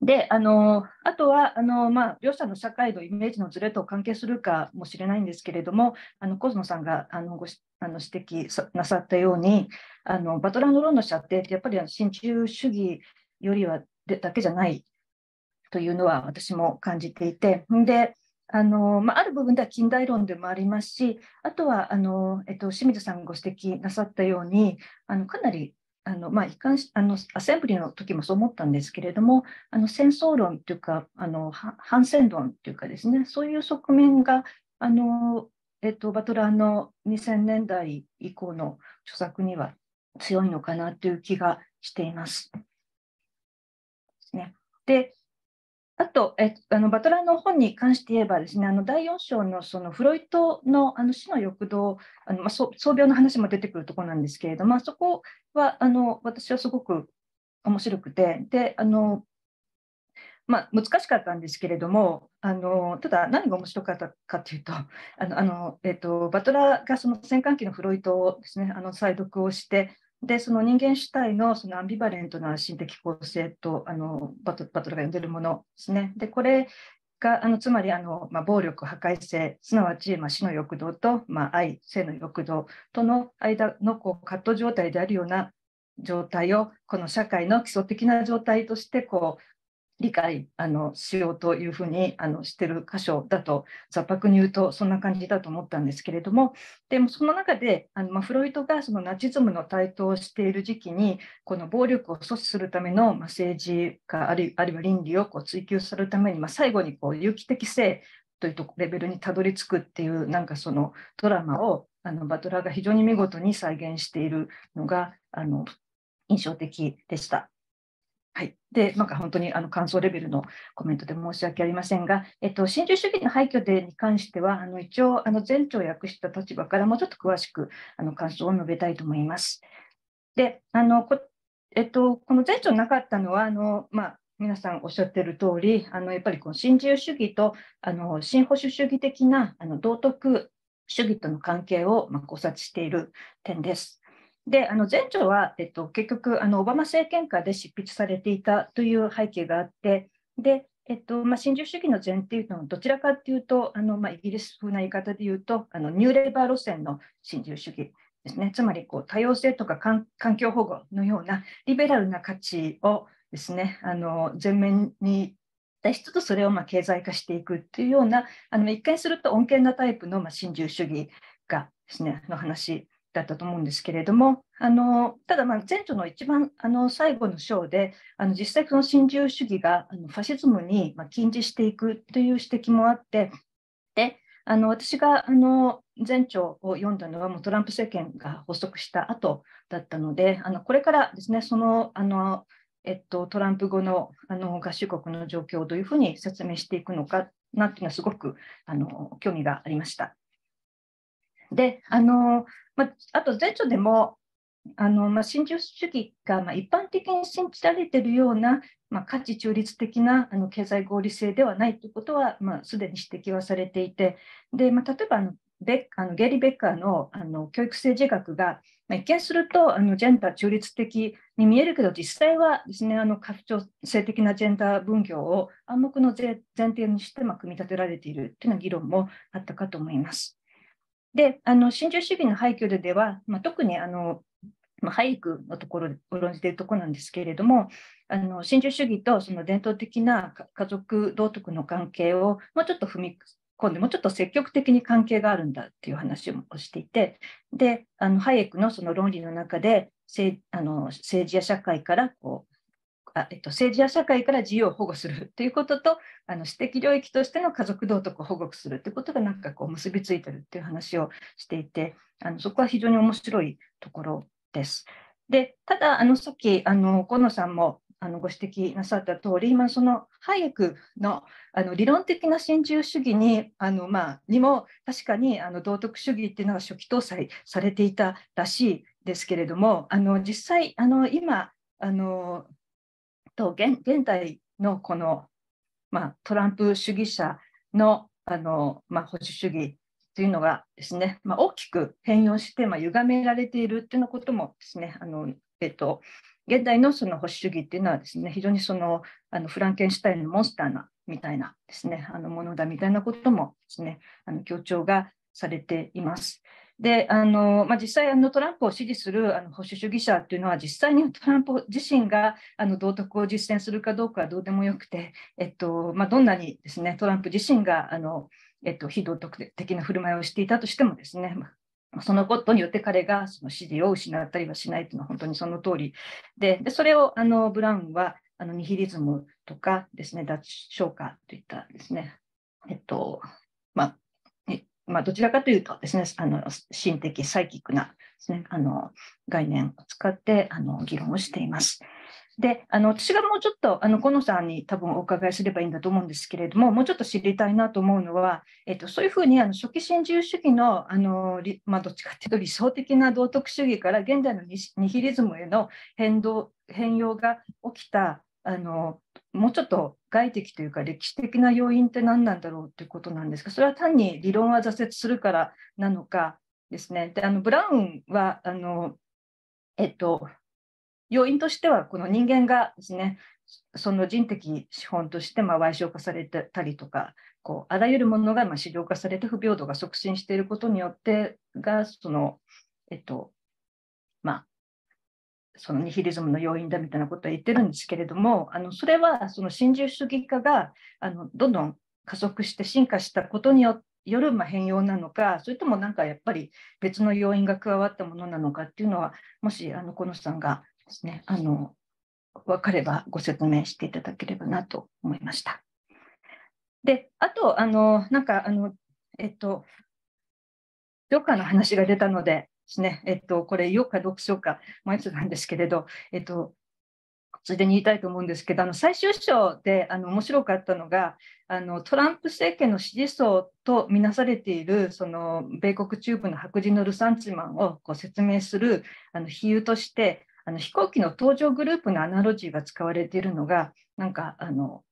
であのあとはあの、まあ、両者の社会のイメージのずれと関係するかもしれないんですけれども、あの小園さんがあのごあの指摘なさったように、あのバトラーの論の射程ってやっぱり親中主義よりはでだけじゃないというのは私も感じていて、であのまあ、ある部分では近代論でもありますし、あとはあの、えっと、清水さんがご指摘なさったように、あのかなりあのまあ、あのアセンブリの時もそう思ったんですけれどもあの戦争論というかあの反戦論というかですねそういう側面があの、えっと、バトラーの2000年代以降の著作には強いのかなという気がしています。ですね、であとえあのバトラーの本に関して言えばですねあの第4章のそのフロイトのあの死の欲動あの、まあ、創病の話も出てくるところなんですけれども、そこはあの私はすごく面白くてであの、まあ、難しかったんですけれどもあのただ何が面白かったかというとあのあの、えーとバトラーがその戦艦機のフロイトをです、ね、あの再読をしてで、その人間主体のそのアンビバレントな心的構成とあのバトバトルが呼んでるものですね。で、これがあのつまりあの、まあ、暴力、破壊性、すなわち、まあ、死の欲動と、まあ、愛、性の欲動との間のこう葛藤状態であるような状態をこの社会の基礎的な状態としてこう理解あのしようというふうにあのしてる箇所だと雑白に言うとそんな感じだと思ったんですけれどもでもその中であの、まあ、フロイトがそのナチズムの台頭をしている時期にこの暴力を阻止するための、まあ、政治家あるいは倫理をこう追求するために、まあ、最後にこう有機的性というとレベルにたどり着くっていうなんかそのドラマをあのバトラーが非常に見事に再現しているのがあの印象的でした。はい、でなんか本当にあの感想レベルのコメントで申し訳ありませんが、えっと、新自由主義の廃墟でに関してはあの一応あの前兆を訳した立場からもうちょっと詳しくあの感想を述べたいと思います。であのこ,、えっと、この前兆なかったのはあの、まあ、皆さんおっしゃってる通りあのやっぱりこの新自由主義とあの新保守主義的なあの道徳主義との関係を、まあ、考察している点です。であの前著は、えっと、結局あのオバマ政権下で執筆されていたという背景があってで、えっとまあ、新自由主義の前提というのはどちらかというとあの、まあ、イギリス風な言い方で言うとあのニューレバー路線の新自由主義ですねつまりこう多様性とか環境保護のようなリベラルな価値をですねあの前面に出しつつそれをまあ経済化していくというようなあの一見すると穏健なタイプのまあ新自由主義がですねの話だったと思うんですけれども、あのただ、前著の一番あの最後の章で、あの実際、その新自由主義があのファシズムに禁じしていくという指摘もあって、であの私があの前著を読んだのはもうトランプ政権が発足した後だったので、あのこれからですね、そのあのえっと、トランプ後のあの合衆国の状況をどういうふうに説明していくのかなとていうのはすごくあの興味がありました。であのまあ、あと前著でもあの、まあ、新自由主義が、まあ、一般的に信じられているような、まあ、価値中立的なあの経済合理性ではないということは、まあ、すでに指摘はされていて、でまあ、例えばあのベあのゲリー・ベッカーのあの教育政治学が、まあ、一見するとあのジェンダー中立的に見えるけど、実際はです、ね、あの拡張性的なジェンダー分業を暗黙の前提にして、まあ、組み立てられているというような議論もあったかと思います。で、あの新自主義の廃墟では、まあ、特にあの、まあ、俳句のところを論じているところなんですけれども、あの新自主義とその伝統的な家族道徳の関係をもうちょっと踏み込んで、もうちょっと積極的に関係があるんだっていう話をしていて、で、あのハイエクのその論理の中で、あの政治や社会からこうあえっと、政治や社会から自由を保護するということとあの私的領域としての家族道徳を保護するということがなんかこう結びついてるっていう話をしていてあのそこは非常に面白いところです。でただあのさっきあの河野さんもあのご指摘なさった通り今そのハイエクのあの理論的な新自由主義にあの、まあ、にも確かにあの道徳主義っていうのが初期搭載されていたらしいですけれどもあの実際あの今あのと現代のこの、まあ、トランプ主義者のあの、まあ、保守主義というのがですね、まあ、大きく変容して、まあ、歪められているというのこともですねあの、えっと、現代のその保守主義っていうのはですね非常にそのあのフランケンシュタインのモンスターなみたいなですねあのものだみたいなこともですねあの強調がされています。であのまあ、実際あの、トランプを支持するあの保守主義者というのは、実際にトランプ自身があの道徳を実践するかどうかはどうでもよくて、えっとまあ、どんなにです、ね、トランプ自身があの、えっと、非道徳的な振る舞いをしていたとしてもですね、そのことによって彼がその支持を失ったりはしないというのは本当にその通りで、でそれをあのブラウンはあのニヒリズムとかですね、脱消化といったですね、えっとまあ、まあ、どちらかというとですね、あの心的、サイキックなですね、あの概念を使ってあの議論をしています。で、あの私がもうちょっとあの河野さんに多分お伺いすればいいんだと思うんですけれども、もうちょっと知りたいなと思うのは、えっと、そういうふうにあの初期新自由主義のあの、まあ、どっちかというと理想的な道徳主義から現在のニヒリズムへの変動変容が起きたあのもうちょっと外的というか歴史的な要因って何なんだろうということなんですがそれは単に理論は挫折するからなのかですねであのブラウンはあの、えっと、要因としてはこの人間がですねその人的資本としてまあ賠償化されてたりとかこうあらゆるものがまあ資料化されて不平等が促進していることによってがその、えっと、そのニヒリズムの要因だみたいなことは言ってるんですけれどもあのそれはその新自由主義化があのどんどん加速して進化したことによってよるま変容なのかそれともなんかやっぱり別の要因が加わったものなのかっていうのはもしあのこのさんがですねあの分かればご説明していただければなと思いました。であとあのなんかあのえっとどっかの話が出たのでですね、えっと、これ、読か読書か迷ってなんですけれど、えっと、ついでに言いたいと思うんですけど、あの最終章であの面白かったのがあの、トランプ政権の支持層と見なされているその米国中部の白人のルサンチマンをこう説明するあの比喩として、あの飛行機の搭乗グループのアナロジーが使われているのが、なんかあの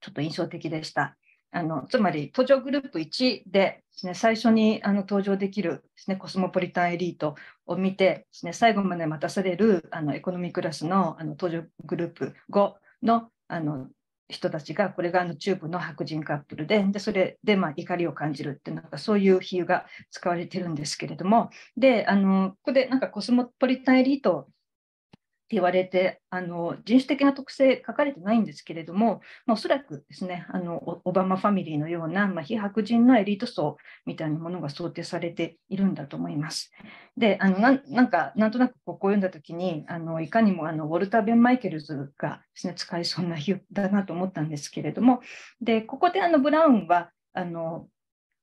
ちょっと印象的でした。あのつまり途上グループ1でです、ね、最初にあの登場できるです、ね、コスモポリタンエリートを見てです、ね、最後まで待たされるあのエコノミークラスのあの登場グループ5のあの人たちがこれがあの中部の白人カップルででそれでま怒りを感じるってなんかそういう比喩が使われてるんですけれどもであのここでなんかコスモポリタンエリート言われてあの人種的な特性書かれてないんですけれども、まおそらくですねあのオバマファミリーのような、まあ、非白人のエリート層みたいなものが想定されているんだと思います。であのなんかなんとなくこを読んだ時にあのいかにもあのウォルター・ベン・マイケルズがです、ね、使いそうな日だなと思ったんですけれどもでここであのブラウンはあの、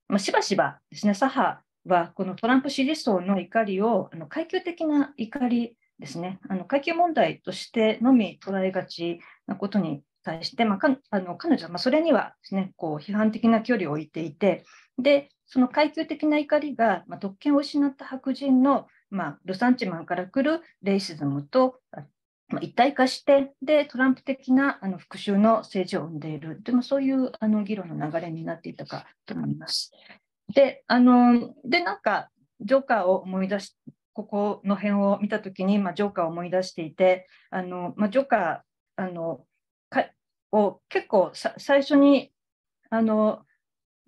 まあ、しばしばですね左派はこのトランプ支持層の怒りをあの階級的な怒りですね、あの階級問題としてのみ捉えがちなことに対して、まあ、かあの彼女はまそれにはです、ね、こう批判的な距離を置いていてでその階級的な怒りが、まあ、特権を失った白人の、まあ、ルサンチマンから来るレイシズムと、まあ、一体化してでトランプ的なあの復讐の政治を生んでいるでもそういうあの議論の流れになっていたかと思います。であのでなんかジョーカーを思い出しここの辺を見た時に、まあ、ジョーカーを思い出していてあの、まあ、ジョーカーあのかを結構最初にあの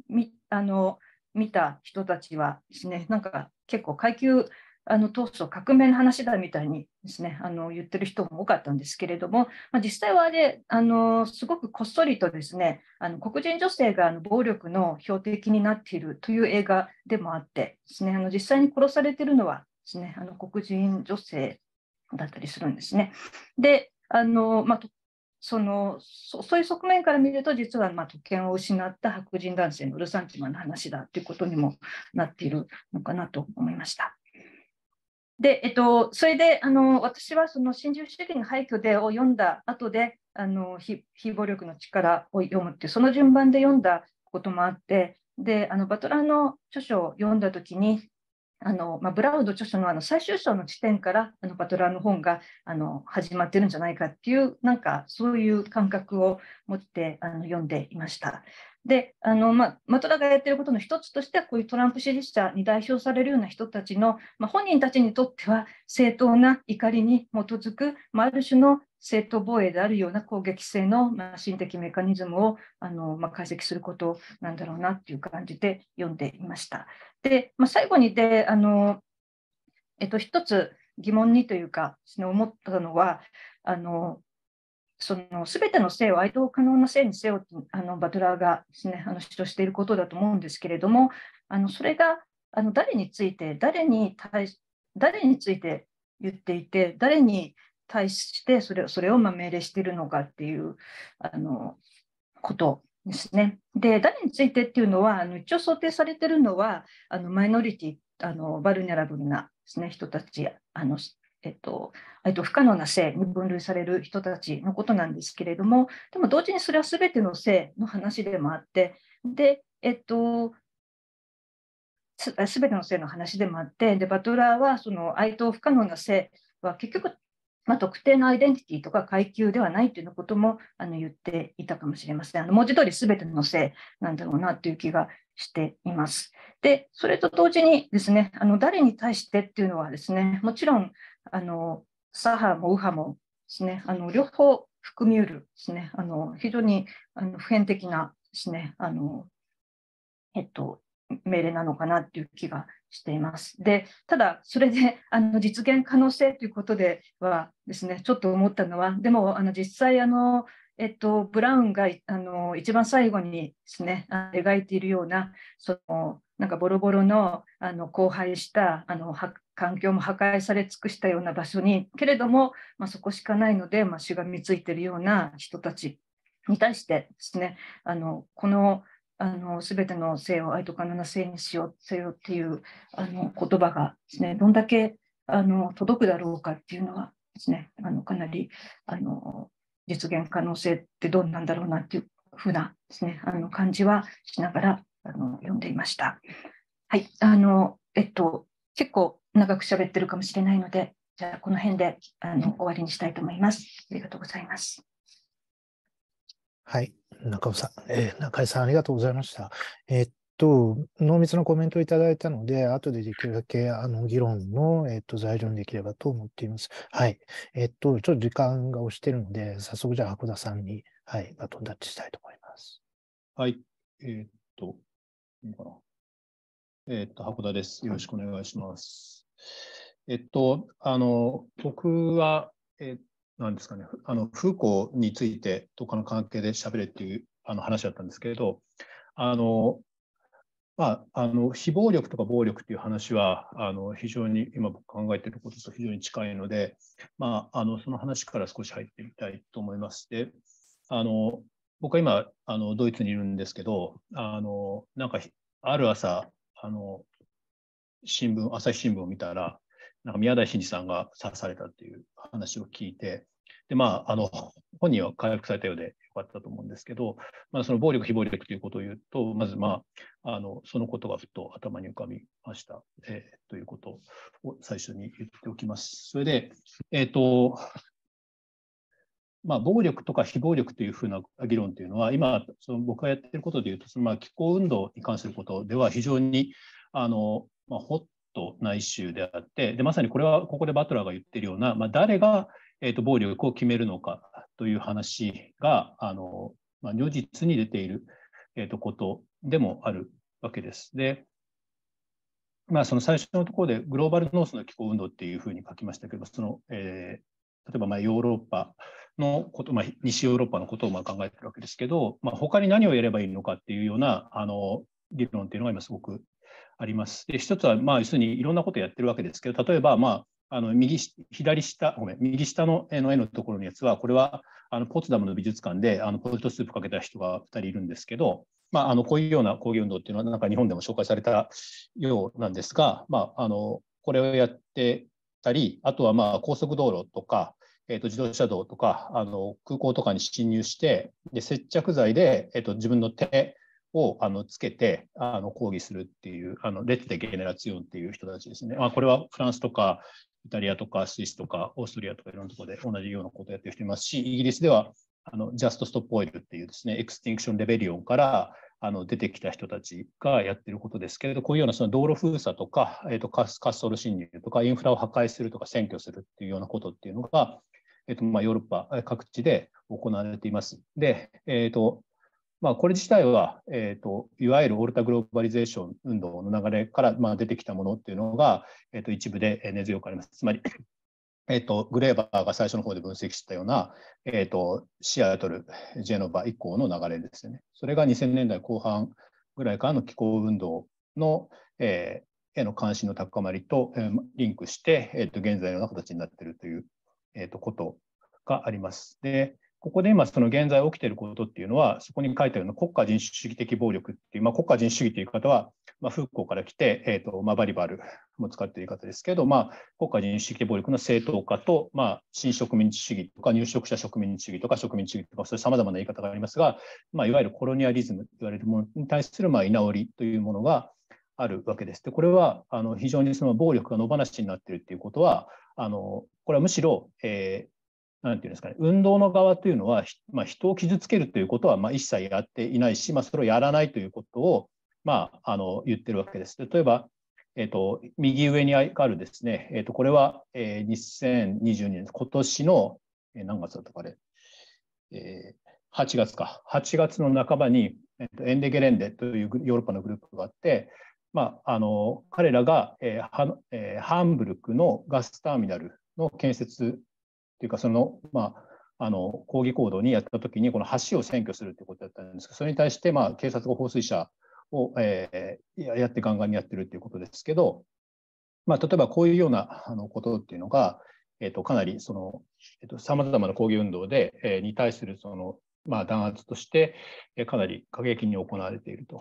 みあの見た人たちはですねなんか結構階級あの闘争革命の話だみたいにですねあの言ってる人も多かったんですけれども、まあ、実際はあれあのすごくこっそりとですねあの黒人女性があの暴力の標的になっているという映画でもあってですねあの実際に殺されているのはですねあの黒人女性だったりするんですね。であの、まあ、そのそういう側面から見ると実はまあ特権を失った白人男性のルサンチマンの話だということにもなっているのかなと思いました。で、えっと、それであの私はその新自由主義の廃墟でを読んだ後であの非暴力の力を読むっていうその順番で読んだこともあってであのバトラーの著書を読んだ時にあのまあ、ブラウド著書のあの最終章の地点からあのパトラーの本があの始まってるんじゃないかっていうなんかそういう感覚を持ってあの読んでいました。であの、まあ、マトラがやってることの一つとしてはこういうトランプ支持者に代表されるような人たちの、まあ、本人たちにとっては正当な怒りに基づく、まあ、ある種の正当防衛であるような攻撃性の、まあ、心的メカニズムをあの、まあ、解析することなんだろうなっていう感じで読んでいました。で、まあ、最後にであの、えっと、一つ疑問にというか、思ったのはあのその全ての性を愛動可能な性にせよあのバトラーがです、ね、あの主張していることだと思うんですけれどもあのそれがあの誰について誰に対誰について言っていて誰に対してそれそれをま命令しているのかっていうあのことですね。で誰についてっていうのはあの一応想定されてるのはあのマイノリティあのバルネラブルなです、ね、人たちあのえっと、えっと、不可能な性に分類される人たちのことなんですけれども、でも同時にそれは全ての性の話でもあって、で、えっと、すべての性の話でもあって、で、バトラーはその愛と不可能な性は結局まあ、特定のアイデンティティとか階級ではないということもあの言っていたかもしれません。あの文字通り全てのせいなんだろうなという気がしています。で、それと同時にですね、あの誰に対してっていうのはですね、もちろんあの左派も右派もですね、あの両方含みうるですね、あの非常にあの普遍的なですね、あのえっと、命令なのかなっていう気がしています。でただそれで あの実現可能性ということではですねちょっと思ったのはでもあの実際あのえっと、ブラウンがあの一番最後にですね描いているようなそのなんかボロボロのあの荒廃したあの環境も破壊され尽くしたような場所にけれども、まあ、そこしかないので、まあ、しがみついているような人たちに対してですねあのこのあの全ての性を愛とかせ性にしようせよっていうあの言葉がですねどんだけあの届くだろうかっていうのはですねあのかなりあの実現可能性ってどんなんだろうなっていうふうなですねあの感じはしながらあの読んでいました。はいあのえっと結構長く喋ってるかもしれないのでじゃあこの辺であの終わりにしたいと思います。ありがとうございます。はい、中尾さん、えー、中井さん、ありがとうございました。えー、っと、濃密なコメントをいただいたので、後でできるだけ、あの、議論の、えー、っと、材料にできればと思っています。はい。えー、っと、ちょっと時間が押してるので、早速、じゃあ、箱田さんに、はい、バトンタッチしたいと思います。はい。えっと、いいかな。えっと、箱田です。よろしくお願いします。えっと、あの、僕は、えっなんですかね、あのフーコーについてとかの関係で喋れっていうあの話だったんですけれど、あのまあ、あの非暴力とか暴力っていう話はあの非常に今僕考えてることと非常に近いので、まあ、あのその話から少し入ってみたいと思いまして、あの僕は今あのドイツにいるんですけどあのなんかある朝あの新聞朝日新聞を見たらなんか宮台真司さんが刺されたっていう話を聞いてで、まあ、あの、本人は回復されたようでよかったと思うんですけど、まあ、その暴力、非暴力ということを言うと、まず、まあ、あの、そのことがふっと頭に浮かびました、えー、ということを最初に言っておきます。それで、えっ、ー、と、まあ、暴力とか非暴力というふうな議論というのは、今、その僕がやっていることでいうと、そのまあ気候運動に関することでは非常にあの、まあ、ホットな一であってで、まさにこれはここでバトラーが言っているような、まあ、誰がえー、と暴力を決めるのかという話があの、まあ、如実に出ている、えー、とことでもあるわけです。で、まあ、その最初のところでグローバルノースの気候運動っていうふうに書きましたけどその、えー、例えばまあヨーロッパのこと、まあ、西ヨーロッパのことをまあ考えてるわけですけど、まあ、他に何をやればいいのかっていうようなあの理論っていうのが今すごくあります。で一つはまあ要するにいろんなことやってるわけですけど例えばまああの右左下ごめん右下の絵の絵のところのやつはこれはあのポツダムの美術館であのポテトスープかけた人が2人いるんですけど、まあ、あのこういうような抗議運動っていうのはなんか日本でも紹介されたようなんですが、まあ、あのこれをやってたりあとはまあ高速道路とか、えーと、自動車道とかあの空港とかに侵入してで接着剤で、えーと、自分の手をあのつけてあの抗議するっていう、あのレッツ・デ・ゲネラツィオンっていう人たちですね。あこれはフランスとかイタリアとかスイスとかオーストリアとかいろんなところで同じようなことをやってる人いますし、イギリスではあのジャスト・ストップ・オイルっていうですね、エクスティンクション・レベリオンからあの出てきた人たちがやってることですけれど、こういうようなその道路封鎖とか、えーと、と滑走路侵入とか、インフラを破壊するとか、占拠するっていうようなことっていうのが、えーとまあ、ヨーロッパ各地で行われています。で、えーとまあ、これ自体は、えーと、いわゆるオルタグローバリゼーション運動の流れから、まあ、出てきたものっていうのが、えーと、一部で根強くあります。つまり、えーとグレーバーが最初の方で分析したような、えー、とシアトル、ジェノバ以降の流れですよね。それが2000年代後半ぐらいからの気候運動の、えー、への関心の高まりと、えー、リンクして、えー、と現在のような形になっているという、えー、とことがあります。でここで今、その現在起きていることっていうのは、そこに書いてあるの国家人主義的暴力っていう、まあ、国家人主義という言い方は、まあ、復興から来て、えーとまあ、バリバルも使っている言い方ですけど、まあ、国家人主義的暴力の正当化と、まあ、新植民地主義とか入植者植民地主義とか植民地主義とか、そういうさまざまな言い方がありますが、まあ、いわゆるコロニアリズムと言われるものに対する、まあ、居直りというものが、あるわけです。で、これはあの非常にその暴力が野放しになっているっていうことは、あのこれはむしろ、えなんていうんですかね、運動の側というのは、まあ、人を傷つけるということはまあ一切やっていないし、まあ、それをやらないということを、まあ、あの言ってるわけです。例えば、えと、右上にあるですね、えと、これは、えー、2022年、今年の、えー、何月だったかね、えー、8月か、8月の半ばに、えと、エンデゲレンデというヨーロッパのグループがあって、まあ、あの彼らが、えーはえー、ハンブルクのガスターミナルの建設っていうか、その、まあ、あの抗議行動にやったときに、この橋を占拠するということだったんですけど、それに対して、まあ、警察が放水車を、えー、やってガンガンにやってるっていうことですけど、まあ、例えばこういうようなあのことっていうのが、えーと、かなりその、えと、さまざまな抗議運動で、えー、に対するその、まあ、弾圧として、えかなり過激に行われていると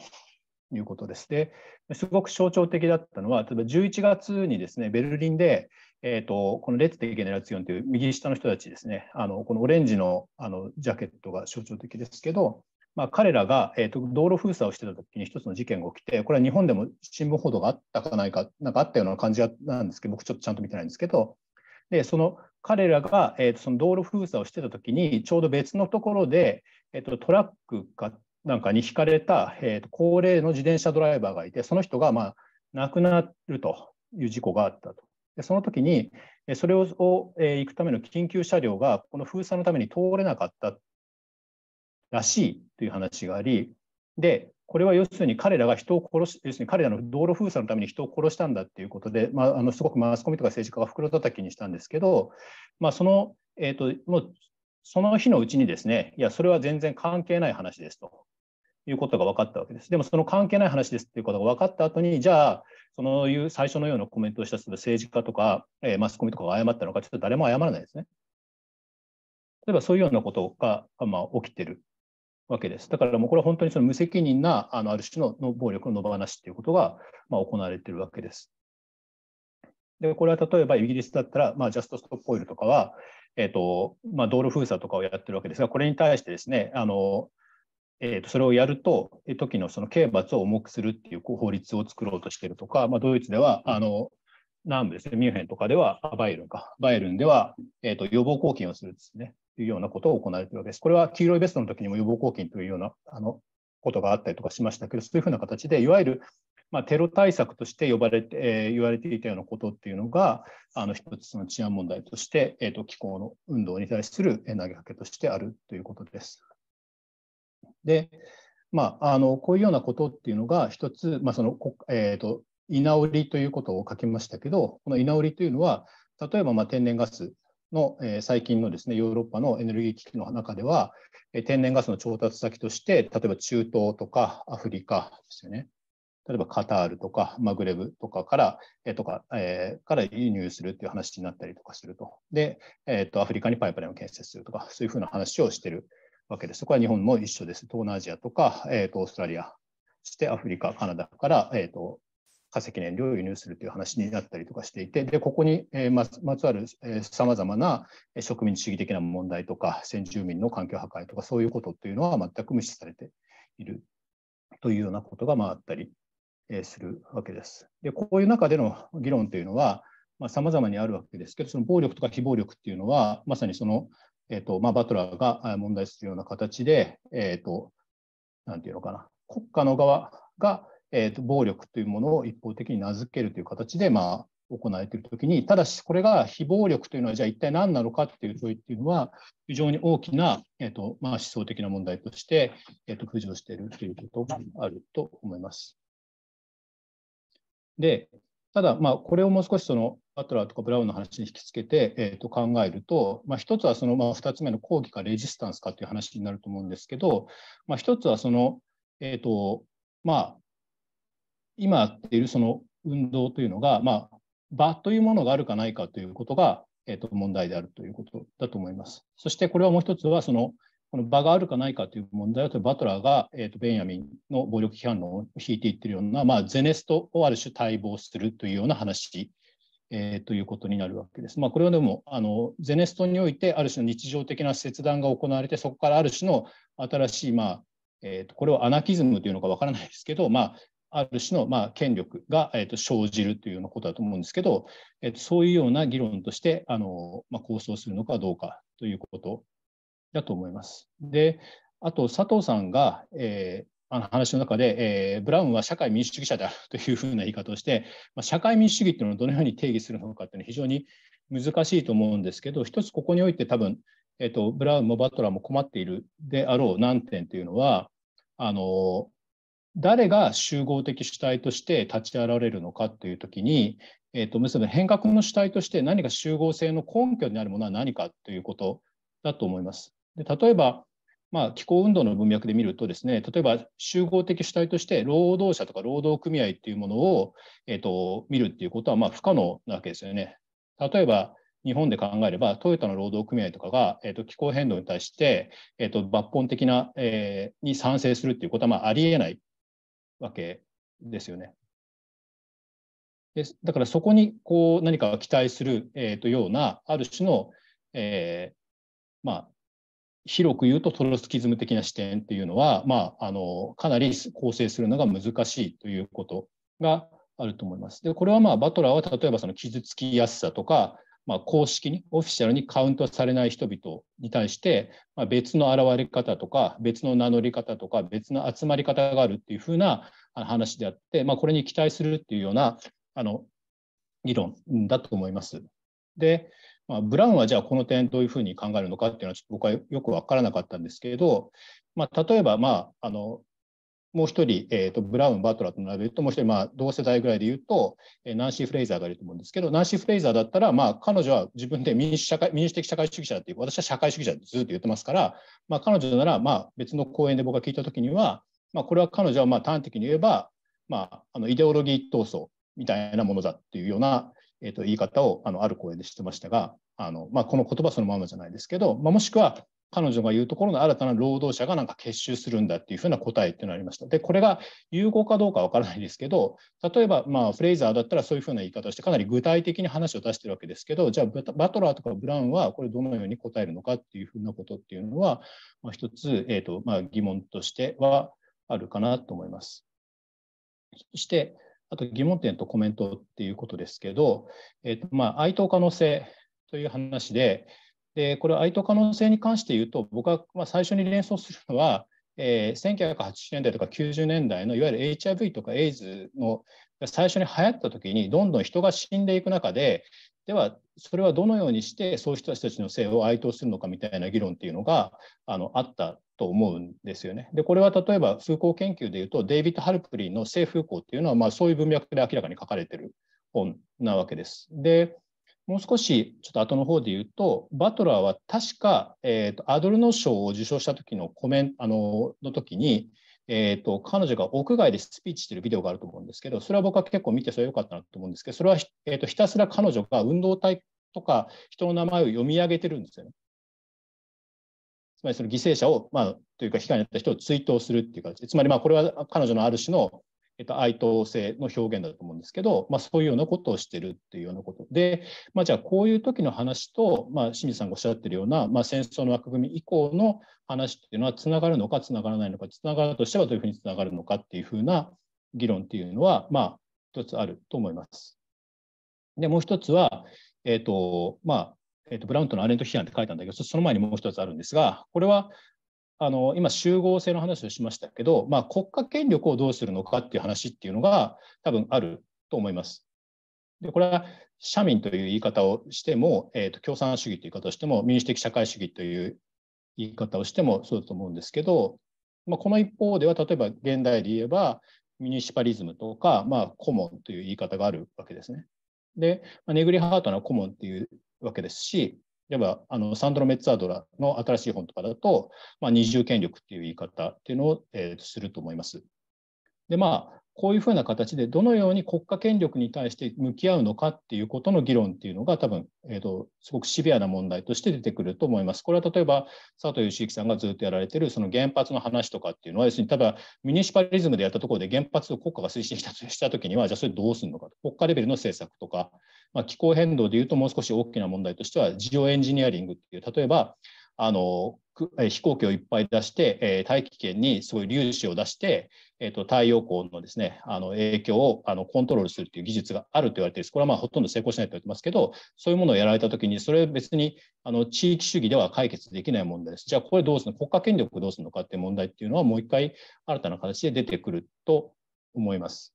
いうことです。で、すごく象徴的だったのは、例えば11月にですね、ベルリンで、えーと、このレッツ・デ・ゲネラツィオンという右下の人たちですね、あのこのオレンジのあのジャケットが象徴的ですけど、まあ、彼らが、えーと、道路封鎖をしてた時に一つの事件が起きて、これは日本でも新聞報道があったかないか、なんかあったような感じなんですけど、僕ちょっとちゃんと見てないんですけど、でその彼らが、えーと、その道路封鎖をしてた時に、ちょうど別のところで、えー、とトラックがなんかに惹かれた、えーと、高齢の自転車ドライバーがいて、その人が、まあ、亡くなるという事故があったと。でその時に、それを、えー、行くための緊急車両が、この封鎖のために通れなかったらしいという話があり、で、これは要するに彼らが人を殺し、要するに彼らの道路封鎖のために人を殺したんだっていうことで、まあ、あのすごくマスコミとか政治家が袋叩きにしたんですけど、まあ、その、えーともうその日のうちにですね、いや、それは全然関係ない話ですということが分かったわけです。でも、その関係ない話ですっていうことが分かった後に、じゃあ、そのいう最初のようなコメントをした政治家とか、えー、マスコミとかが謝ったのか、ちょっと誰も謝らないですね。例えばそういうようなことが、まあ、起きてるわけです。だからもうこれは本当にその無責任なあのある種の暴力の野放しっていうことが、まあ、行われてるわけです。でこれは例えばイギリスだったら、まあ、ジャスト・ストップ・オイルとかは、えーとまあ、道路封鎖とかをやってるわけですが、これに対してですね、あのえー、とそれをやると、時のその刑罰を重くするっていう法律を作ろうとしてるとか、まあ、ドイツではあの南部ですね、ミュンヘンとかでは、バイルンか、バイルンでは、えー、と予防抗菌をするですね、というようなことを行われているわけです。これは黄色いベストの時にも予防抗菌というようなあのことがあったりとかしましたけど、そういうふうな形で、いわゆるまあ、テロ対策として呼ばれて、えー、言われていたようなことっていうのが、あの一つの治安問題として、えーと、気候の運動に対する投げかけとしてあるということです。で、まあ、あのこういうようなことっていうのが、一つ、まあそのえーと、居直りということを書きましたけど、この直りというのは、例えばまあ天然ガスの、えー、最近のですねヨーロッパのエネルギー危機の中では、え天然ガスの調達先として、例えば中東とかアフリカですよね。例えばカタールとかマグレブとかから、えとか、えから輸入するっていう話になったりとかすると。で、えっ、ー、と、アフリカにパイプラインを建設するとか、そういうふうな話をしてるわけです。そこは日本も一緒です。東南アジアとか、えっ、ー、と、オーストラリア、そしてアフリカ、カナダから、えっ、と、化石燃料を輸入するという話になったりとかしていて、でここに、えまつわるさまざまな植民地主義的な問題とか、先住民の環境破壊とか、そういうことっていうのは全く無視されているというようなことが回あったりするわけです。でこういう中での議論というのは、さまざ、あ、まにあるわけですけど、その暴力とか非暴力っていうのは、まさにその、えーとまあ、バトラーが問題するような形で、えーと、て言うのかな、国家の側が、えーと、暴力というものを一方的に名付けるという形で、まあ、行われているときに、ただし、これが非暴力というのは、じゃあ一体何なのかっていう問いっていうのは、非常に大きな、えーとまあ、思想的な問題として、えーと、と浮上しているということがあると思います。で、ただ、まあ、これをもう少しそのバトラーとかブラウンの話に引きつけて、えー、と考えると、まあ、つはその、まあ、2つ目の抗議かレジスタンスかという話になると思うんですけど、まあ、つはその、えーとまあ、今やっているその運動というのが、まあ、場というものがあるかないかということが、えー、と問題であるということだと思います。そしてこれはもう1つはその、この場があるかないかという問題は、バトラーが、えーと、ベンヤミンの暴力批判論を引いていってるような、まあ、ゼネストをある種待望するというような話、えー、ということになるわけです。まあ、これはでもあのゼネストにおいてある種の日常的な切断が行われてそこからある種の新しい、まあえーと、これをアナキズムというのかわからないですけど、まあ、ある種のまあ権力がえと生じるというようなことだと思うんですけど、えとそういうような議論としてあのまあ構想するのかどうかということだと思います。で、あと佐藤さんが、えー、あの話の中で、えー、ブラウンは社会民主主義者であるというふうな言い方をして、まあ、社会民主主義というのをどのように定義するのかというのは非常に難しいと思うんですけど、一つここにおいて多分、えーと、ブラウンもバトラーも困っているであろう難点というのは、あの誰が集合的主体として立ち現れるのかというときに、えーとむしろ変革の主体として何か集合性の根拠になるものは何かということだと思います。で例えば、まあ、気候運動の文脈で見るとですね例えば集合的主体として労働者とか労働組合っていうものを、えーと、見るっていうことはまあ不可能なわけですよね。例えば日本で考えればトヨタの労働組合とかが、えーと、気候変動に対して、えーと、抜本的な、えー、に賛成するっていうことはまあありえないわけですよね。でだからそこにこう何か期待する、えーと、とようなある種の、えーまあ、広く言うとトロスキズム的な視点っていうのは、まあ、あのかなり構成するのが難しいということがあると思います。でこれは、まあ、バトラーは例えばその傷つきやすさとか、まあ、公式にオフィシャルにカウントされない人々に対して、まあ、別の現れ方とか別の名乗り方とか別の集まり方があるっていうふうな話であって、まあ、これに期待するっていうようなあの議論だと思います。でまあ、ブラウンはじゃあこの点どういうふうに考えるのかっていうのはちょっと僕はよく分からなかったんですけど、まあ、例えば、まあ、あのもう一人、えーと、ブラウン・バトラーと並べると、もう一人、まあ、同世代ぐらいで言うと、えー、ナンシー・フレイザーがいると思うんですけど、ナンシー・フレイザーだったら、まあ、彼女は自分で民主社会民主的社会主義者だっていう、私は社会主義者ってずっと言ってますから、まあ、彼女なら、まあ、別の講演で僕が聞いたときには、まあ、これは彼女はまあ端的に言えば、まあ、あのイデオロギー闘争みたいなものだっていうようなえー、と言い方をあのある声ででしてましたが、あのまあ、この言葉そのままじゃないですけど、まあ、もしくは彼女が言うところの新たな労働者がなんか結集するんだっていうふうな答えっていうのがありました。で、これが有効かどうかわからないですけど、例えば、まあ、フレイザーだったらそういうふうな言い方をして、かなり具体的に話を出してるわけですけど、じゃあ、バトラーとかブラウンはこれどのように答えるのかっていうふうなことっていうのは、まあ、一つ、えーとまあ、疑問としてはあるかなと思います。そして、あと疑問点とコメントっていうことですけど、えーとまあ、哀悼可能性という話で、でこれ、哀悼可能性に関して言うと、僕はま最初に連想するのは、えー、1980年代とか90年代のいわゆる HIV とか AIDS の最初に流行った時にどんどん人が死んでいく中でではそれはどのようにしてそういう人たちの性を哀悼するのかみたいな議論っていうのがあのあったと思うんですよね。でこれは例えば風光研究でいうとデイビッド・ハルプリンの「性風光」っていうのはまあそういう文脈で明らかに書かれてる本なわけです。でもう少しちょっと後の方で言うと、バトラーは確か、えーと、アドルノ賞を受賞した時のコメントのの時に、えー、と、彼女が屋外でスピーチしてるビデオがあると思うんですけど、それは僕は結構見てそれは良かったなと思うんですけど、それは、えーと、ひたすら彼女が運動体とか人の名前を読み上げてるんですよね。つまりその犠牲者を、まあ、というか被害に遭った人を追悼するっていう形で、つまりまあこれは彼女のある種のえっと、哀悼性の表現だと思うんですけど、まあ、そういうようなことをしてるっていうようなことで、まあ、じゃあこういう時の話と、まあ、清水さんがおっしゃってるような、まあ、戦争の枠組み以降の話っていうのはつながるのかつながらないのかつながるとしてはどういうふうにつながるのかっていうふうな議論っていうのは、まあ、一つあると思います。でもう一つは、えっとまあえっと、とブラウントのアレント批判って書いたんだけどその前にもう一つあるんですがこれはあの今、集合性の話をしましたけど、まあ、国家権力をどうするのかっていう話っていうのが多分あると思います。でこれは社民という言い方をしても、えーと、共産主義という言い方をしても、民主的社会主義という言い方をしてもそうだと思うんですけど、まあ、この一方では、例えば現代で言えば、ミニシパリズムとか、まあ、コモンという言い方があるわけですね。で、まあ、ネグリハートのコモンっていうわけですし、例えばあのサンドロ・メッツァードラの新しい本とかだと、まあ、二重権力っていう言い方っていうのを、えー、すると思います。でまあこういうふうな形でどのように国家権力に対して向き合うのかっていうことの議論っていうのが多分、えーと、すごくシビアな問題として出てくると思います。これは例えば佐藤義之さんがずっとやられてるその原発の話とかっていうのは要するにただミニシパリズムでやったところで原発を国家が推進したした時にはじゃあそれどうするのかと国家レベルの政策とか、まあ、気候変動でいうともう少し大きな問題としては事オエンジニアリングっていう例えばあの飛行機をいっぱい出して、え大気圏にすごい粒子を出して、えー、と太陽光のですねあの影響をあのコントロールするという技術があると言われているこれはまあほとんど成功しないと言われてますけどそういうものをやられた時にそれ別にあの地域主義では解決できない問題ですじゃあこれどうするの国家権力どうするのかっていう問題っていうのはもう一回新たな形で出てくると思います。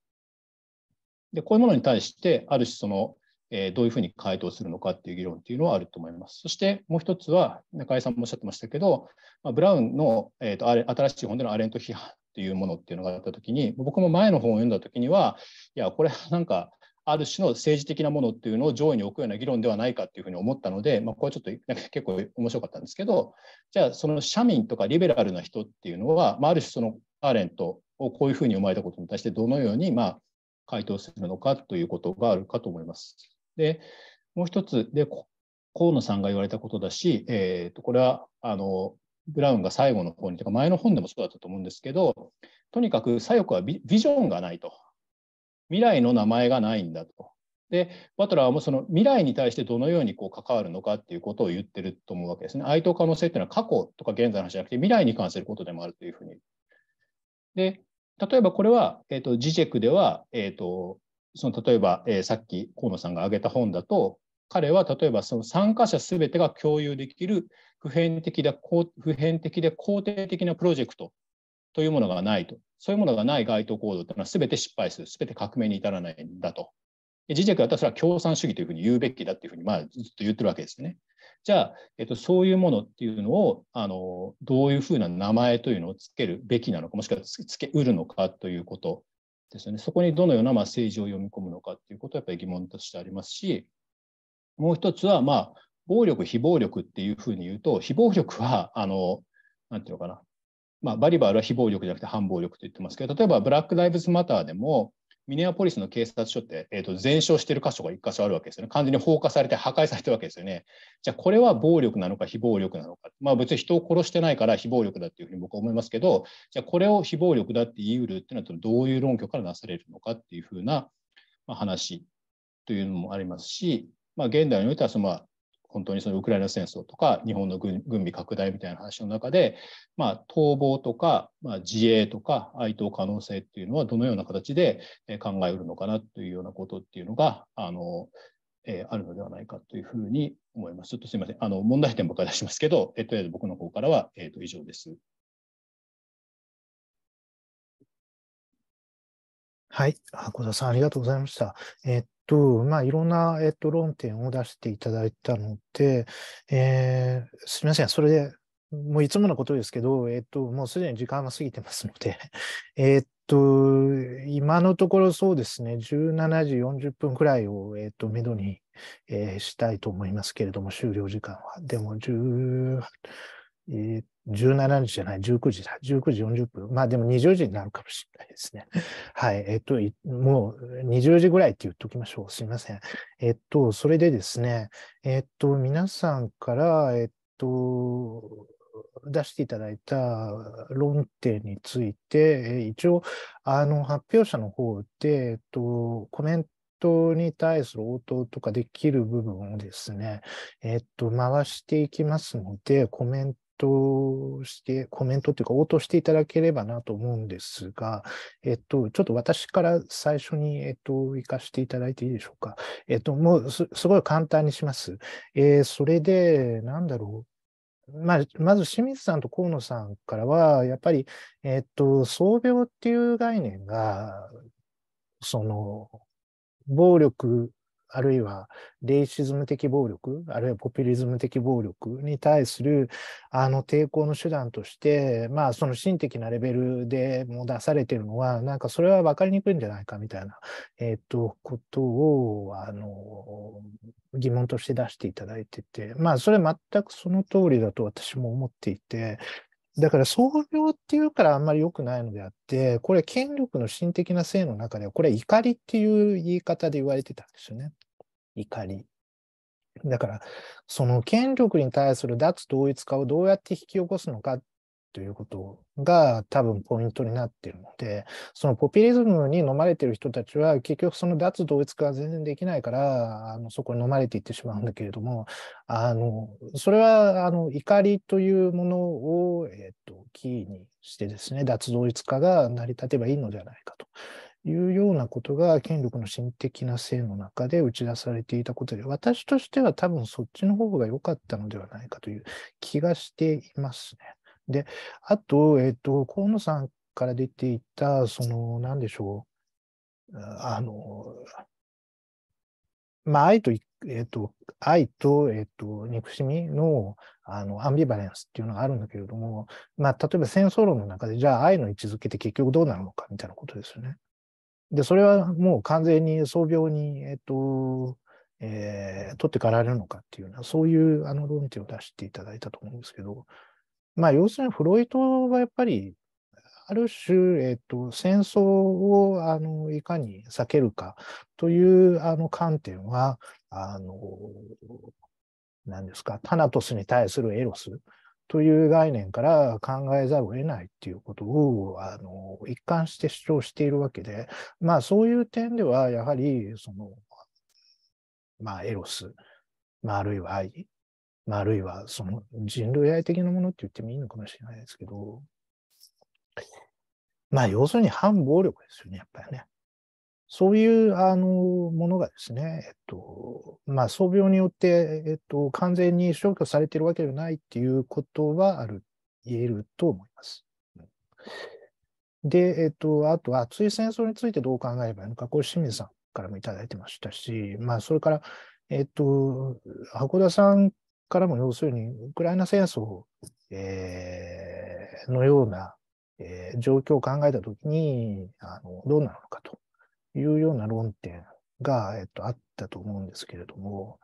でこういうものに対してある種そのえどういうふうに回答するのかっていう議論っていうのはあると思います。そしてもう一つは、中井さんもおっしゃってましたけど、まブラウンの、えーと、新しい本でのアレント批判っていうものっていうのがあったときに、僕も前の本を読んだときには、いや、これなんか、ある種の政治的なものっていうのを上位に置くような議論ではないかっていうふうに思ったので、まあ、これはちょっとなんか結構面白かったんですけど、じゃあその社民とかリベラルな人っていうのは、まあ、ある種そのアーレントをこういうふうに生まれたことに対してどのようにまあ回答するのかということがあるかと思います。で、もう一つで、河野さんが言われたことだし、えー、とこれはあのブラウンが最後の方にとか前の本でもそうだったと思うんですけどとにかく左翼はビジョンがないと未来の名前がないんだと。でバトラーもその未来に対してどのようにこう関わるのかっていうことを言ってると思うわけですね。哀悼可能性っていうのは過去とか現在の話じゃなくて未来に関することでもあるというふうに。で例えばこれは、えーと、ジジェクでは、えーと、その例えば、えー、さっき河野さんが挙げた本だと彼は例えばその参加者全てが共有できる普遍的で普遍的で肯定的なプロジェクトというものがないとそういうものがない該当行動というのは全て失敗する全て革命に至らないんだと。ジジェクは私は共産主義というふうに言うべきだというふうに、まあ、ずっと言ってるわけですよね。じゃあ、えっと、そういうものっていうのをあのどういうふうな名前というのをつけるべきなのかもしくはつけうるのかということですよね。そこにどのようなま政治を読み込むのかっていうことはやっぱり疑問としてありますし、もう一つは、まあ、暴力、非暴力っていうふうに言うと、非暴力は、あの、なんていうのかな、まあ、バリバルは非暴力じゃなくて反暴力と言ってますけど、例えばブラック・ライブズ・マターでも、ミネアポリスの警察署って、えーと、全焼している箇所が1箇所あるわけですよね。完全に放火されて破壊されてるわけですよね。じゃあこれは暴力なのか非暴力なのか。まあ別に人を殺してないから非暴力だっていうふうに僕は思いますけど、じゃあこれを非暴力だって言い得るっていうのはどういう論拠からなされるのかっていうふうな話というのもありますし、まあ現代においてはその本当にそのウクライナ戦争とか日本の軍軍備拡大みたいな話の中で、まあ、逃亡とか、まあ、自衛とか哀悼可能性っていうのはどのような形で考えうるのかなというようなことっていうのがあの、えー、あるのではないかというふうに思います。ちょっとすみませんあの問題点ばっかり出しますけど、えっと、僕の方からは、えっと、以上です。はい。小田さん、ありがとうございました。えっと、まあ、いろんな、えっと、論点を出していただいたので、えー、すみません、それでもういつものことですけど、えっと、もうすでに時間は過ぎてますので、えっと、今のところそうですね、17時40分くらいを、えっと、めどに、えー、したいと思いますけれども、終了時間は。でも、10、えっ17日じゃない、19時だ、19時40分。まあでも20時になるかもしれないですね。はい。えっと、もう20時ぐらいって言っときましょう。すいません。えっと、それでですね、えっと、皆さんから、えっと、出していただいた論点について、一応、あの、発表者の方で、えっと、コメントに対する応答とかできる部分をですね、えっと、回していきますので、コメンとして、コメントっていうか応答していただければなと思うんですが、えっと、ちょっと私から最初に、えっと、行かせていただいていいでしょうか。えっと、もうすごい簡単にします。えー、それで、なんだろう。まあ、まず清水さんと河野さんからは、やっぱり、えっと、創病っていう概念が、その、暴力あるいはレイシズム的暴力、あるいはポピュリズム的暴力に対するあの抵抗の手段として、まあ、その心的なレベルでも出されてるのは、なんかそれは分かりにくいんじゃないかみたいな、えっ、ー、と、ことを、あの、疑問として出していただいてて、まあ、それ全くその通りだと私も思っていて、だから創業っていうからあんまり良くないのであって、これ権力の心的な性の中では、これ怒りっていう言い方で言われてたんですよね。怒り。だから、その権力に対する脱同一化をどうやって引き起こすのかということが多分ポイントになっているので、そのポピュリズムに飲まれてる人たちは結局その脱同一化は全然できないから、あのそこに飲まれていってしまうんだけれども、あのそれはあの怒りというものを、えーと、とキーにしてですね、脱同一化が成り立てばいいのではないかと。いうようなことが権力の心的な性の中で打ち出されていたことで、私としては多分そっちの方が良かったのではないかという気がしていますね。で、あと、えっ、ー、と、河野さんから出ていた、その、なんでしょう、あの、まあ、愛と、えっ、ー、と、愛と、えっ、ー、と、憎しみの、あの、アンビバレンスっていうのがあるんだけれども、まあ、例えば戦争論の中で、じゃあ愛の位置づけって結局どうなるのかみたいなことですよね。で、それはもう完全に装病に、えっと、えー、取ってかられるのかっていうような、そういうあの論点を出していただいたと思うんですけど、まあ、要するにフロイトはやっぱり、ある種、えっと、戦争をあのいかに避けるかというあの観点は、あの、何ですか、タナトスに対するエロスという概念から考えざるを得ないっていうことをあの一貫して主張しているわけで、まあ、そういう点ではやはりその、まあ、エロス、まあ、あるいは愛、まあ、あるいはその人類愛的なものって言ってもいいのかもしれないですけど、まあ、要するに反暴力ですよね、やっぱりね。そういうあのものがですね、えっとまあ、装病によって、えっと、完全に消去されているわけではないっていうことはある言えると思います。で、えっと、あとは熱い戦争についてどう考えればいいのか、これ清水さんからもいただいてましたし、まあ、それから、えっと、箱田さんからも要するに、ウクライナ戦争、えー、のような、えー、状況を考えたときにあの、どうなるのかというような論点が、えっと、あったと思うんですけれども、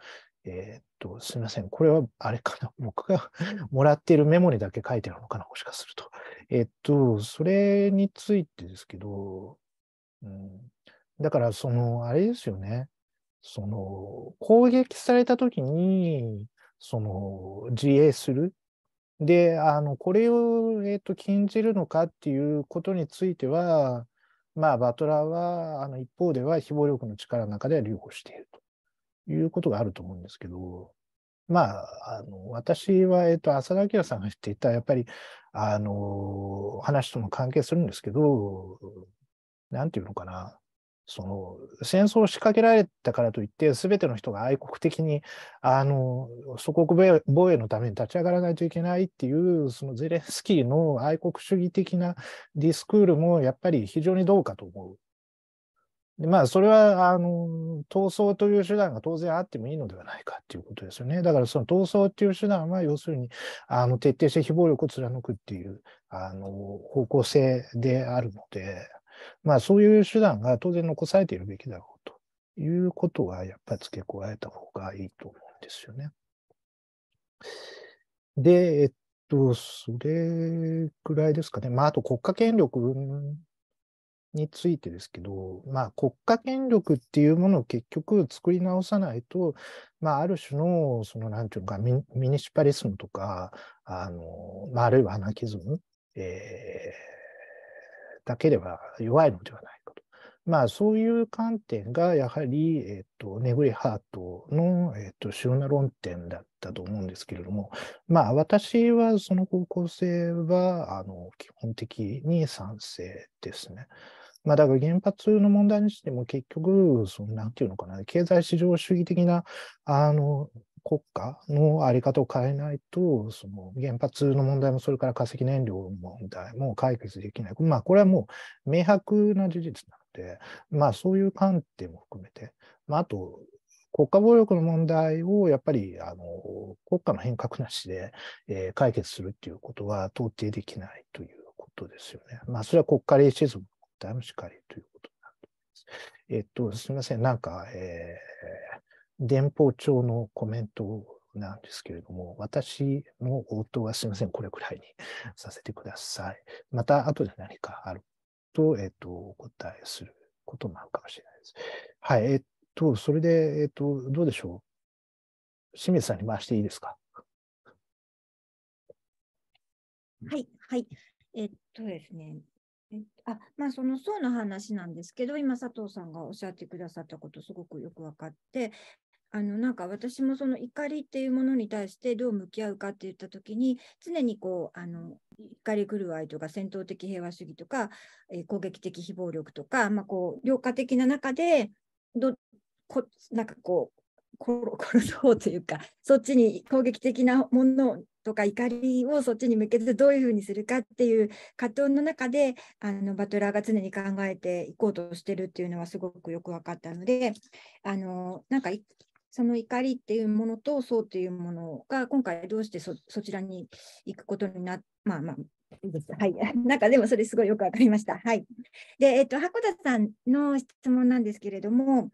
えっと、すみません。これは、あれかな。僕が もらっているメモにだけ書いてあるのかな。もしかすると。えっと、それについてですけど、うん、だから、その、あれですよね。その、攻撃された時に、その、自衛する。で、あの、これを、えっと、禁じるのかっていうことについては、まあ、バトラーは、あの一方では非暴力の力の中では留保しているということがあると思うんですけど、まあ、あの私は、えっと、浅田明さんが言っていた、やっぱり、あの、話とも関係するんですけど、なんていうのかな、その戦争を仕掛けられたからといって全ての人が愛国的にあの祖国防衛のために立ち上がらないといけないっていうそのゼレンスキーの愛国主義的なディスクールもやっぱり非常にどうかと思う。でまあ、それはあの闘争という手段が当然あってもいいのではないかということですよね。だからその闘争っていう手段は要するにあの徹底して非暴力を貫くっていうあの方向性であるので。まあ、そういう手段が当然残されているべきだろうということは、やっぱり付け加えた方がいいと思うんですよね。で、えっと、それくらいですかね。まあ、あと国家権力についてですけど、まあ、国家権力っていうものを結局作り直さないと、まあ、ある種の、その、なんていうかミ、ニシパリズムとか、あの、まあ、あるいはアナキズム、えーだけでは弱いのではないかと。まあ、そういう観点がやはり、えっと、ネグリハートの、えっと、主要な論点だったと思うんですけれども、まあ、私はその方向性は、あの、基本的に賛成ですね。まあ、だから原発の問題にしても結局、そのなんていうのかな、経済市場主義的なあの国家の在り方を変えないと、その原発の問題も、それから化石燃料の問題も解決できない。まあ、これはもう明白な事実なので、まあ、そういう観点も含めて、まあ、あと、国家暴力の問題をやっぱりあの国家の変革なしで、えー、解決するっていうことは到底できないということですよね。まあ、それは国家レイシズムの問題もしっかりということになると思います。えっと、すみません、なんか、えー電報帳のコメントなんですけれども、私の応答はすみません、これくらいに させてください。また後で何かあると、えっ、ー、と、お答えすることもあるかもしれないです。はい、えっ、ー、と、それで、えっ、ー、と、どうでしょう。清水さんに回していいですか。はい、はい。えっとですね、あまあ、その層の話なんですけど、今、佐藤さんがおっしゃってくださったこと、すごくよく分かって、あのなんか私もその怒りっていうものに対してどう向き合うかって言った時に常にこうあの怒り狂いとか戦闘的平和主義とか、えー、攻撃的非暴力とか、まあ、こう良化的な中でどこなんかこう 殺そうというかそっちに攻撃的なものとか怒りをそっちに向けてどういうふうにするかっていう葛藤の中であのバトラーが常に考えていこうとしてるっていうのはすごくよく分かったのであのなんかその怒りっていうものとそうっていうものが今回どうしてそちらに行くことになっまあまあいいです。はい。なんかでもそれすごいよくわかりました。はい。で、えっと、箱田さんの質問なんですけれども、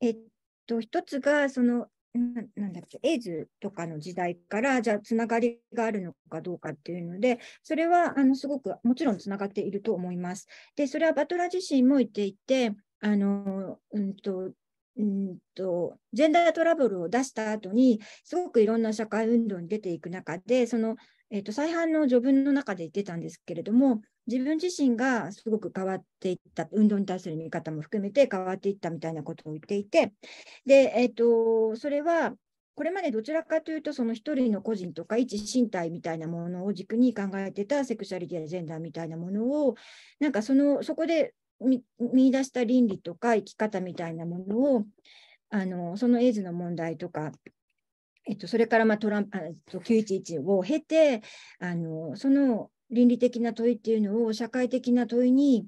えっと、一つが、その、ななんだっけ、エイズとかの時代から、じゃあ、つながりがあるのかどうかっていうので、それは、あの、すごく、もちろんつながっていると思います。で、それはバトラ自身も言っていて、あの、うんと、んとジェンダートラブルを出した後にすごくいろんな社会運動に出ていく中でその、えーと、再犯の序文の中で言ってたんですけれども自分自身がすごく変わっていった運動に対する見方も含めて変わっていったみたいなことを言っていてで、えーとそれはこれまでどちらかというと、その一人の個人とか一身体みたいなものを軸に考えてたセクシャリティやジェンダーみたいなものを、なんかそのそこで見出した倫理とか生き方みたいなものをあのそのエイズの問題とか、えっと、それからまあトランプ911を経てあのその倫理的な問いっていうのを社会的な問いに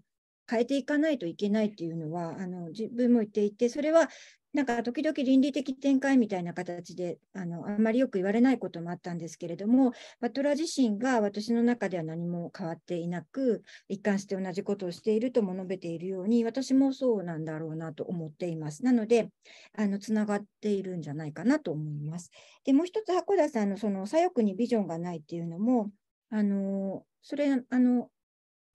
変えていかないといけないっていうのはあの自分も言っていてそれはなんか時々倫理的展開みたいな形であのあんまりよく言われないこともあったんですけれどもバトラ自身が私の中では何も変わっていなく一貫して同じことをしているとも述べているように私もそうなんだろうなと思っています。なのであのつながっているんじゃないかなと思います。でもう一つ箱田さんのその左翼にビジョンがないっていうのもあのそれあの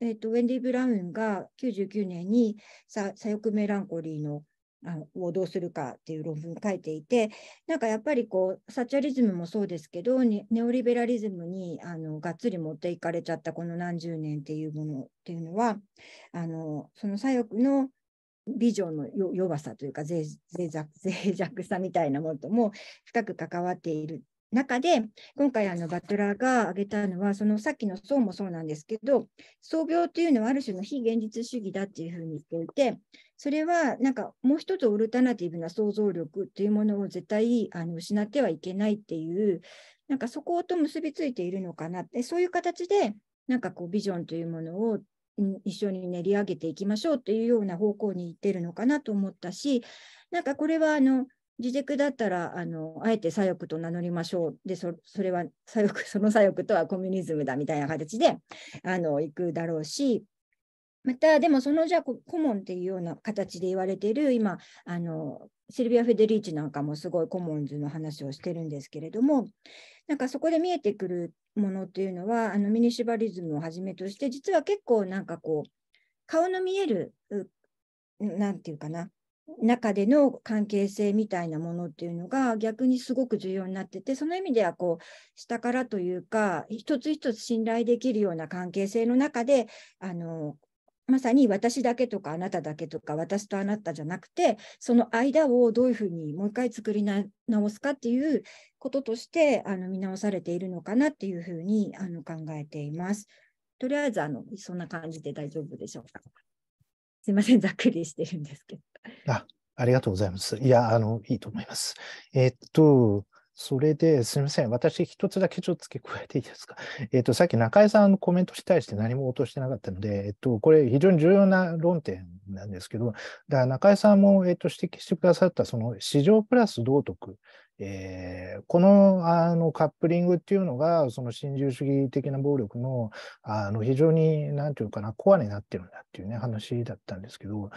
えーとウェンディ・ブラウンが99年に左翼メランコリーのあのをどうするかっていう論文を書いていてなんかやっぱりこうサチャリズムもそうですけどネオリベラリズムにあのがっつり持っていかれちゃったこの何十年っていうものっていうのはあのその左翼のビジョンの弱さというか脆脆弱さみたいなものとも深く関わっている中で、今回あのバトラーが挙げたのは、そのさっきの層もそうなんですけど、創病というのはある種の非現実主義だっていうふうに言っていて、それはなんかもう一つオルタナティブな想像力というものを絶対あの失ってはいけないっていう、なんかそこと結びついているのかなって、そういう形で、なんかこうビジョンというものを一緒に練り上げていきましょうというような方向に行ってるのかなと思ったし、なんかこれはあの自軸だったらあのあえて左翼と名乗りましょうでそれは左翼 その左翼とはコミュニズムだみたいな形であの行くだろうしまたでもそのじゃあ顧問っていうような形で言われている今あのシルビア・フェデリーチなんかもすごいコモンズの話をしてるんですけれどもなんかそこで見えてくるものっていうのはあのミニシバリズムをはじめとして実は結構なんかこう顔の見える何て言うかな中での関係性みたいなものっていうのが逆にすごく重要になっててその意味ではこう下からというか一つ一つ信頼できるような関係性の中であのまさに私だけとかあなただけとか私とあなたじゃなくてその間をどういうふうにもう一回作り直すかっていうこととしてあの見直されているのかなっていうふうにあの考えています。とりあえずあのそんな感じで大丈夫でしょうか。すいません、ざっくりしてるんですけど。あありがとうございます。いや、あの、いいと思います。えっと、それですみません。私、一つだけちょっと付け加えていいですか。えっ、ー、と、さっき中井さんのコメントに対して何も落としてなかったので、えっ、と、これ非常に重要な論点なんですけど、だから中井さんも、えっ、と、指摘してくださった、その市場プラス道徳。えー、このあのカップリングっていうのが、その新自由主義的な暴力のあの非常に、なんていうかな、コアになってるんだっていうね、話だったんですけど、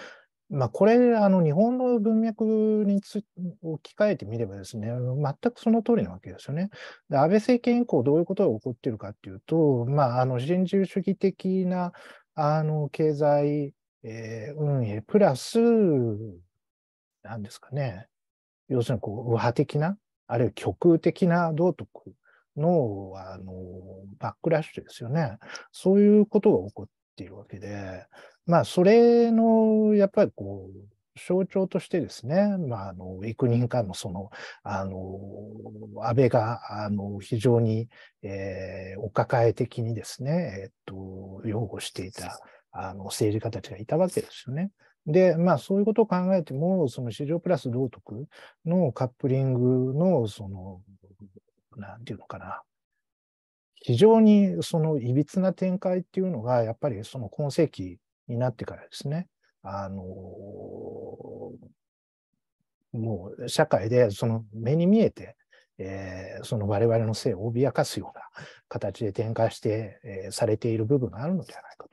まあ、これあの日本の文脈につ置き換えてみればですね全くその通りなわけですよね。で安倍政権以降どういうことが起こっているかっていうと、まあ、あの人重主義的なあの経済、えー、運営プラスなんですかね要するにこう右派的なあるいは極右的な道徳のあのバックラッシュですよねそういうことが起こっっていうわけで、まあ、それの、やっぱりこう、象徴としてですね、まあ、あの幾人かのそのあの安倍があの非常に、えー、お抱え的にですね、えー、っと擁護していたあの政治家たちがいたわけですよね。で、まあ、そういうことを考えても、その市場プラス道徳のカップリングの、その、なんていうのかな、非常にそのいびつな展開っていうのが、やっぱりその今世紀になってからですね、あのもう社会でその目に見えて、えー、その我々の性を脅かすような形で展開して、えー、されている部分があるのではないか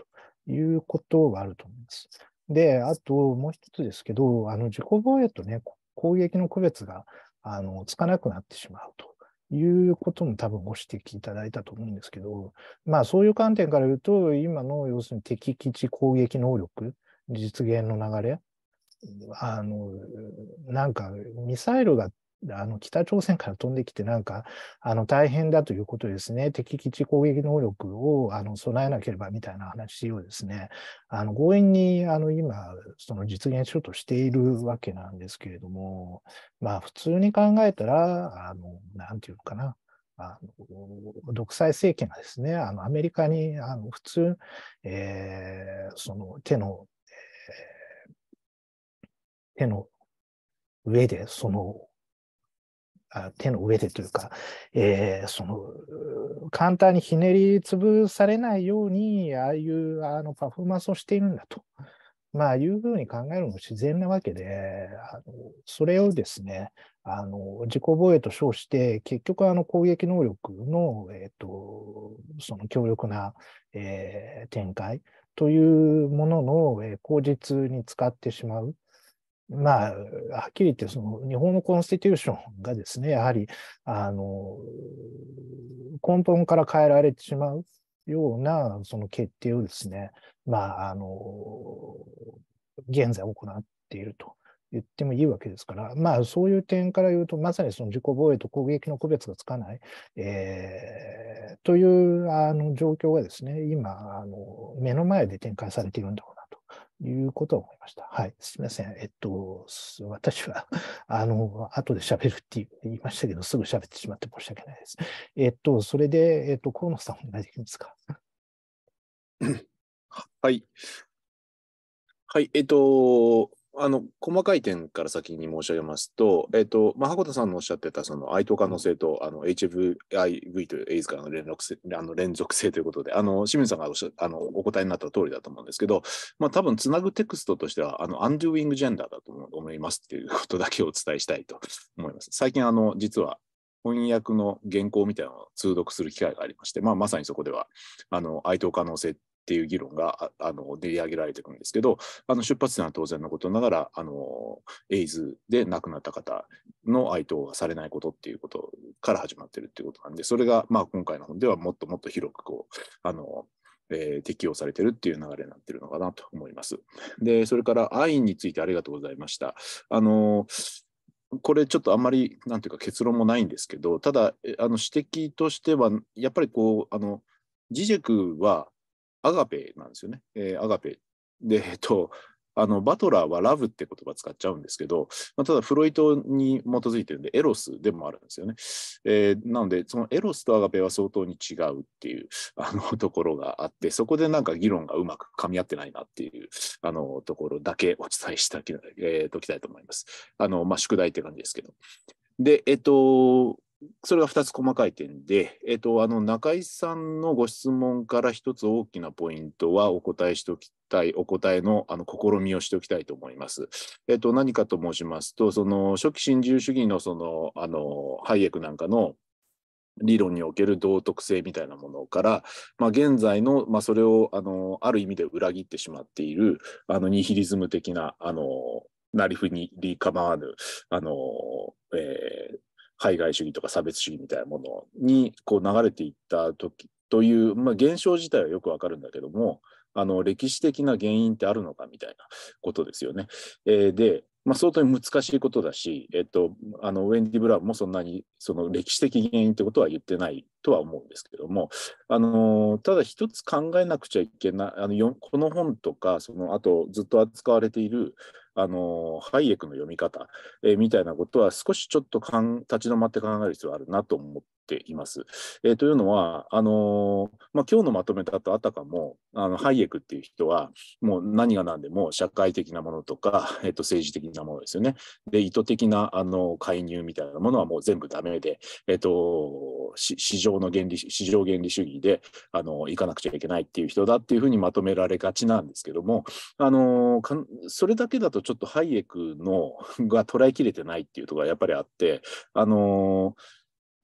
ということはあると思います。で、あともう一つですけど、あの自己防衛とね、攻撃の区別があのつかなくなってしまうということも多分ご指摘いただいたと思うんですけど、まあそういう観点から言うと、今の要するに敵基地攻撃能力、実現の流れ、あの、なんかミサイルがあの北朝鮮から飛んできて、なんかあの大変だということですね、敵基地攻撃能力をあの備えなければみたいな話をですね、あの強引にあの今、その実現しようとしているわけなんですけれども、まあ、普通に考えたら、あのなんていうのかな、あの独裁政権がですね、あのアメリカにあの普通、えー、その手の、えー、手の上でその手の上でというか、えー、その簡単にひねり潰されないように、ああいうあのパフォーマンスをしているんだと、まあ、いうふうに考えるのも自然なわけで、あのそれをですねあの自己防衛と称して、結局あの攻撃能力の,、えーと、とその強力な、えー、展開というものの、えー、口実に使ってしまう。まあ、はっきり言って、その日本のコンスティテューションがですね、やはり、あの、根本から変えられてしまうような、その決定をですね、まあ、あの、現在行っていると言ってもいいわけですから、まあ、そういう点から言うと、まさにその自己防衛と攻撃の区別がつかない、えー、というあの状況がですね、今あの、目の前で展開されているんだろういうこと思いました。はい。すみません。えっと、私は、あの、後で喋るって言いましたけど、すぐ喋ってしまって申し訳ないです。えっと、それで、えっと、河野さんお願いできますか。はい。はい、えっと、あの細かい点から先に申し上げますと、えっ、ー、とまあ、箱田さんのおっしゃってたその愛党可能性とあの HIV とい AIDS からの連絡あの連続性ということで、あの清水さんがおあのお答えになった通りだと思うんですけど、まあ、多分つなぐテクストとしては、あのアンドゥイングジェンダーだと思いますっていうことだけをお伝えしたいと思います。最近あの実は翻訳の原稿みたいなのを通読する機会がありまして、まあ、まさにそこでは、あの、愛党可能性っていう議論があの練り上げられていくんですけどあの出発点は当然のことながらあのエイズで亡くなった方の哀悼がされないことっていうことから始まってるっていうことなんでそれがまあ今回の本ではもっともっと広くこうあのえー、適用されてるっていう流れになってるのかなと思います。で、それから易についてありがとうございました。あのーこれちょっとあんまり、なんていうか結論もないんですけど、ただ、あの指摘としては、やっぱりこう、あの、ジジェクはアガペなんですよね。えー、アガペ。で、えっと、あのバトラーはラブって言葉使っちゃうんですけど、まあ、ただフロイトに基づいてるんでエロスでもあるんですよね。えー、なのでそのエロスとアガペは相当に違うっていうあのところがあってそこでなんか議論がうまく噛み合ってないなっていうあのところだけお伝えしておき,、えー、ときたいと思います。あのまあ、宿題って感じですけど。で、えっと、それが2つ細かい点で、えっと、あの中井さんのご質問から1つ大きなポイントはお答えしておきたい、お答えのあの試みをしておきたいと思います。えっと、何かと申しますと、その初期新自由主義のそのあのハイエクなんかの理論における道徳性みたいなものから、まあ、現在の、まあ、それをあのある意味で裏切ってしまっているあのニヒリズム的なあのなりふにり構わぬあの、えー排外主義とか差別主義みたいなものにこう流れていった時という、まあ、現象自体はよくわかるんだけどもあの歴史的な原因ってあるのかみたいなことですよね。えー、で、まあ、相当に難しいことだし、えっと、あのウェンディ・ブラウンもそんなにその歴史的原因ってことは言ってないとは思うんですけどもあのただ一つ考えなくちゃいけないあのこの本とかそのあとずっと扱われているあのハイエクの読み方、えー、みたいなことは少しちょっとかん立ち止まって考える必要があるなと思っています。えー、というのは、あのー、まあ、今日のまとめだとあたかもあのハイエクっていう人はもう何が何でも社会的なものとか、えー、と政治的なものですよね。で意図的なあの介入みたいなものはもう全部ダメで、えーと、市場の原理市場原理主義であの行かなくちゃいけないっていう人だっていうふうにまとめられがちなんですけども、あのー、それだけだとちょっとハイエクの が捉えきれてないっていうところがやっぱりあって、あのー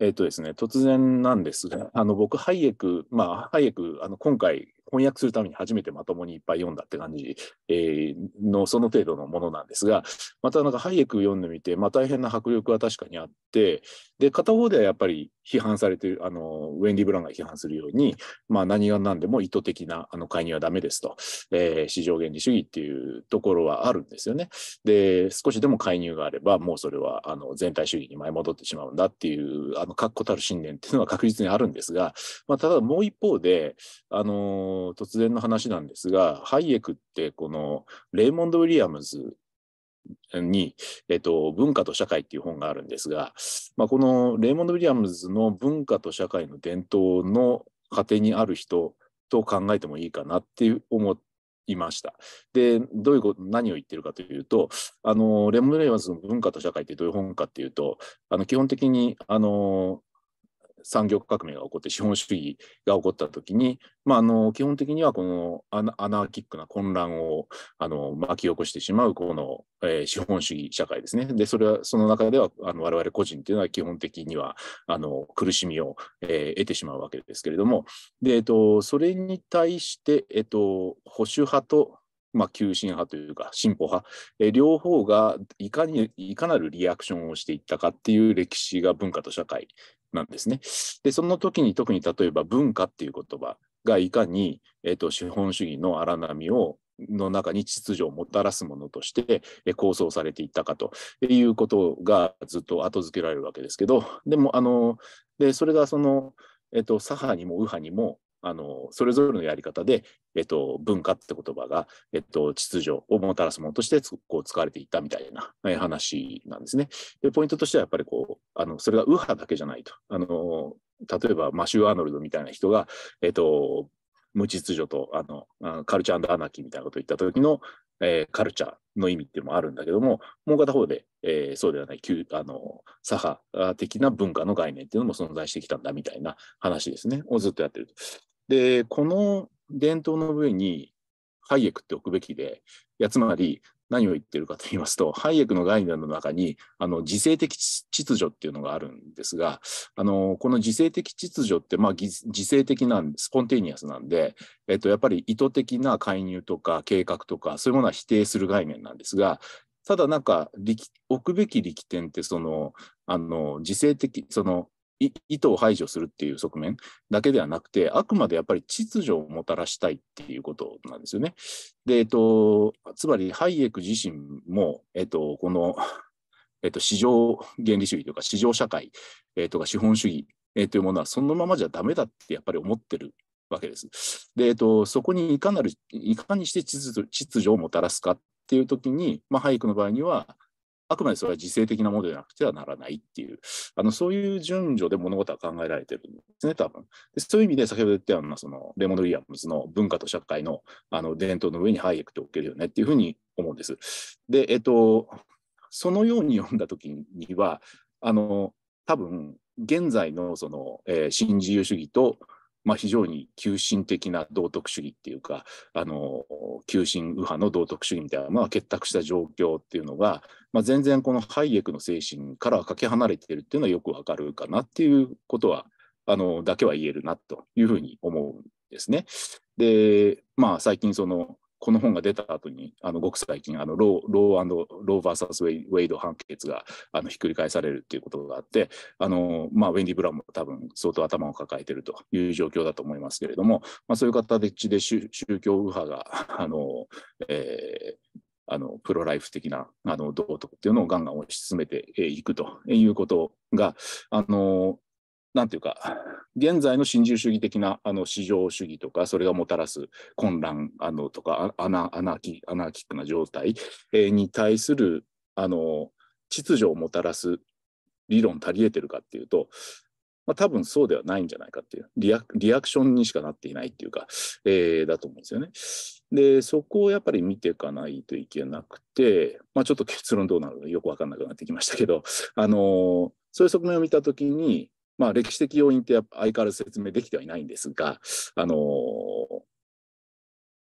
えっ、とですね、突然なんですが、あの僕、ハイエク、まあ、ハイエク、あの今回、翻訳するために初めてまともにいっぱい読んだって感じ、えー、の、その程度のものなんですが、またなんかハイエク読んでみて、まあ大変な迫力は確かにあって、で、片方ではやっぱり批判されてる、あの、ウェンディ・ブランが批判するように、まあ何が何でも意図的なあの介入はダメですと、えー、市場原理主義っていうところはあるんですよね。で、少しでも介入があれば、もうそれはあの全体主義に前戻ってしまうんだっていう、あの、確固たる信念っていうのは確実にあるんですが、まあただもう一方で、あの突然の話なんですが、ハイエクってこのレイモンド・ウィリアムズに、えっと、文化と社会っていう本があるんですが、まあ、このレイモンド・ウィリアムズの文化と社会の伝統の過程にある人と考えてもいいかなって思いました。で、どういうこと、何を言ってるかというと、あの、レモンド・ウィリアムズの文化と社会ってどういう本かっていうと、あの、基本的に、あの、産業革命が起こって資本主義が起こった時に、まあ、あの基本的にはこのアナーキックな混乱をあの巻き起こしてしまうこの、えー、資本主義社会ですね。でそれはその中ではあの我々個人というのは基本的にはあの苦しみを、えー、得てしまうわけですけれどもで、えっと、それに対して、えっと、保守派とまあ、急進派というか進歩派、え両方がいかにいかなるリアクションをしていったかっていう歴史が文化と社会なんですね。で、その時に特に例えば文化っていう言葉がいかに、えーと、資本主義の荒波をの中に秩序をもたらすものとして構想されていったかということがずっと後付けられるわけですけど、でも、あの、でそれがその、えっ、と、左派にも右派にもあのそれぞれのやり方で、えっと、文化って言葉が、えっと、秩序をもたらすものとしてこう使われていたみたいな、え話なんですね。でポイントとしてはやっぱりこうあのそれが右派だけじゃないと。あの例えばマシュー・アーノルドみたいな人が、えっと、無秩序とあのカルチャーアナキーみたいなことを言った時の、えー、カルチャーの意味っていうのもあるんだけどももう片方で、えー、そうではないあの左派的な文化の概念っていうのも存在してきたんだみたいな話ですねをずっとやってると。で、この伝統の上にハイエクって置くべきで、いや、つまり何を言ってるかと言いますと、ハイエクの概念の中に、あの、自制的秩序っていうのがあるんですが、あの、この自制的秩序って、まあ、自制的なんで、スポンテニアスなんで、えっと、やっぱり意図的な介入とか計画とか、そういうものは否定する概念なんですが、ただなんか、置くべき力点って、その、あの、自制的、その、意図を排除するっていう側面だけではなくて、あくまでやっぱり秩序をもたらしたいっていうことなんですよね。で、えっと、つまりハイエク自身も、えっと、この、えっと、市場原理主義とか、市場社会、えっと、資本主義、えっと、いうものはそのままじゃダメだってやっぱり思ってるわけです。で、えっと、そこにいかなる、いかにして秩序をもたらすかっていうときに、まあ、エクの場合には、あくまでそれは自制的なものでなくてはならないっていう、あのそういう順序で物事は考えられてるんですね、多分でそういう意味で、先ほど言ったようなそのレモン・ウィリアムズの文化と社会のあの伝統の上にハイエクって置けるよねっていうふうに思うんです。で、えっと、そのように読んだ時には、あの多分現在のその、えー、新自由主義とまあ、非常に急進的な道徳主義っていうか、あの、急進右派の道徳主義みたいな、まあ、結託した状況っていうのが、まあ、全然このハイエクの精神からはかけ離れてるっていうのはよくわかるかなっていうことは、あの、だけは言えるなというふうに思うんですね。で、まあ、最近その、この本が出た後に、あのごく最近、あのローローローバーサスウェイウェイド判決があのひっくり返されるっていうことがあって、あのまあ、ウェンディ・ブラウンも多分相当頭を抱えているという状況だと思いますけれども、まあ、そういう形で宗教右派が、あのえー、あのプロライフ的なあの道徳っていうのをガンガン推し進めていくということがあのなんていうか、現在の新自由主義的なあの市場主義とか、それがもたらす混乱あのとかアナアナキ、アナーキックな状態、えー、に対するあの秩序をもたらす理論足り得てるかっていうと、まあ、多分そうではないんじゃないかっていうリア、リアクションにしかなっていないっていうか、えー、だと思うんですよね。で、そこをやっぱり見ていかないといけなくて、まあ、ちょっと結論どうなるのかよくわかんなくなってきましたけど、あのそういう側面を見たときに、まあ、歴史的要因って相変わらず説明できてはいないんですが、あのー、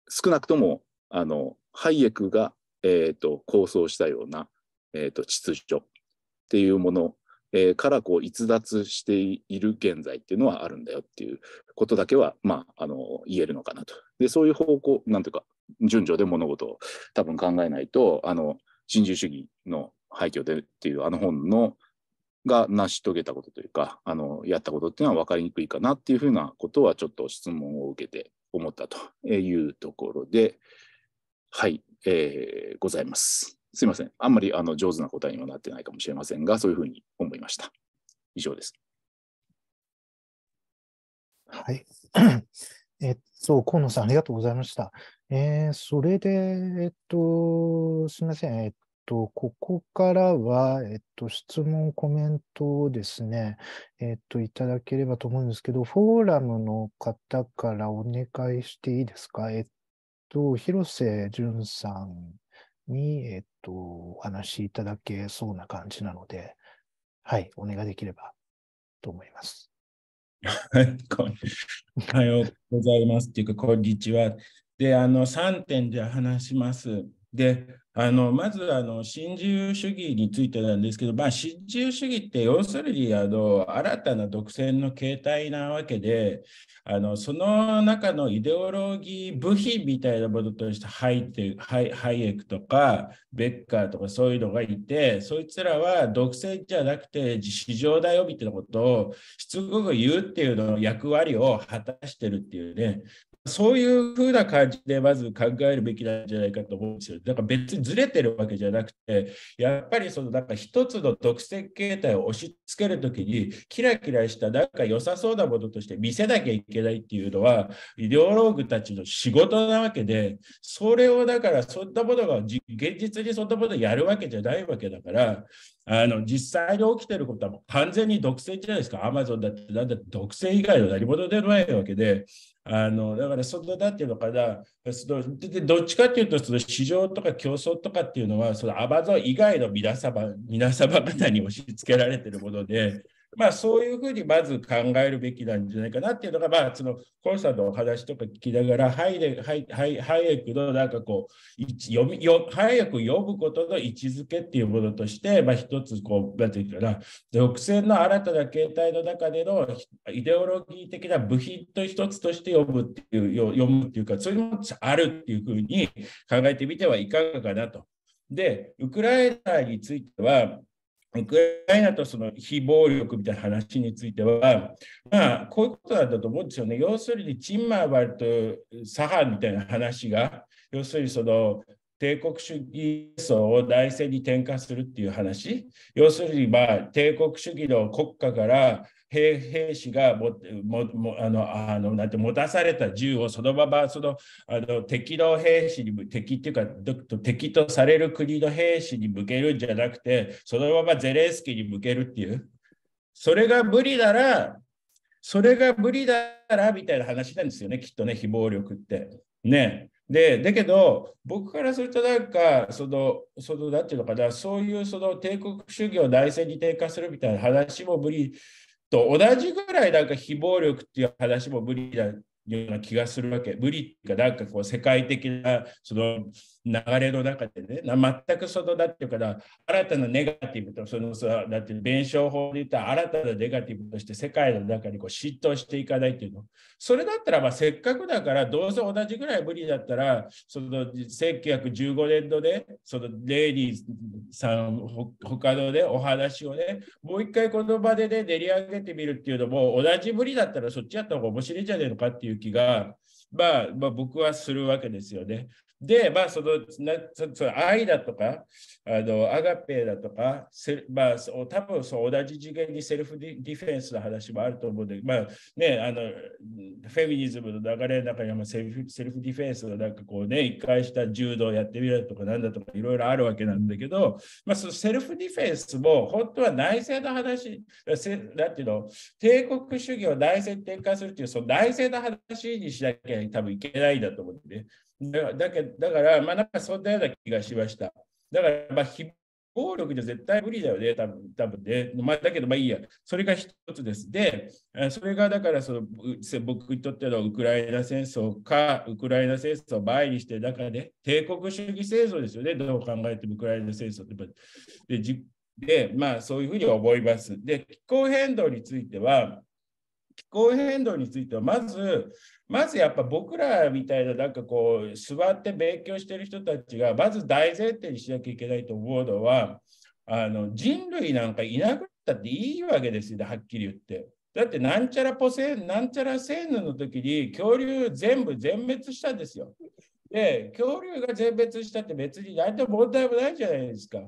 少なくともあのハイエクが、えーと、構想したような、えーと、秩序っていうもの、えー、からこう逸脱している現在っていうのはあるんだよっていうことだけは、まあ、あの言えるのかなと。でそういう方向なんていうか順序で物事を多分考えないとあの新自由主義の廃墟でっていうあの本のが成し遂げたことというか、あのやったことっていうのは分かりにくいかなっていうふうなことは、ちょっと質問を受けて思ったというところで、はい、えー、ございます。すみません。あんまりあの上手な答えにはなってないかもしれませんが、そういうふうに思いました。以上です。はい。えっと、河野さん、ありがとうございました。えー、それで、えっと、すみません。えっと、ここからは、えっと、質問、コメントをですね、えっと、いただければと思うんですけど、フォーラムの方からお願いしていいですかえっと、広瀬淳さんに、えっと、お話しいただけそうな感じなので、はい、お願いできればと思います。はい、おはようございます。というか、こんにちは。で、あの、3点で話します。であのまずあの新自由主義についてなんですけど、まあ、新自由主義って要するにあの新たな独占の形態なわけであのその中のイデオロギー部品みたいなものとしてハイてハイハイエクとかベッカーとかそういうのがいてそいつらは独占じゃなくて市場だよみたいなことをしつこく言うっていうのの役割を果たしてるっていうねそういうふうな感じでまず考えるべきなんじゃないかと思うんですよ。だから別にずれてるわけじゃなくて、やっぱりそのなんか一つの独占形態を押し付けるときに、キラキラしたなんか良さそうなものとして見せなきゃいけないっていうのは、医療ローグたちの仕事なわけで、それをだからそんなものが現実にそんなものやるわけじゃないわけだから、あの実際に起きてることはもう完全に独占じゃないですか。アマゾンだってなんだって独占以外の何者でもないわけで、あのだからそのだっていうのかなどっちかっていうとその市場とか競争とかっていうのはそのアマゾン以外の皆様皆様方に押し付けられてるものでまあ、そういうふうにまず考えるべきなんじゃないかなっていうのが、まあ、そのコンサートのお話とか聞きながらハイレハエクのなんかこう読み読ハ読むことの位置づけっていうものとして、まあ、一つこう何ていうかな独占の新たな形態の中でのイデオロギー的な部品と一つとして読むっていう読むっていうかそういうものあるっていうふうに考えてみてはいかがかなと。でウクライナについてはウクライナとその非暴力みたいな話については、まあ、こういうことなんだと思うんですよね。要するに、チンマーバルと左派みたいな話が、要するにその帝国主義層を内政に転化するっていう話、要するに、まあ、帝国主義の国家から兵兵士がももあのあのなんて持たされた銃をそのままそのあの敵の兵士に敵っていうか敵とされる国の兵士に向けるんじゃなくてそのままゼレンスキーに向けるっていうそれが無理ならそれが無理だらみたいな話なんですよねきっとね非暴力って。ねでだけど僕からするとなんかそのその何ていうのかなそういうその帝国主義を内戦に転下するみたいな話も無理と同じぐらいなんか非暴力っていう話も無理だような気がするわけ。無理っていうか、なんかこう世界的なその流れの中でね、全くのだっていうから、新たなネガティブと、そのさ、だって弁証法で言った新たなネガティブとして世界の中にこうしていかないっていうの。それだったらせっかくだから、どうせ同じぐらい無理だったら、その1915年度で、そのレイリーさん、他のね、お話をね、もう一回この場でね、練り上げてみるっていうのも、同じ無理だったらそっちやった方が面白いんじゃねえのかっていう気が、まあ、まあ、僕はするわけですよね。で、まあ、そのなその愛だとか、あのアガペだとか、せまあ、多分そう同じ次元にセルフディフェンスの話もあると思うんで、まあね、あのフェミニズムの流れの中にはセルフセルフディフェンスのなんかこうね、一回した柔道やってみるとか、なんだとかいろいろあるわけなんだけど、まあ、そのセルフディフェンスも本当は内政の話、せなんていうの、帝国主義を内政に転換するっていう、その内政の話にしなきゃ多分いけないんだと思うんで、ね、だけだから、まあ、なんかそんなような気がしました。だから、まあ、非暴力じゃ絶対無理だよね、多分多分ね。まあ、だけど、まあいいや。それが一つです。で、それがだからその、僕にとってのウクライナ戦争か、ウクライナ戦争を前にして、中で、帝国主義戦争ですよね、どう考えてもウクライナ戦争って。で、じでまあ、そういうふうに思います。で、気候変動については、気候変動については、まず、まずやっぱ僕らみたいな、なんかこう、座って勉強してる人たちが、まず大前提にしなきゃいけないと思うのは、あの人類なんかいなくなったっていいわけですよね、はっきり言って。だって、なんちゃらポセン、なんちゃらセーヌの時に恐竜全部全滅したんですよ。で、恐竜が全滅したって別に何て問題もないじゃないですか。だ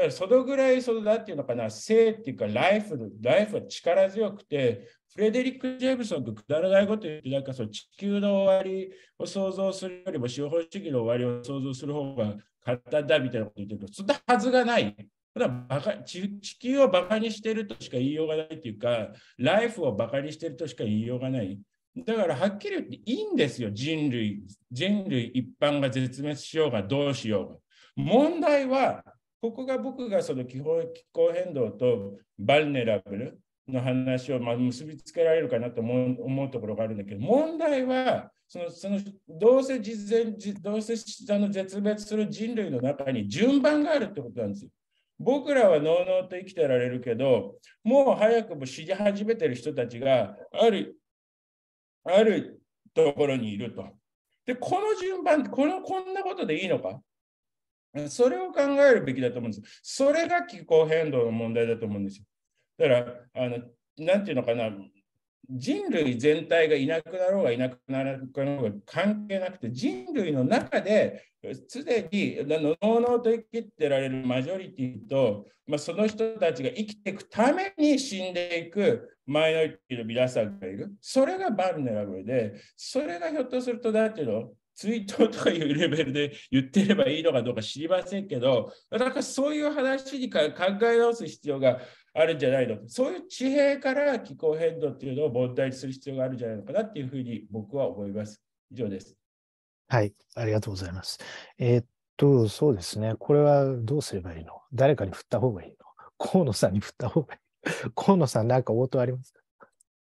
からそのぐらい、その、なんていうのかな、性っていうか、ライフ、ライフは力強くて、フレデリック・ジェームソンがくだらないこと言って、なんかその地球の終わりを想像するよりも資本主義の終わりを想像する方が簡単だみたいなこと言ってるけど、そんなはずがない。ただバカ地球をバカにしてるとしか言いようがないというか、ライフをバカにしてるとしか言いようがない。だからはっきり言っていいんですよ、人類。人類一般が絶滅しようがどうしようが。問題は、ここが僕がその気候変動とバルネラブル、の話をま結びつけられるかなと思うところがあるんだけど問題はそのそのどうせ実前どうせあの絶滅する人類の中に順番があるってことなんですよ。僕らはのうのうと生きてられるけどもう早くも死に始めてる人たちがあるあるところにいると。でこの順番このこんなことでいいのかそれを考えるべきだと思うんです。それが気候変動の問題だと思うんですよ。だから、あの、なんていうのかな、人類全体がいなくなろうがいなくならなのなうが関係なくて人類の中ですでにのうのうと生きてられるマジョリティと、まあ、その人たちが生きていくために死んでいくマイノリティの皆さんがいるそれがバルネラブルでそれがひょっとするとだっていうのツイートというレベルで言ってればいいのかどうか知りませんけど、なんかそういう話に考え直す必要があるんじゃないのそういう地平から気候変動っていうのを問題にする必要があるんじゃないのかなっていうふうに僕は思います。以上です。はい、ありがとうございます。えー、っと、そうですね、これはどうすればいいの誰かに振った方がいいの河野さんに振った方がいい河野さん、何か応答ありますか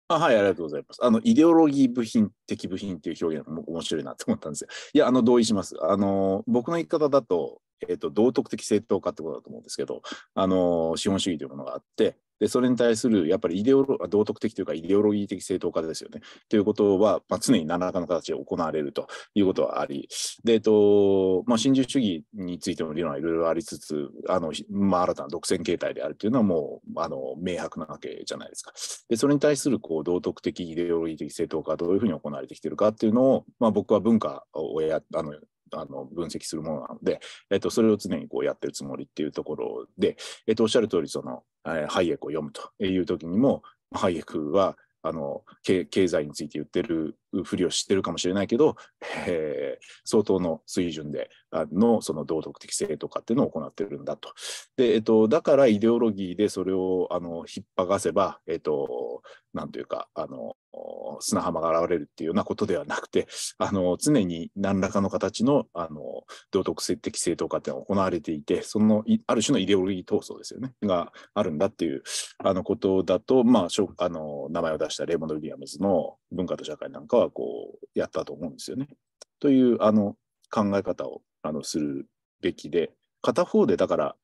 あはい、ありがとうございます。あの、イデオロギー部品的部品っていう表現も面白いなと思ったんですよ。いや、あの、同意します。あの、僕の言い方だと、えっ、ー、と、道徳的正当化ってことだと思うんですけど、あの、資本主義というものがあって、で、それに対するやっぱりイデオロ道徳的というか、イデオロギー的正当化ですよね。ということは、まあ、常に何らかの形で行われるということはあり、で、えっと、まあ、新自由主義についての理論はいろいろありつつ、あの、まあ、新たな独占形態であるというのはもう、あの、明白なわけじゃないですか。で、それに対する、こう、道徳的、イデオロギー的正当化はどういうふうに行われてきているかっていうのを、まあ、僕は文化をや、あの、あの分析するものなので、えっと、それを常にこうやってるつもりっていうところで、えっと、おっしゃる通りその、えー、ハイエクを読むという時にもハイエクはあの経済について言ってるふりを知ってるかもしれないけど、えー、相当の水準でのその道徳的性とかっていうのを行ってるんだと。でえっと、だからイデオロギーでそれをあの引っ張がせば、えっと、というかあの砂浜が現れるっていうようなことではなくて、あの常に何らかの形のあの道徳性的正当化っていうのが行われていて、そのある種のイデオロギー闘争ですよね、があるんだっていうあのことだと、まあ、あの名前を出したレイモンド・ウィリアムズの文化と社会なんかはこうやったと思うんですよね。というあの考え方をあのするべきで、片方でだから、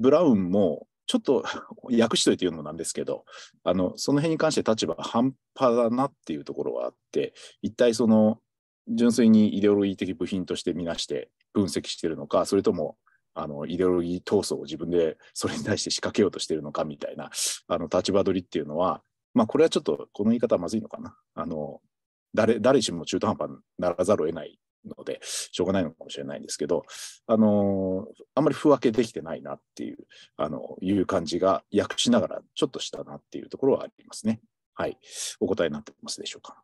ブラウンもちょっと 訳しといて言うのもなんですけど、あの、その辺に関して立場が半端だなっていうところはあって、一体その、純粋にイデオロギー的部品として見なして分析してるのか、それとも、あの、イデオロギー闘争を自分でそれに対して仕掛けようとしてるのかみたいな、あの、立場取りっていうのは、まあ、これはちょっと、この言い方はまずいのかな。あの、誰、誰しも中途半端にならざるを得ないので、しょうがないのかもしれないんですけど、あのー、あんまり不分けできてないなっていう、あのー、いう感じが訳しながらちょっとしたなっていうところはありますね。はい。お答えになってますでしょうか。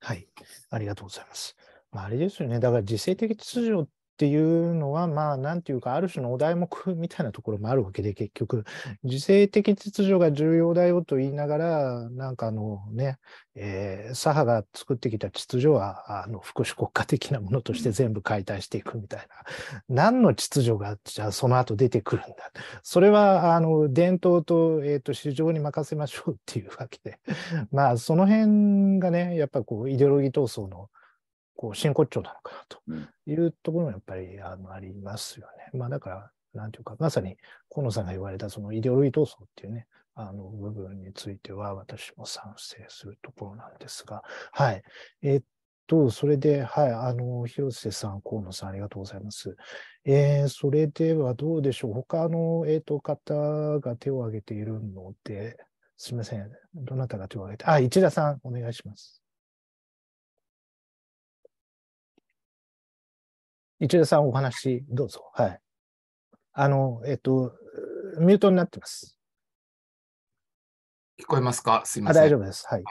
はい。ありがとうございます。まあ、れですよね。だから、時勢的秩序っっていうのは、まあ、なんていうか、ある種のお題目みたいなところもあるわけで、結局、自制的秩序が重要だよと言いながら、なんかあのね、えー、左派が作ってきた秩序は、あの、福祉国家的なものとして全部解体していくみたいな。何の秩序が、じゃあその後出てくるんだ。それは、あの、伝統と、えっ、ー、と、市場に任せましょうっていうわけで。まあ、その辺がね、やっぱこう、イデオロギー闘争の、こう真骨頂なのかなというところもやっぱりあのありますよね。まあ、だからなんていうか、まさに河野さんが言われたそのイデオロギー闘争っていうね、あの部分については私も賛成するところなんですが、はい。えっと、それで、はい、あの、広瀬さん、河野さん、ありがとうございます。えー、それではどうでしょう。他の、えっと、方が手を挙げているので、すみません。どなたが手を挙げて、あ、市田さん、お願いします。一田さんお話どうぞ。はい。あの、えっと、ミュートになってます。聞こえますかすいません。大丈夫です。はい。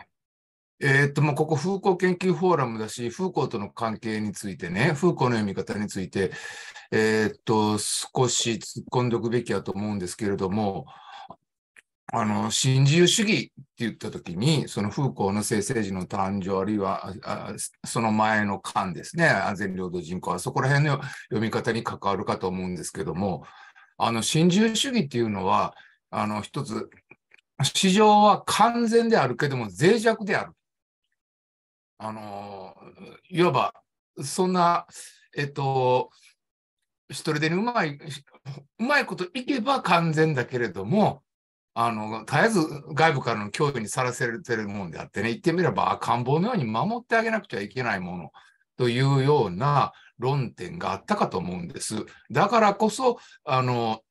えー、っと、もうここ、風光研究フォーラムだし、風光との関係についてね、風光の読み方について、えー、っと、少し突っ込んでおくべきだと思うんですけれども、あの、新自由主義って言った時に、そのフーコーの生成時の誕生、あるいはその前の間ですね、安全領土人口はそこら辺の読み方に関わるかと思うんですけども、あの、新自由主義っていうのは、あの、一つ、市場は完全であるけども脆弱である。あの、いわば、そんな、えっと、一人でにうまい、うまいこといけば完全だけれども、あの、絶えず外部からの脅威にさらされてるもんであってね、言ってみれば赤ん坊のように守ってあげなくちゃいけないものというような論点があったかと思うんです。だからこそ、あの、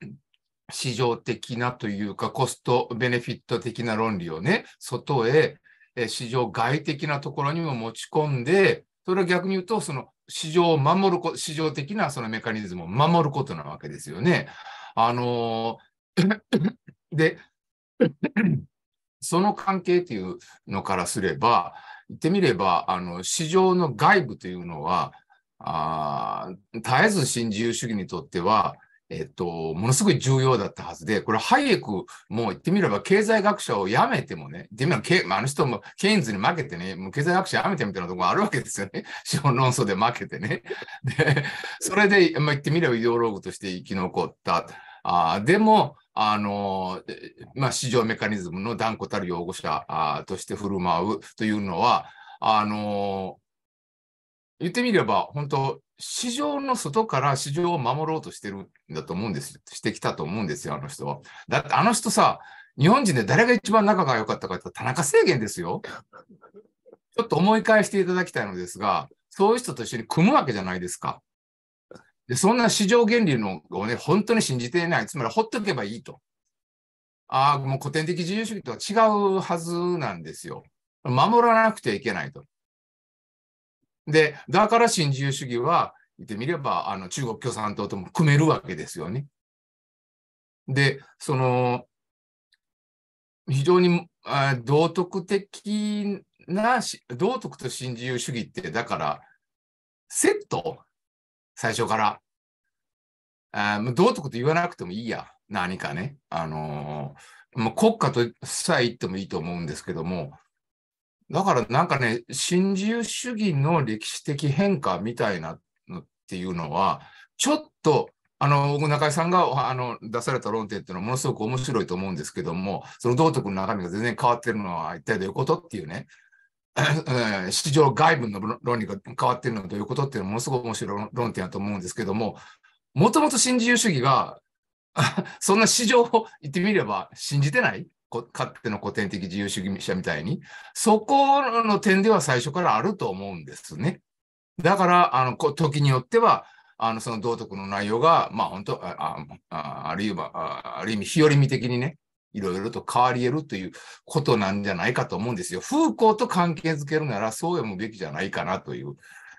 市場的なというかコストベネフィット的な論理をね、外へ市場外的なところにも持ち込んで、それは逆に言うと、その市場を守る市場的なそのメカニズムを守ることなわけですよね。あので、その関係というのからすれば、言ってみれば、あの市場の外部というのは、あ絶えず新自由主義にとっては、えっと、ものすごい重要だったはずで、これ、ハイエクも言ってみれば、経済学者を辞めてもね、でも、あの人もケインズに負けてね、もう経済学者辞めてみたいなところあるわけですよね。資本論争で負けてね。で、それで、まあ、言ってみれば、イデオローグとして生き残った。あでも、あのまあ、市場メカニズムの断固たる擁護者あとして振る舞うというのはあの言ってみれば本当市場の外から市場を守ろうとしてるんだと思うんですしてきたと思うんですよあの人は。だってあの人さ日本人で誰が一番仲が良かったかって田中制限ですよ。ちょっと思い返していただきたいのですがそういう人と一緒に組むわけじゃないですか。で、そんな市場原理のをね、本当に信じていない。つまり、ほっとけばいいと。ああ、もう古典的自由主義とは違うはずなんですよ。守らなくてはいけないと。で、だから新自由主義は、言ってみれば、あの中国共産党とも組めるわけですよね。で、その、非常に道徳的な、道徳と新自由主義って、だから、セット最初から。あどうってこと言わなくてもいいや。何かね。あのー、ま国家とさえ言ってもいいと思うんですけども、だからなんかね、新自由主義の歴史的変化みたいなのっていうのは、ちょっと、あの、僕、中井さんがあの出された論点っていうのはものすごく面白いと思うんですけども、その道徳の中身が全然変わってるのは一体どういうことっていうね、市場外部の論理が変わっているのということっていうのはものすごく面白い論点だと思うんですけども、もともと新自由主義が そんな市場を言ってみれば信じてないかっての古典的自由主義者みたいに、そこの点では最初からあると思うんですね。だから、あの、時によっては、あの、その道徳の内容が、まあ本当、あああるいはあ、ある意味日和見的にね、いろいろと変わり得るということなんじゃないかと思うんですよ。風光と関係づけるならそう読むべきじゃないかなという。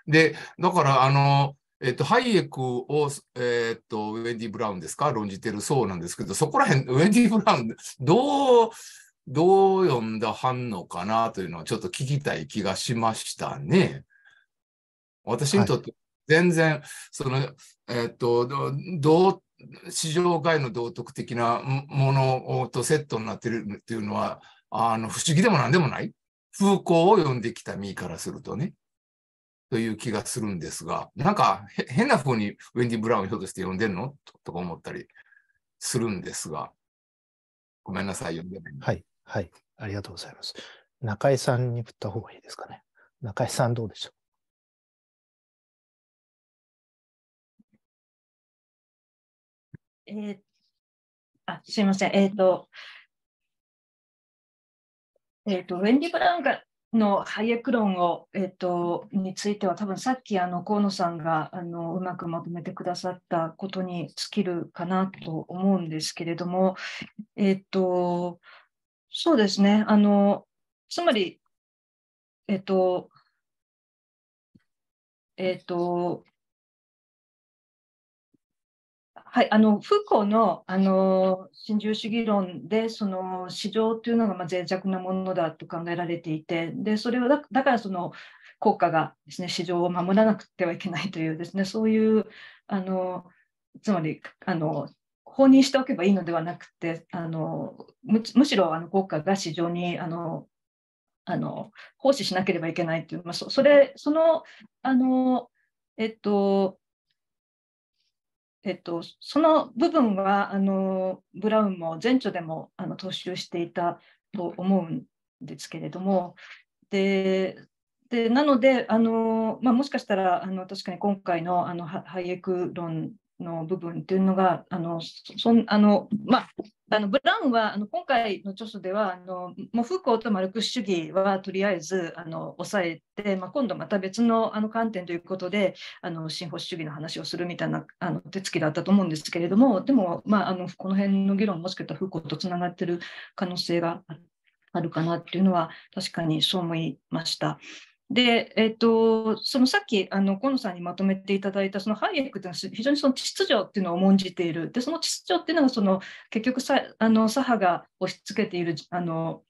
で、だからあの、えっと、ハイエクを、えっと、ウェンディ・ブラウンですか論じてるそうなんですけど、そこら辺、ウェンディ・ブラウン、どう、どう読んだ反応かなというのはちょっと聞きたい気がしましたね。私にとって全然、はい、その、えっと、どう市場外の道徳的なものとセットになってるっていうのは、あの、不思議でも何でもない風光を読んできた身からするとね、という気がするんですが、なんか変な風にウェンディ・ブラウンをひょっとして読んでんのとか思ったりするんですが、ごめんなさい、読んでない。はい、はい、ありがとうございます。中井さんに振った方がいいですかね。中井さんどうでしょうえー、あすみません、えっ、ー、と、えっ、ー、と、ウェンディ・ブラウンがのハイエクロンを、えっ、ー、と、については、多分さっきあの河野さんがあのうまくまとめてくださったことに尽きるかなと思うんですけれども、えっ、と、そうですね、あの、つまり、えっ、と、えっ、と、はい、あのフーコーのあの新自由主義論でその市場というのがまあ脆弱なものだと考えられていてでそれをだだからその効果がですね市場を守らなくてはいけないというですねそういうあのつまりあの放任しておけばいいのではなくてあのむしろあの効果が市場にあのあの奉仕しなければいけないという、まあ、それそのあのえっとえっと、その部分はあのブラウンも前著でもあの踏襲していたと思うんですけれどもででなのであの、まあ、もしかしたらあの確かに今回のあのハイエク論の部分っていうのが、あのそんあのまあ、あのブラウンはあの今回の著書ではあのもうフーコーとマルクス主義はとりあえずあの抑えて、まあ、今度また別のあの観点ということであの新保守主義の話をするみたいなあの手つきだったと思うんですけれどもでも、まあ、あのこの辺の議論もしかしたらフーコーとつながってる可能性があるかなっていうのは確かにそう思いました。で、えっと、そのさっきあの河野さんにまとめていただいたそのハイエックというのは非常にその秩序っていうのを重んじているでその秩序っていうのがその結局さあの左派が押し付けているあの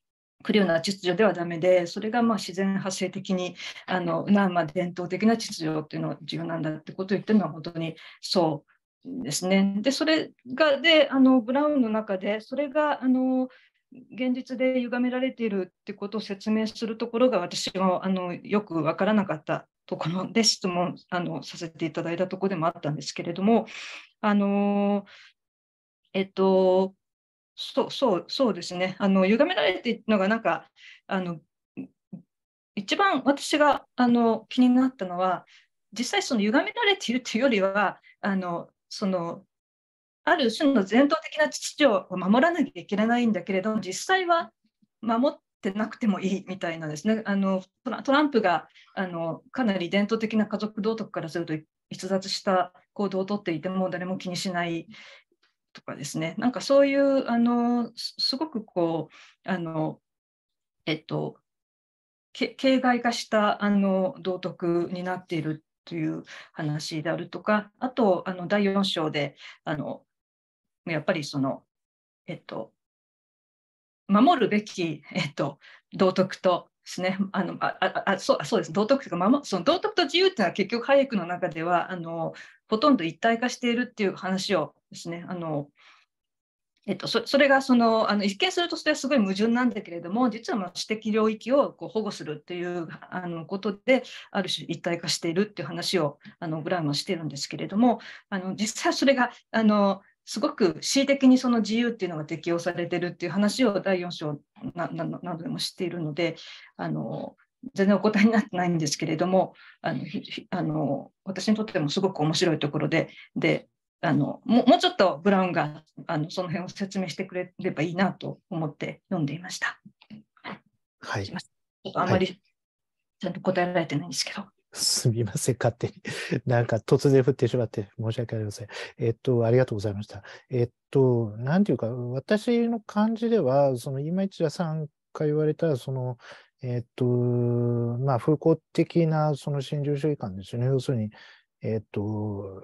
クるような秩序ではダメでそれがまあ自然派生的にあのなまあ伝統的な秩序っていうのが重要なんだってことを言ってるのは本当にそうですね。でそれがであのブラウンの中でそれがあの現実で歪められているってことを説明するところが私もあのよく分からなかったところで質問あのさせていただいたところでもあったんですけれどもあのえっとそうそうそうですねあの歪められているのがなんかあの一番私があの気になったのは実際その歪められているというよりはあのそのある種の伝統的な秩序を守らなきゃいけないんだけれども実際は守ってなくてもいいみたいなですね。あのトランプがあのかなり伝統的な家族道徳からすると逸脱した行動をとっていても誰も気にしないとかですねなんかそういうあのすごくこうあのえっと形骸化したあの道徳になっているという話であるとかあとあの第4章であのやっぱりその、えっと、守るべき、えっと、道徳とですね、あのああそうそうです道徳というか守その道徳と自由というのは結局ハイエクの中ではあのほとんど一体化しているっていう話をですねあのえっと、それがそのあの一見するとそれはすごい矛盾なんだけれども実はまあ私的領域をこう保護するっていうあのことである種一体化しているっていう話をあのグランはしているんですけれどもあの実際それがあのすごく恣意的にその自由っていうのが適用されてるっていう話を第4章などでもしているのであの全然お答えになってないんですけれどもあのあの私にとってもすごく面白いところでであのもうちょっとブラウンがあのその辺を説明してくれればいいなと思って読んでいました。はい、ちょっとあまりちゃんと答えられてないんですけど。はいすみません、勝手に。なんか突然降ってしまって、申し訳ありません。えっと、ありがとうございました。えっと、なんていうか、私の感じでは、その今市田さんから言われた、その、えっと、まあ、風光的なその新住主義感ですよね。要するに、えっと、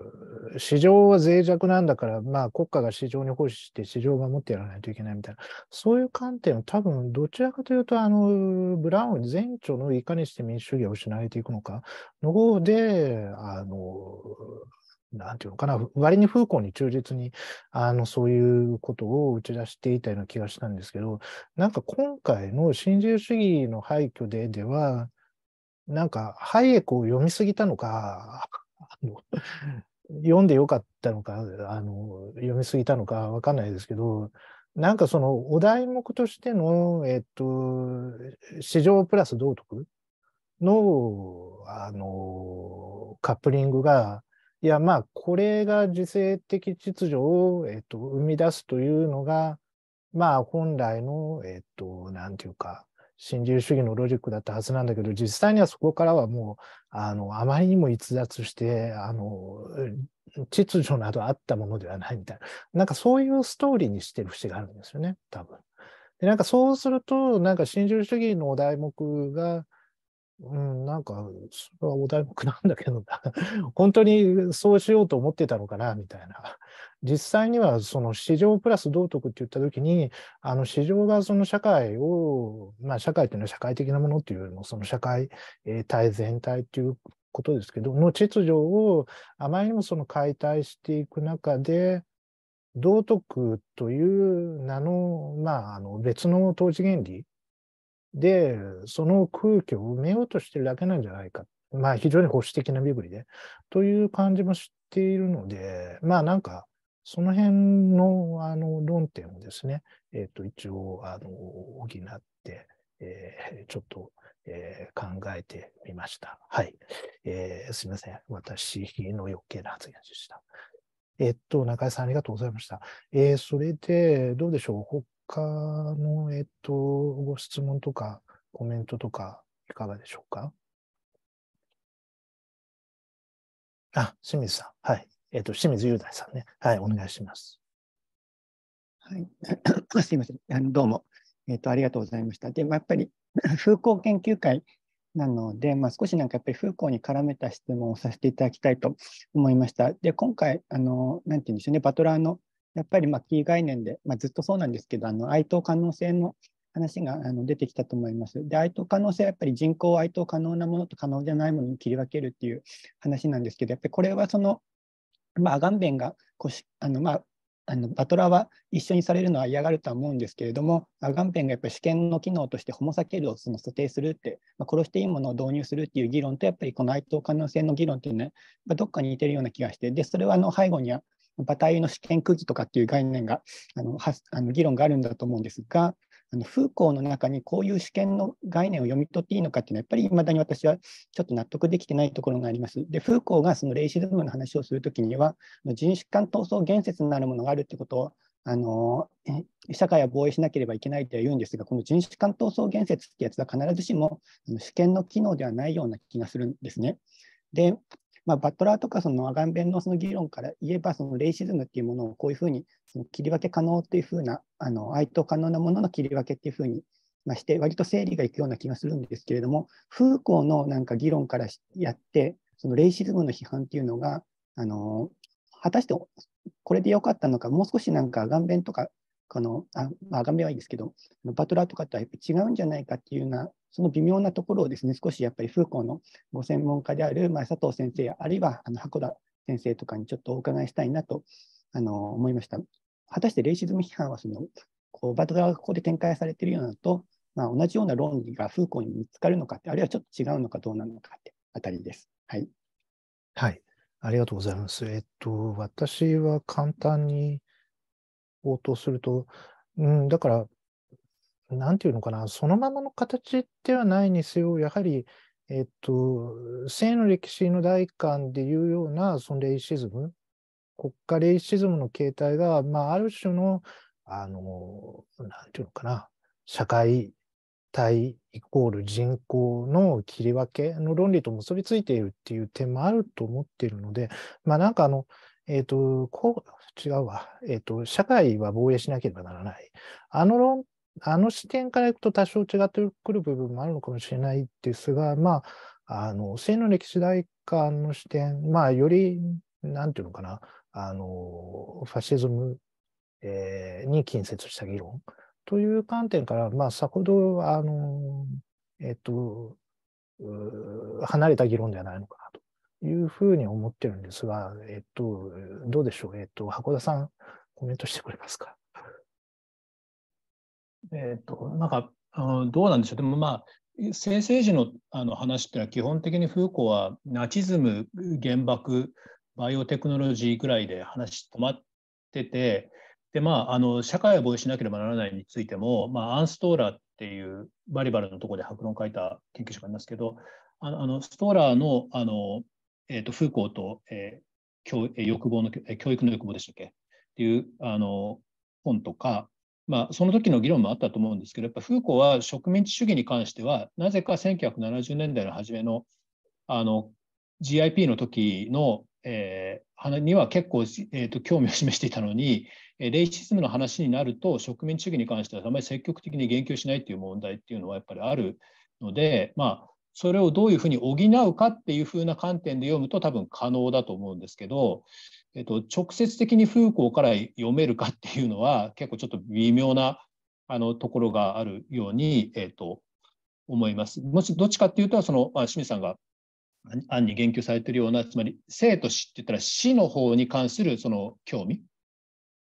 市場は脆弱なんだから、まあ国家が市場に奉仕して市場を守ってやらないといけないみたいな、そういう観点を多分どちらかというと、あの、ブラウン前著のいかにして民主主義を失われていくのかの方で、あの、なんていうのかな、割に風光に忠実に、あの、そういうことを打ち出していたような気がしたんですけど、なんか今回の新自由主義の廃墟ででは、なんか、ハイエクを読みすぎたのか、読んでよかったのか、あの読みすぎたのかわかんないですけど、なんかそのお題目としての、えっと、市場プラス道徳の、あの、カップリングが、いや、まあ、これが自制的秩序を、えっと、生み出すというのが、まあ、本来の、えっと、なんていうか、新自由主義のロジックだったはずなんだけど、実際にはそこからはもう、あの、あまりにも逸脱して、あの、秩序などあったものではないみたいな、なんかそういうストーリーにしてる節があるんですよね、多分。で、なんかそうすると、なんか新自由主義のお題目が、うん、なんか、それはお題目なんだけど、本当にそうしようと思ってたのかな、みたいな。実際には、その市場プラス道徳って言ったときに、あの市場がその社会を、まあ社会というのは社会的なものっていうよりも、その社会体全体っていうことですけど、の秩序をあまりにもその解体していく中で、道徳という名の、まあ、あの別の統治原理で、その空気を埋めようとしてるだけなんじゃないか。まあ、非常に保守的な身振りで。という感じもしているので、まあ、なんか、その辺のあの論点をですね、えっ、ー、と、一応、あの、補って、えー、ちょっと、えー、考えてみました。はい。えー、すみません。私の余計な発言でした。えっと、中井さんありがとうございました。えー、それで、どうでしょう。他の、えっと、ご質問とかコメントとかいかがでしょうかあ、清水さん。はい。えっ、と、清水雄大さんね。はい、お願いします。はい。すいません。あのどうも。えっ、と、ありがとうございました。で、まあ、やっぱり、風光研究会なので、まあ、少しなんかやっぱり風光に絡めた質問をさせていただきたいと思いました。で、今回、あの、なんて言うんでしょうね、バトラーのやっぱりまあキー概念で、まあ、ずっとそうなんですけど、あの哀悼可能性の話があの出てきたと思います。で、哀悼可能性はやっぱり人口を悼可能なものと可能じゃないものに切り分けるっていう話なんですけど、やっぱりこれはその、まあ、アガンベンがこしあの、まあ、あのバトラは一緒にされるのは嫌がるとは思うんですけれども、アガンペンがやっぱり試験の機能としてホモサケルをその想定するって、まあ、殺していいものを導入するっていう議論と、やっぱりこの哀悼可能性の議論っていうのは、どっかに似てるような気がして、でそれはあの背後には馬体の試験区切とかっていう概念があのはあの議論があるんだと思うんですがあのフーコーの中にこういう試験の概念を読み取っていいのかっていうのはやっぱり未だに私はちょっと納得できてないところがあります。でフーコーがそのレイシズムの話をするときには人種間闘争言説になるものがあるってことをあの社会は防衛しなければいけないとは言うんですが、この人種間闘争言説ってやつは必ずしも試験の機能ではないような気がするんですね。で、まあ、バトラーとかそのアガンベンのその議論から言えば、そのレイシズムっていうものをこういうふうにその切り分け可能っていうふうな、あの哀悼可能なものの切り分けっていうふうにまして、割と整理がいくような気がするんですけれども、フーコーのなんか議論からやって、そのレイシズムの批判っていうのが、あの果たしてこれで良かったのか、もう少しなんかアガンベンとかこのあ、まあ、アガンはいいですけど、バトラーとかとはやっぱ違うんじゃないかっていうようなその微妙なところをですね、少しやっぱりフーコのご専門家である、ま佐藤先生や、あるいはあの箱田先生とかにちょっとお伺いしたいなとあの思いました。果たしてレイシズム批判はその、こうバトラーがここで展開されているようなのと、まあ、同じような論理がフーコに見つかるのかって、あるいはちょっと違うのかどうなのかってあたりです。はい。はい。ありがとうございます。えっと、私は簡単に応答すると、うん、だから、なんていうのかな、そのままの形ではないにせよ、やはり、えっと、性の歴史の代官でいうような、そのレイシズム、国家レイシズムの形態が、まあ、ある種の、あの、なんていうのかな、社会体イコール人口の切り分けの論理と結びついているっていう点もあると思っているので、まあなんかあの、えっ、ー、と、こう、違うわ。えっ、ー、と、社会は防衛しなければならない。あの論あの視点からいくと多少違ってくる部分もあるのかもしれないですが、まあ、あの、性の歴史大化の視点、まあ、より、なんていうのかな、あの、ファシズム、えー、に近接した議論という観点から、まあ、さほど、あの、えっと、離れた議論ではないのかなというふうに思ってるんですが、えっと、どうでしょう、えっと、箱田さん、コメントしてくれますか。えっ、ー、と、なんか、どうなんでしょう。でもまあ、生成時のあの話っていうのは基本的にフーコはナチズム、原爆、バイオテクノロジーぐらいで話止まってて、でまあ、あの社会を防止しなければならないについても、まあ、アンストーラーっていうバリバルのところで白論を書いた研究者がいますけど、あのあのストーラーのあの、えーと、とフーコーと、えー、教欲望の教育の欲望でしたっけっていうあの本とか、まあ、その時の議論もあったと思うんですけど、やっぱフーコは植民地主義に関しては、なぜか1970年代の初めのあの GIP の時の、えー、には結構、えーと興味を示していたのに、レイシズムの話になると、植民地主義に関してはあまり積極的に言及しないという問題っていうのはやっぱりあるので、まあ、それをどういうふうに補うかっていうふうな観点で読むと多分可能だと思うんですけど、えっと、直接的にフーコーから読めるかっていうのは結構ちょっと微妙なあのところがあるように、えっと、思います。もしどっちかっていうとその、まあ、清水さんが案に言及されているようなつまり生と死って言ったら死の方に関するその興味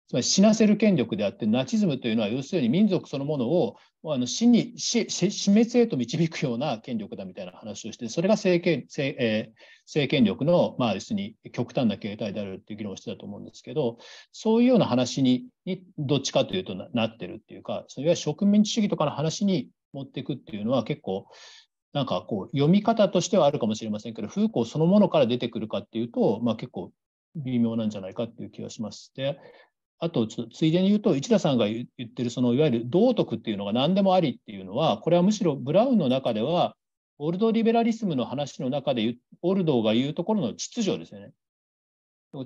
つまり死なせる権力であってナチズムというのは要するに民族そのものをあの死に死死滅へと導くような権力だみたいな話をして、それが政権政,、えー、政権力の、まあ、要するに極端な形態であるっていう議論をしてたと思うんですけど、そういうような話ににどっちかというとなってるっていうか、それは植民地主義とかの話に持っていくっていうのは結構、なんかこう読み方としてはあるかもしれませんけど、フーコーそのものから出てくるかっていうと、まあ、結構微妙なんじゃないかっていう気がします。で、あとついでに言うと市田さんが言ってるそのいわゆる道徳っていうのが何でもありっていうのはこれはむしろブラウンの中ではオルドリベラリズムの話の中でオルドーが言うところの秩序ですよね。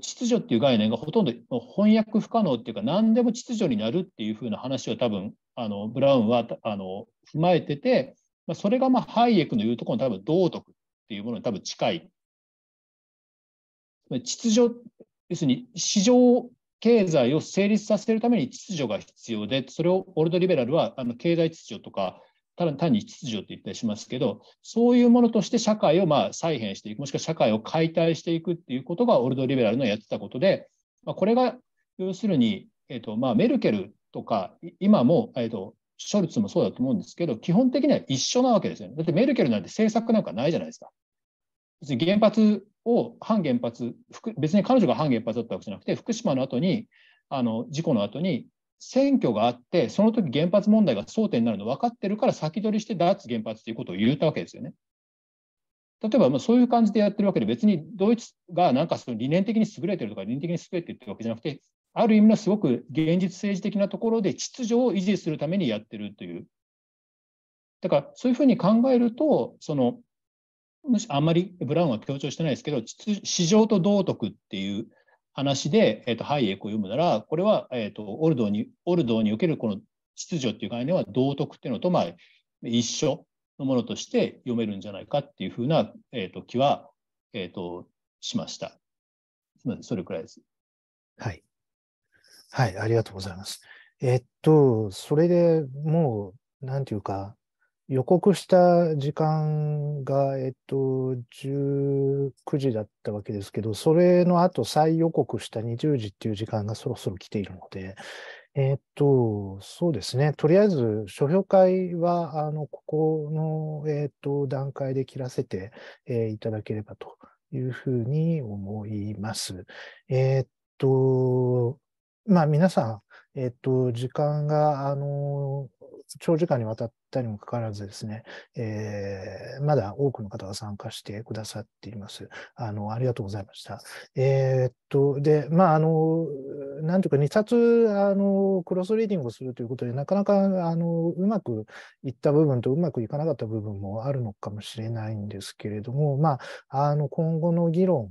秩序っていう概念がほとんど翻訳不可能っていうか何でも秩序になるっていうふうな話を多分あのブラウンはあの踏まえてて、まあ、それがまあハイエクの言うところの多分道徳っていうものに多分近い。秩序要するに市場経済を成立させるために秩序が必要で、それをオルドリベラルはあの経済秩序とか、単に秩序って言ったりしますけど、そういうものとして社会をまあ再編していく、もしくは社会を解体していくっていうことがオルドリベラルのやってたことで、まあ、これが要するに、えーとまあ、メルケルとか、今も、えーと、ショルツもそうだと思うんですけど、基本的には一緒なわけですよね。だってメルケルなんて政策なんかないじゃないですか。別に原発を反原発、別に彼女が反原発だったわけじゃなくて、福島の後に、あの事故の後に選挙があって、その時原発問題が争点になるの分かってるから、先取りして脱原発ということを言ったわけですよね。例えば、まあ、そういう感じでやってるわけで、別にドイツがなんかその理念的に優れてるとか、理念的に優れてるってわけじゃなくて、ある意味のすごく現実政治的なところで秩序を維持するためにやってるという。だから、そういうふうに考えると、そのむしあんまりブラウンは強調してないですけど、市場と道徳っていう話で、えーと、ハイエクを読むなら、これは、えーと、オルドーにオルドーにおけるこの秩序っていう概念は道徳っていうのと、まあ、一緒のものとして読めるんじゃないかっていうふうな、えーと、と気は、えー、としました。すみません、それくらいです。はい。はい、ありがとうございます。えっと、それでもう、なんていうか、予告した時間が、えっと、19時だったわけですけど、それの後再予告した20時っていう時間がそろそろ来ているので、えっと、そうですね。とりあえず、書評会は、あの、ここの、えっと、段階で切らせて、えー、いただければというふうに思います。えっと、まあ、皆さん、えっと、時間が、あの、長時間にわたったにもかかわらずですね、えー、まだ多くの方が参加してくださっています。あのありがとうございました。えー、っと、で、まあ、あの、なんていうか、2冊あのクロスリーディングをするということで、なかなかあのうまくいった部分とうまくいかなかった部分もあるのかもしれないんですけれども、まあ、あの今後の議論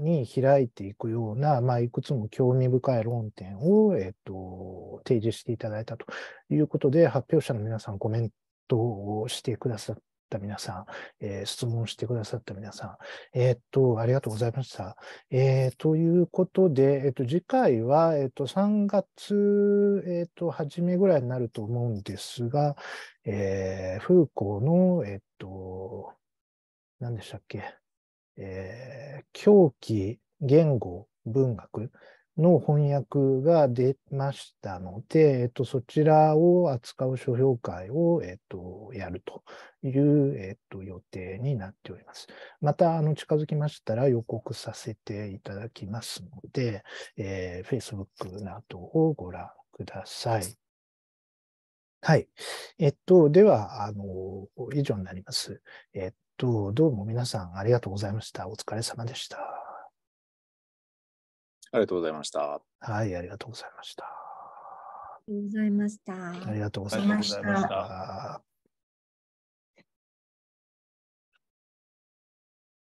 に開いていくような、まあ、いくつも興味深い論点を、えっと、提示していただいたということで、発表者の皆さん、コメントをしてくださった皆さん、えー、質問してくださった皆さん、えっと、ありがとうございました。えー、ということで、えっと、次回は、えっと、3月、えっと、初めぐらいになると思うんですが、えー、フーコーの、えっと、何でしたっけえー、狂気、言語、文学の翻訳が出ましたので、えっと、そちらを扱う書評会を、えっと、やるという、えっと、予定になっております。また、あの、近づきましたら予告させていただきますので、えー、Facebook などをご覧ください。はい。えっと、では、あの、以上になります。えっと、どうも皆さんありがとうございました。お疲れ様でした。ありがとうございました。はい、ありがとうございました。ありがとうございました。ありがとうございました。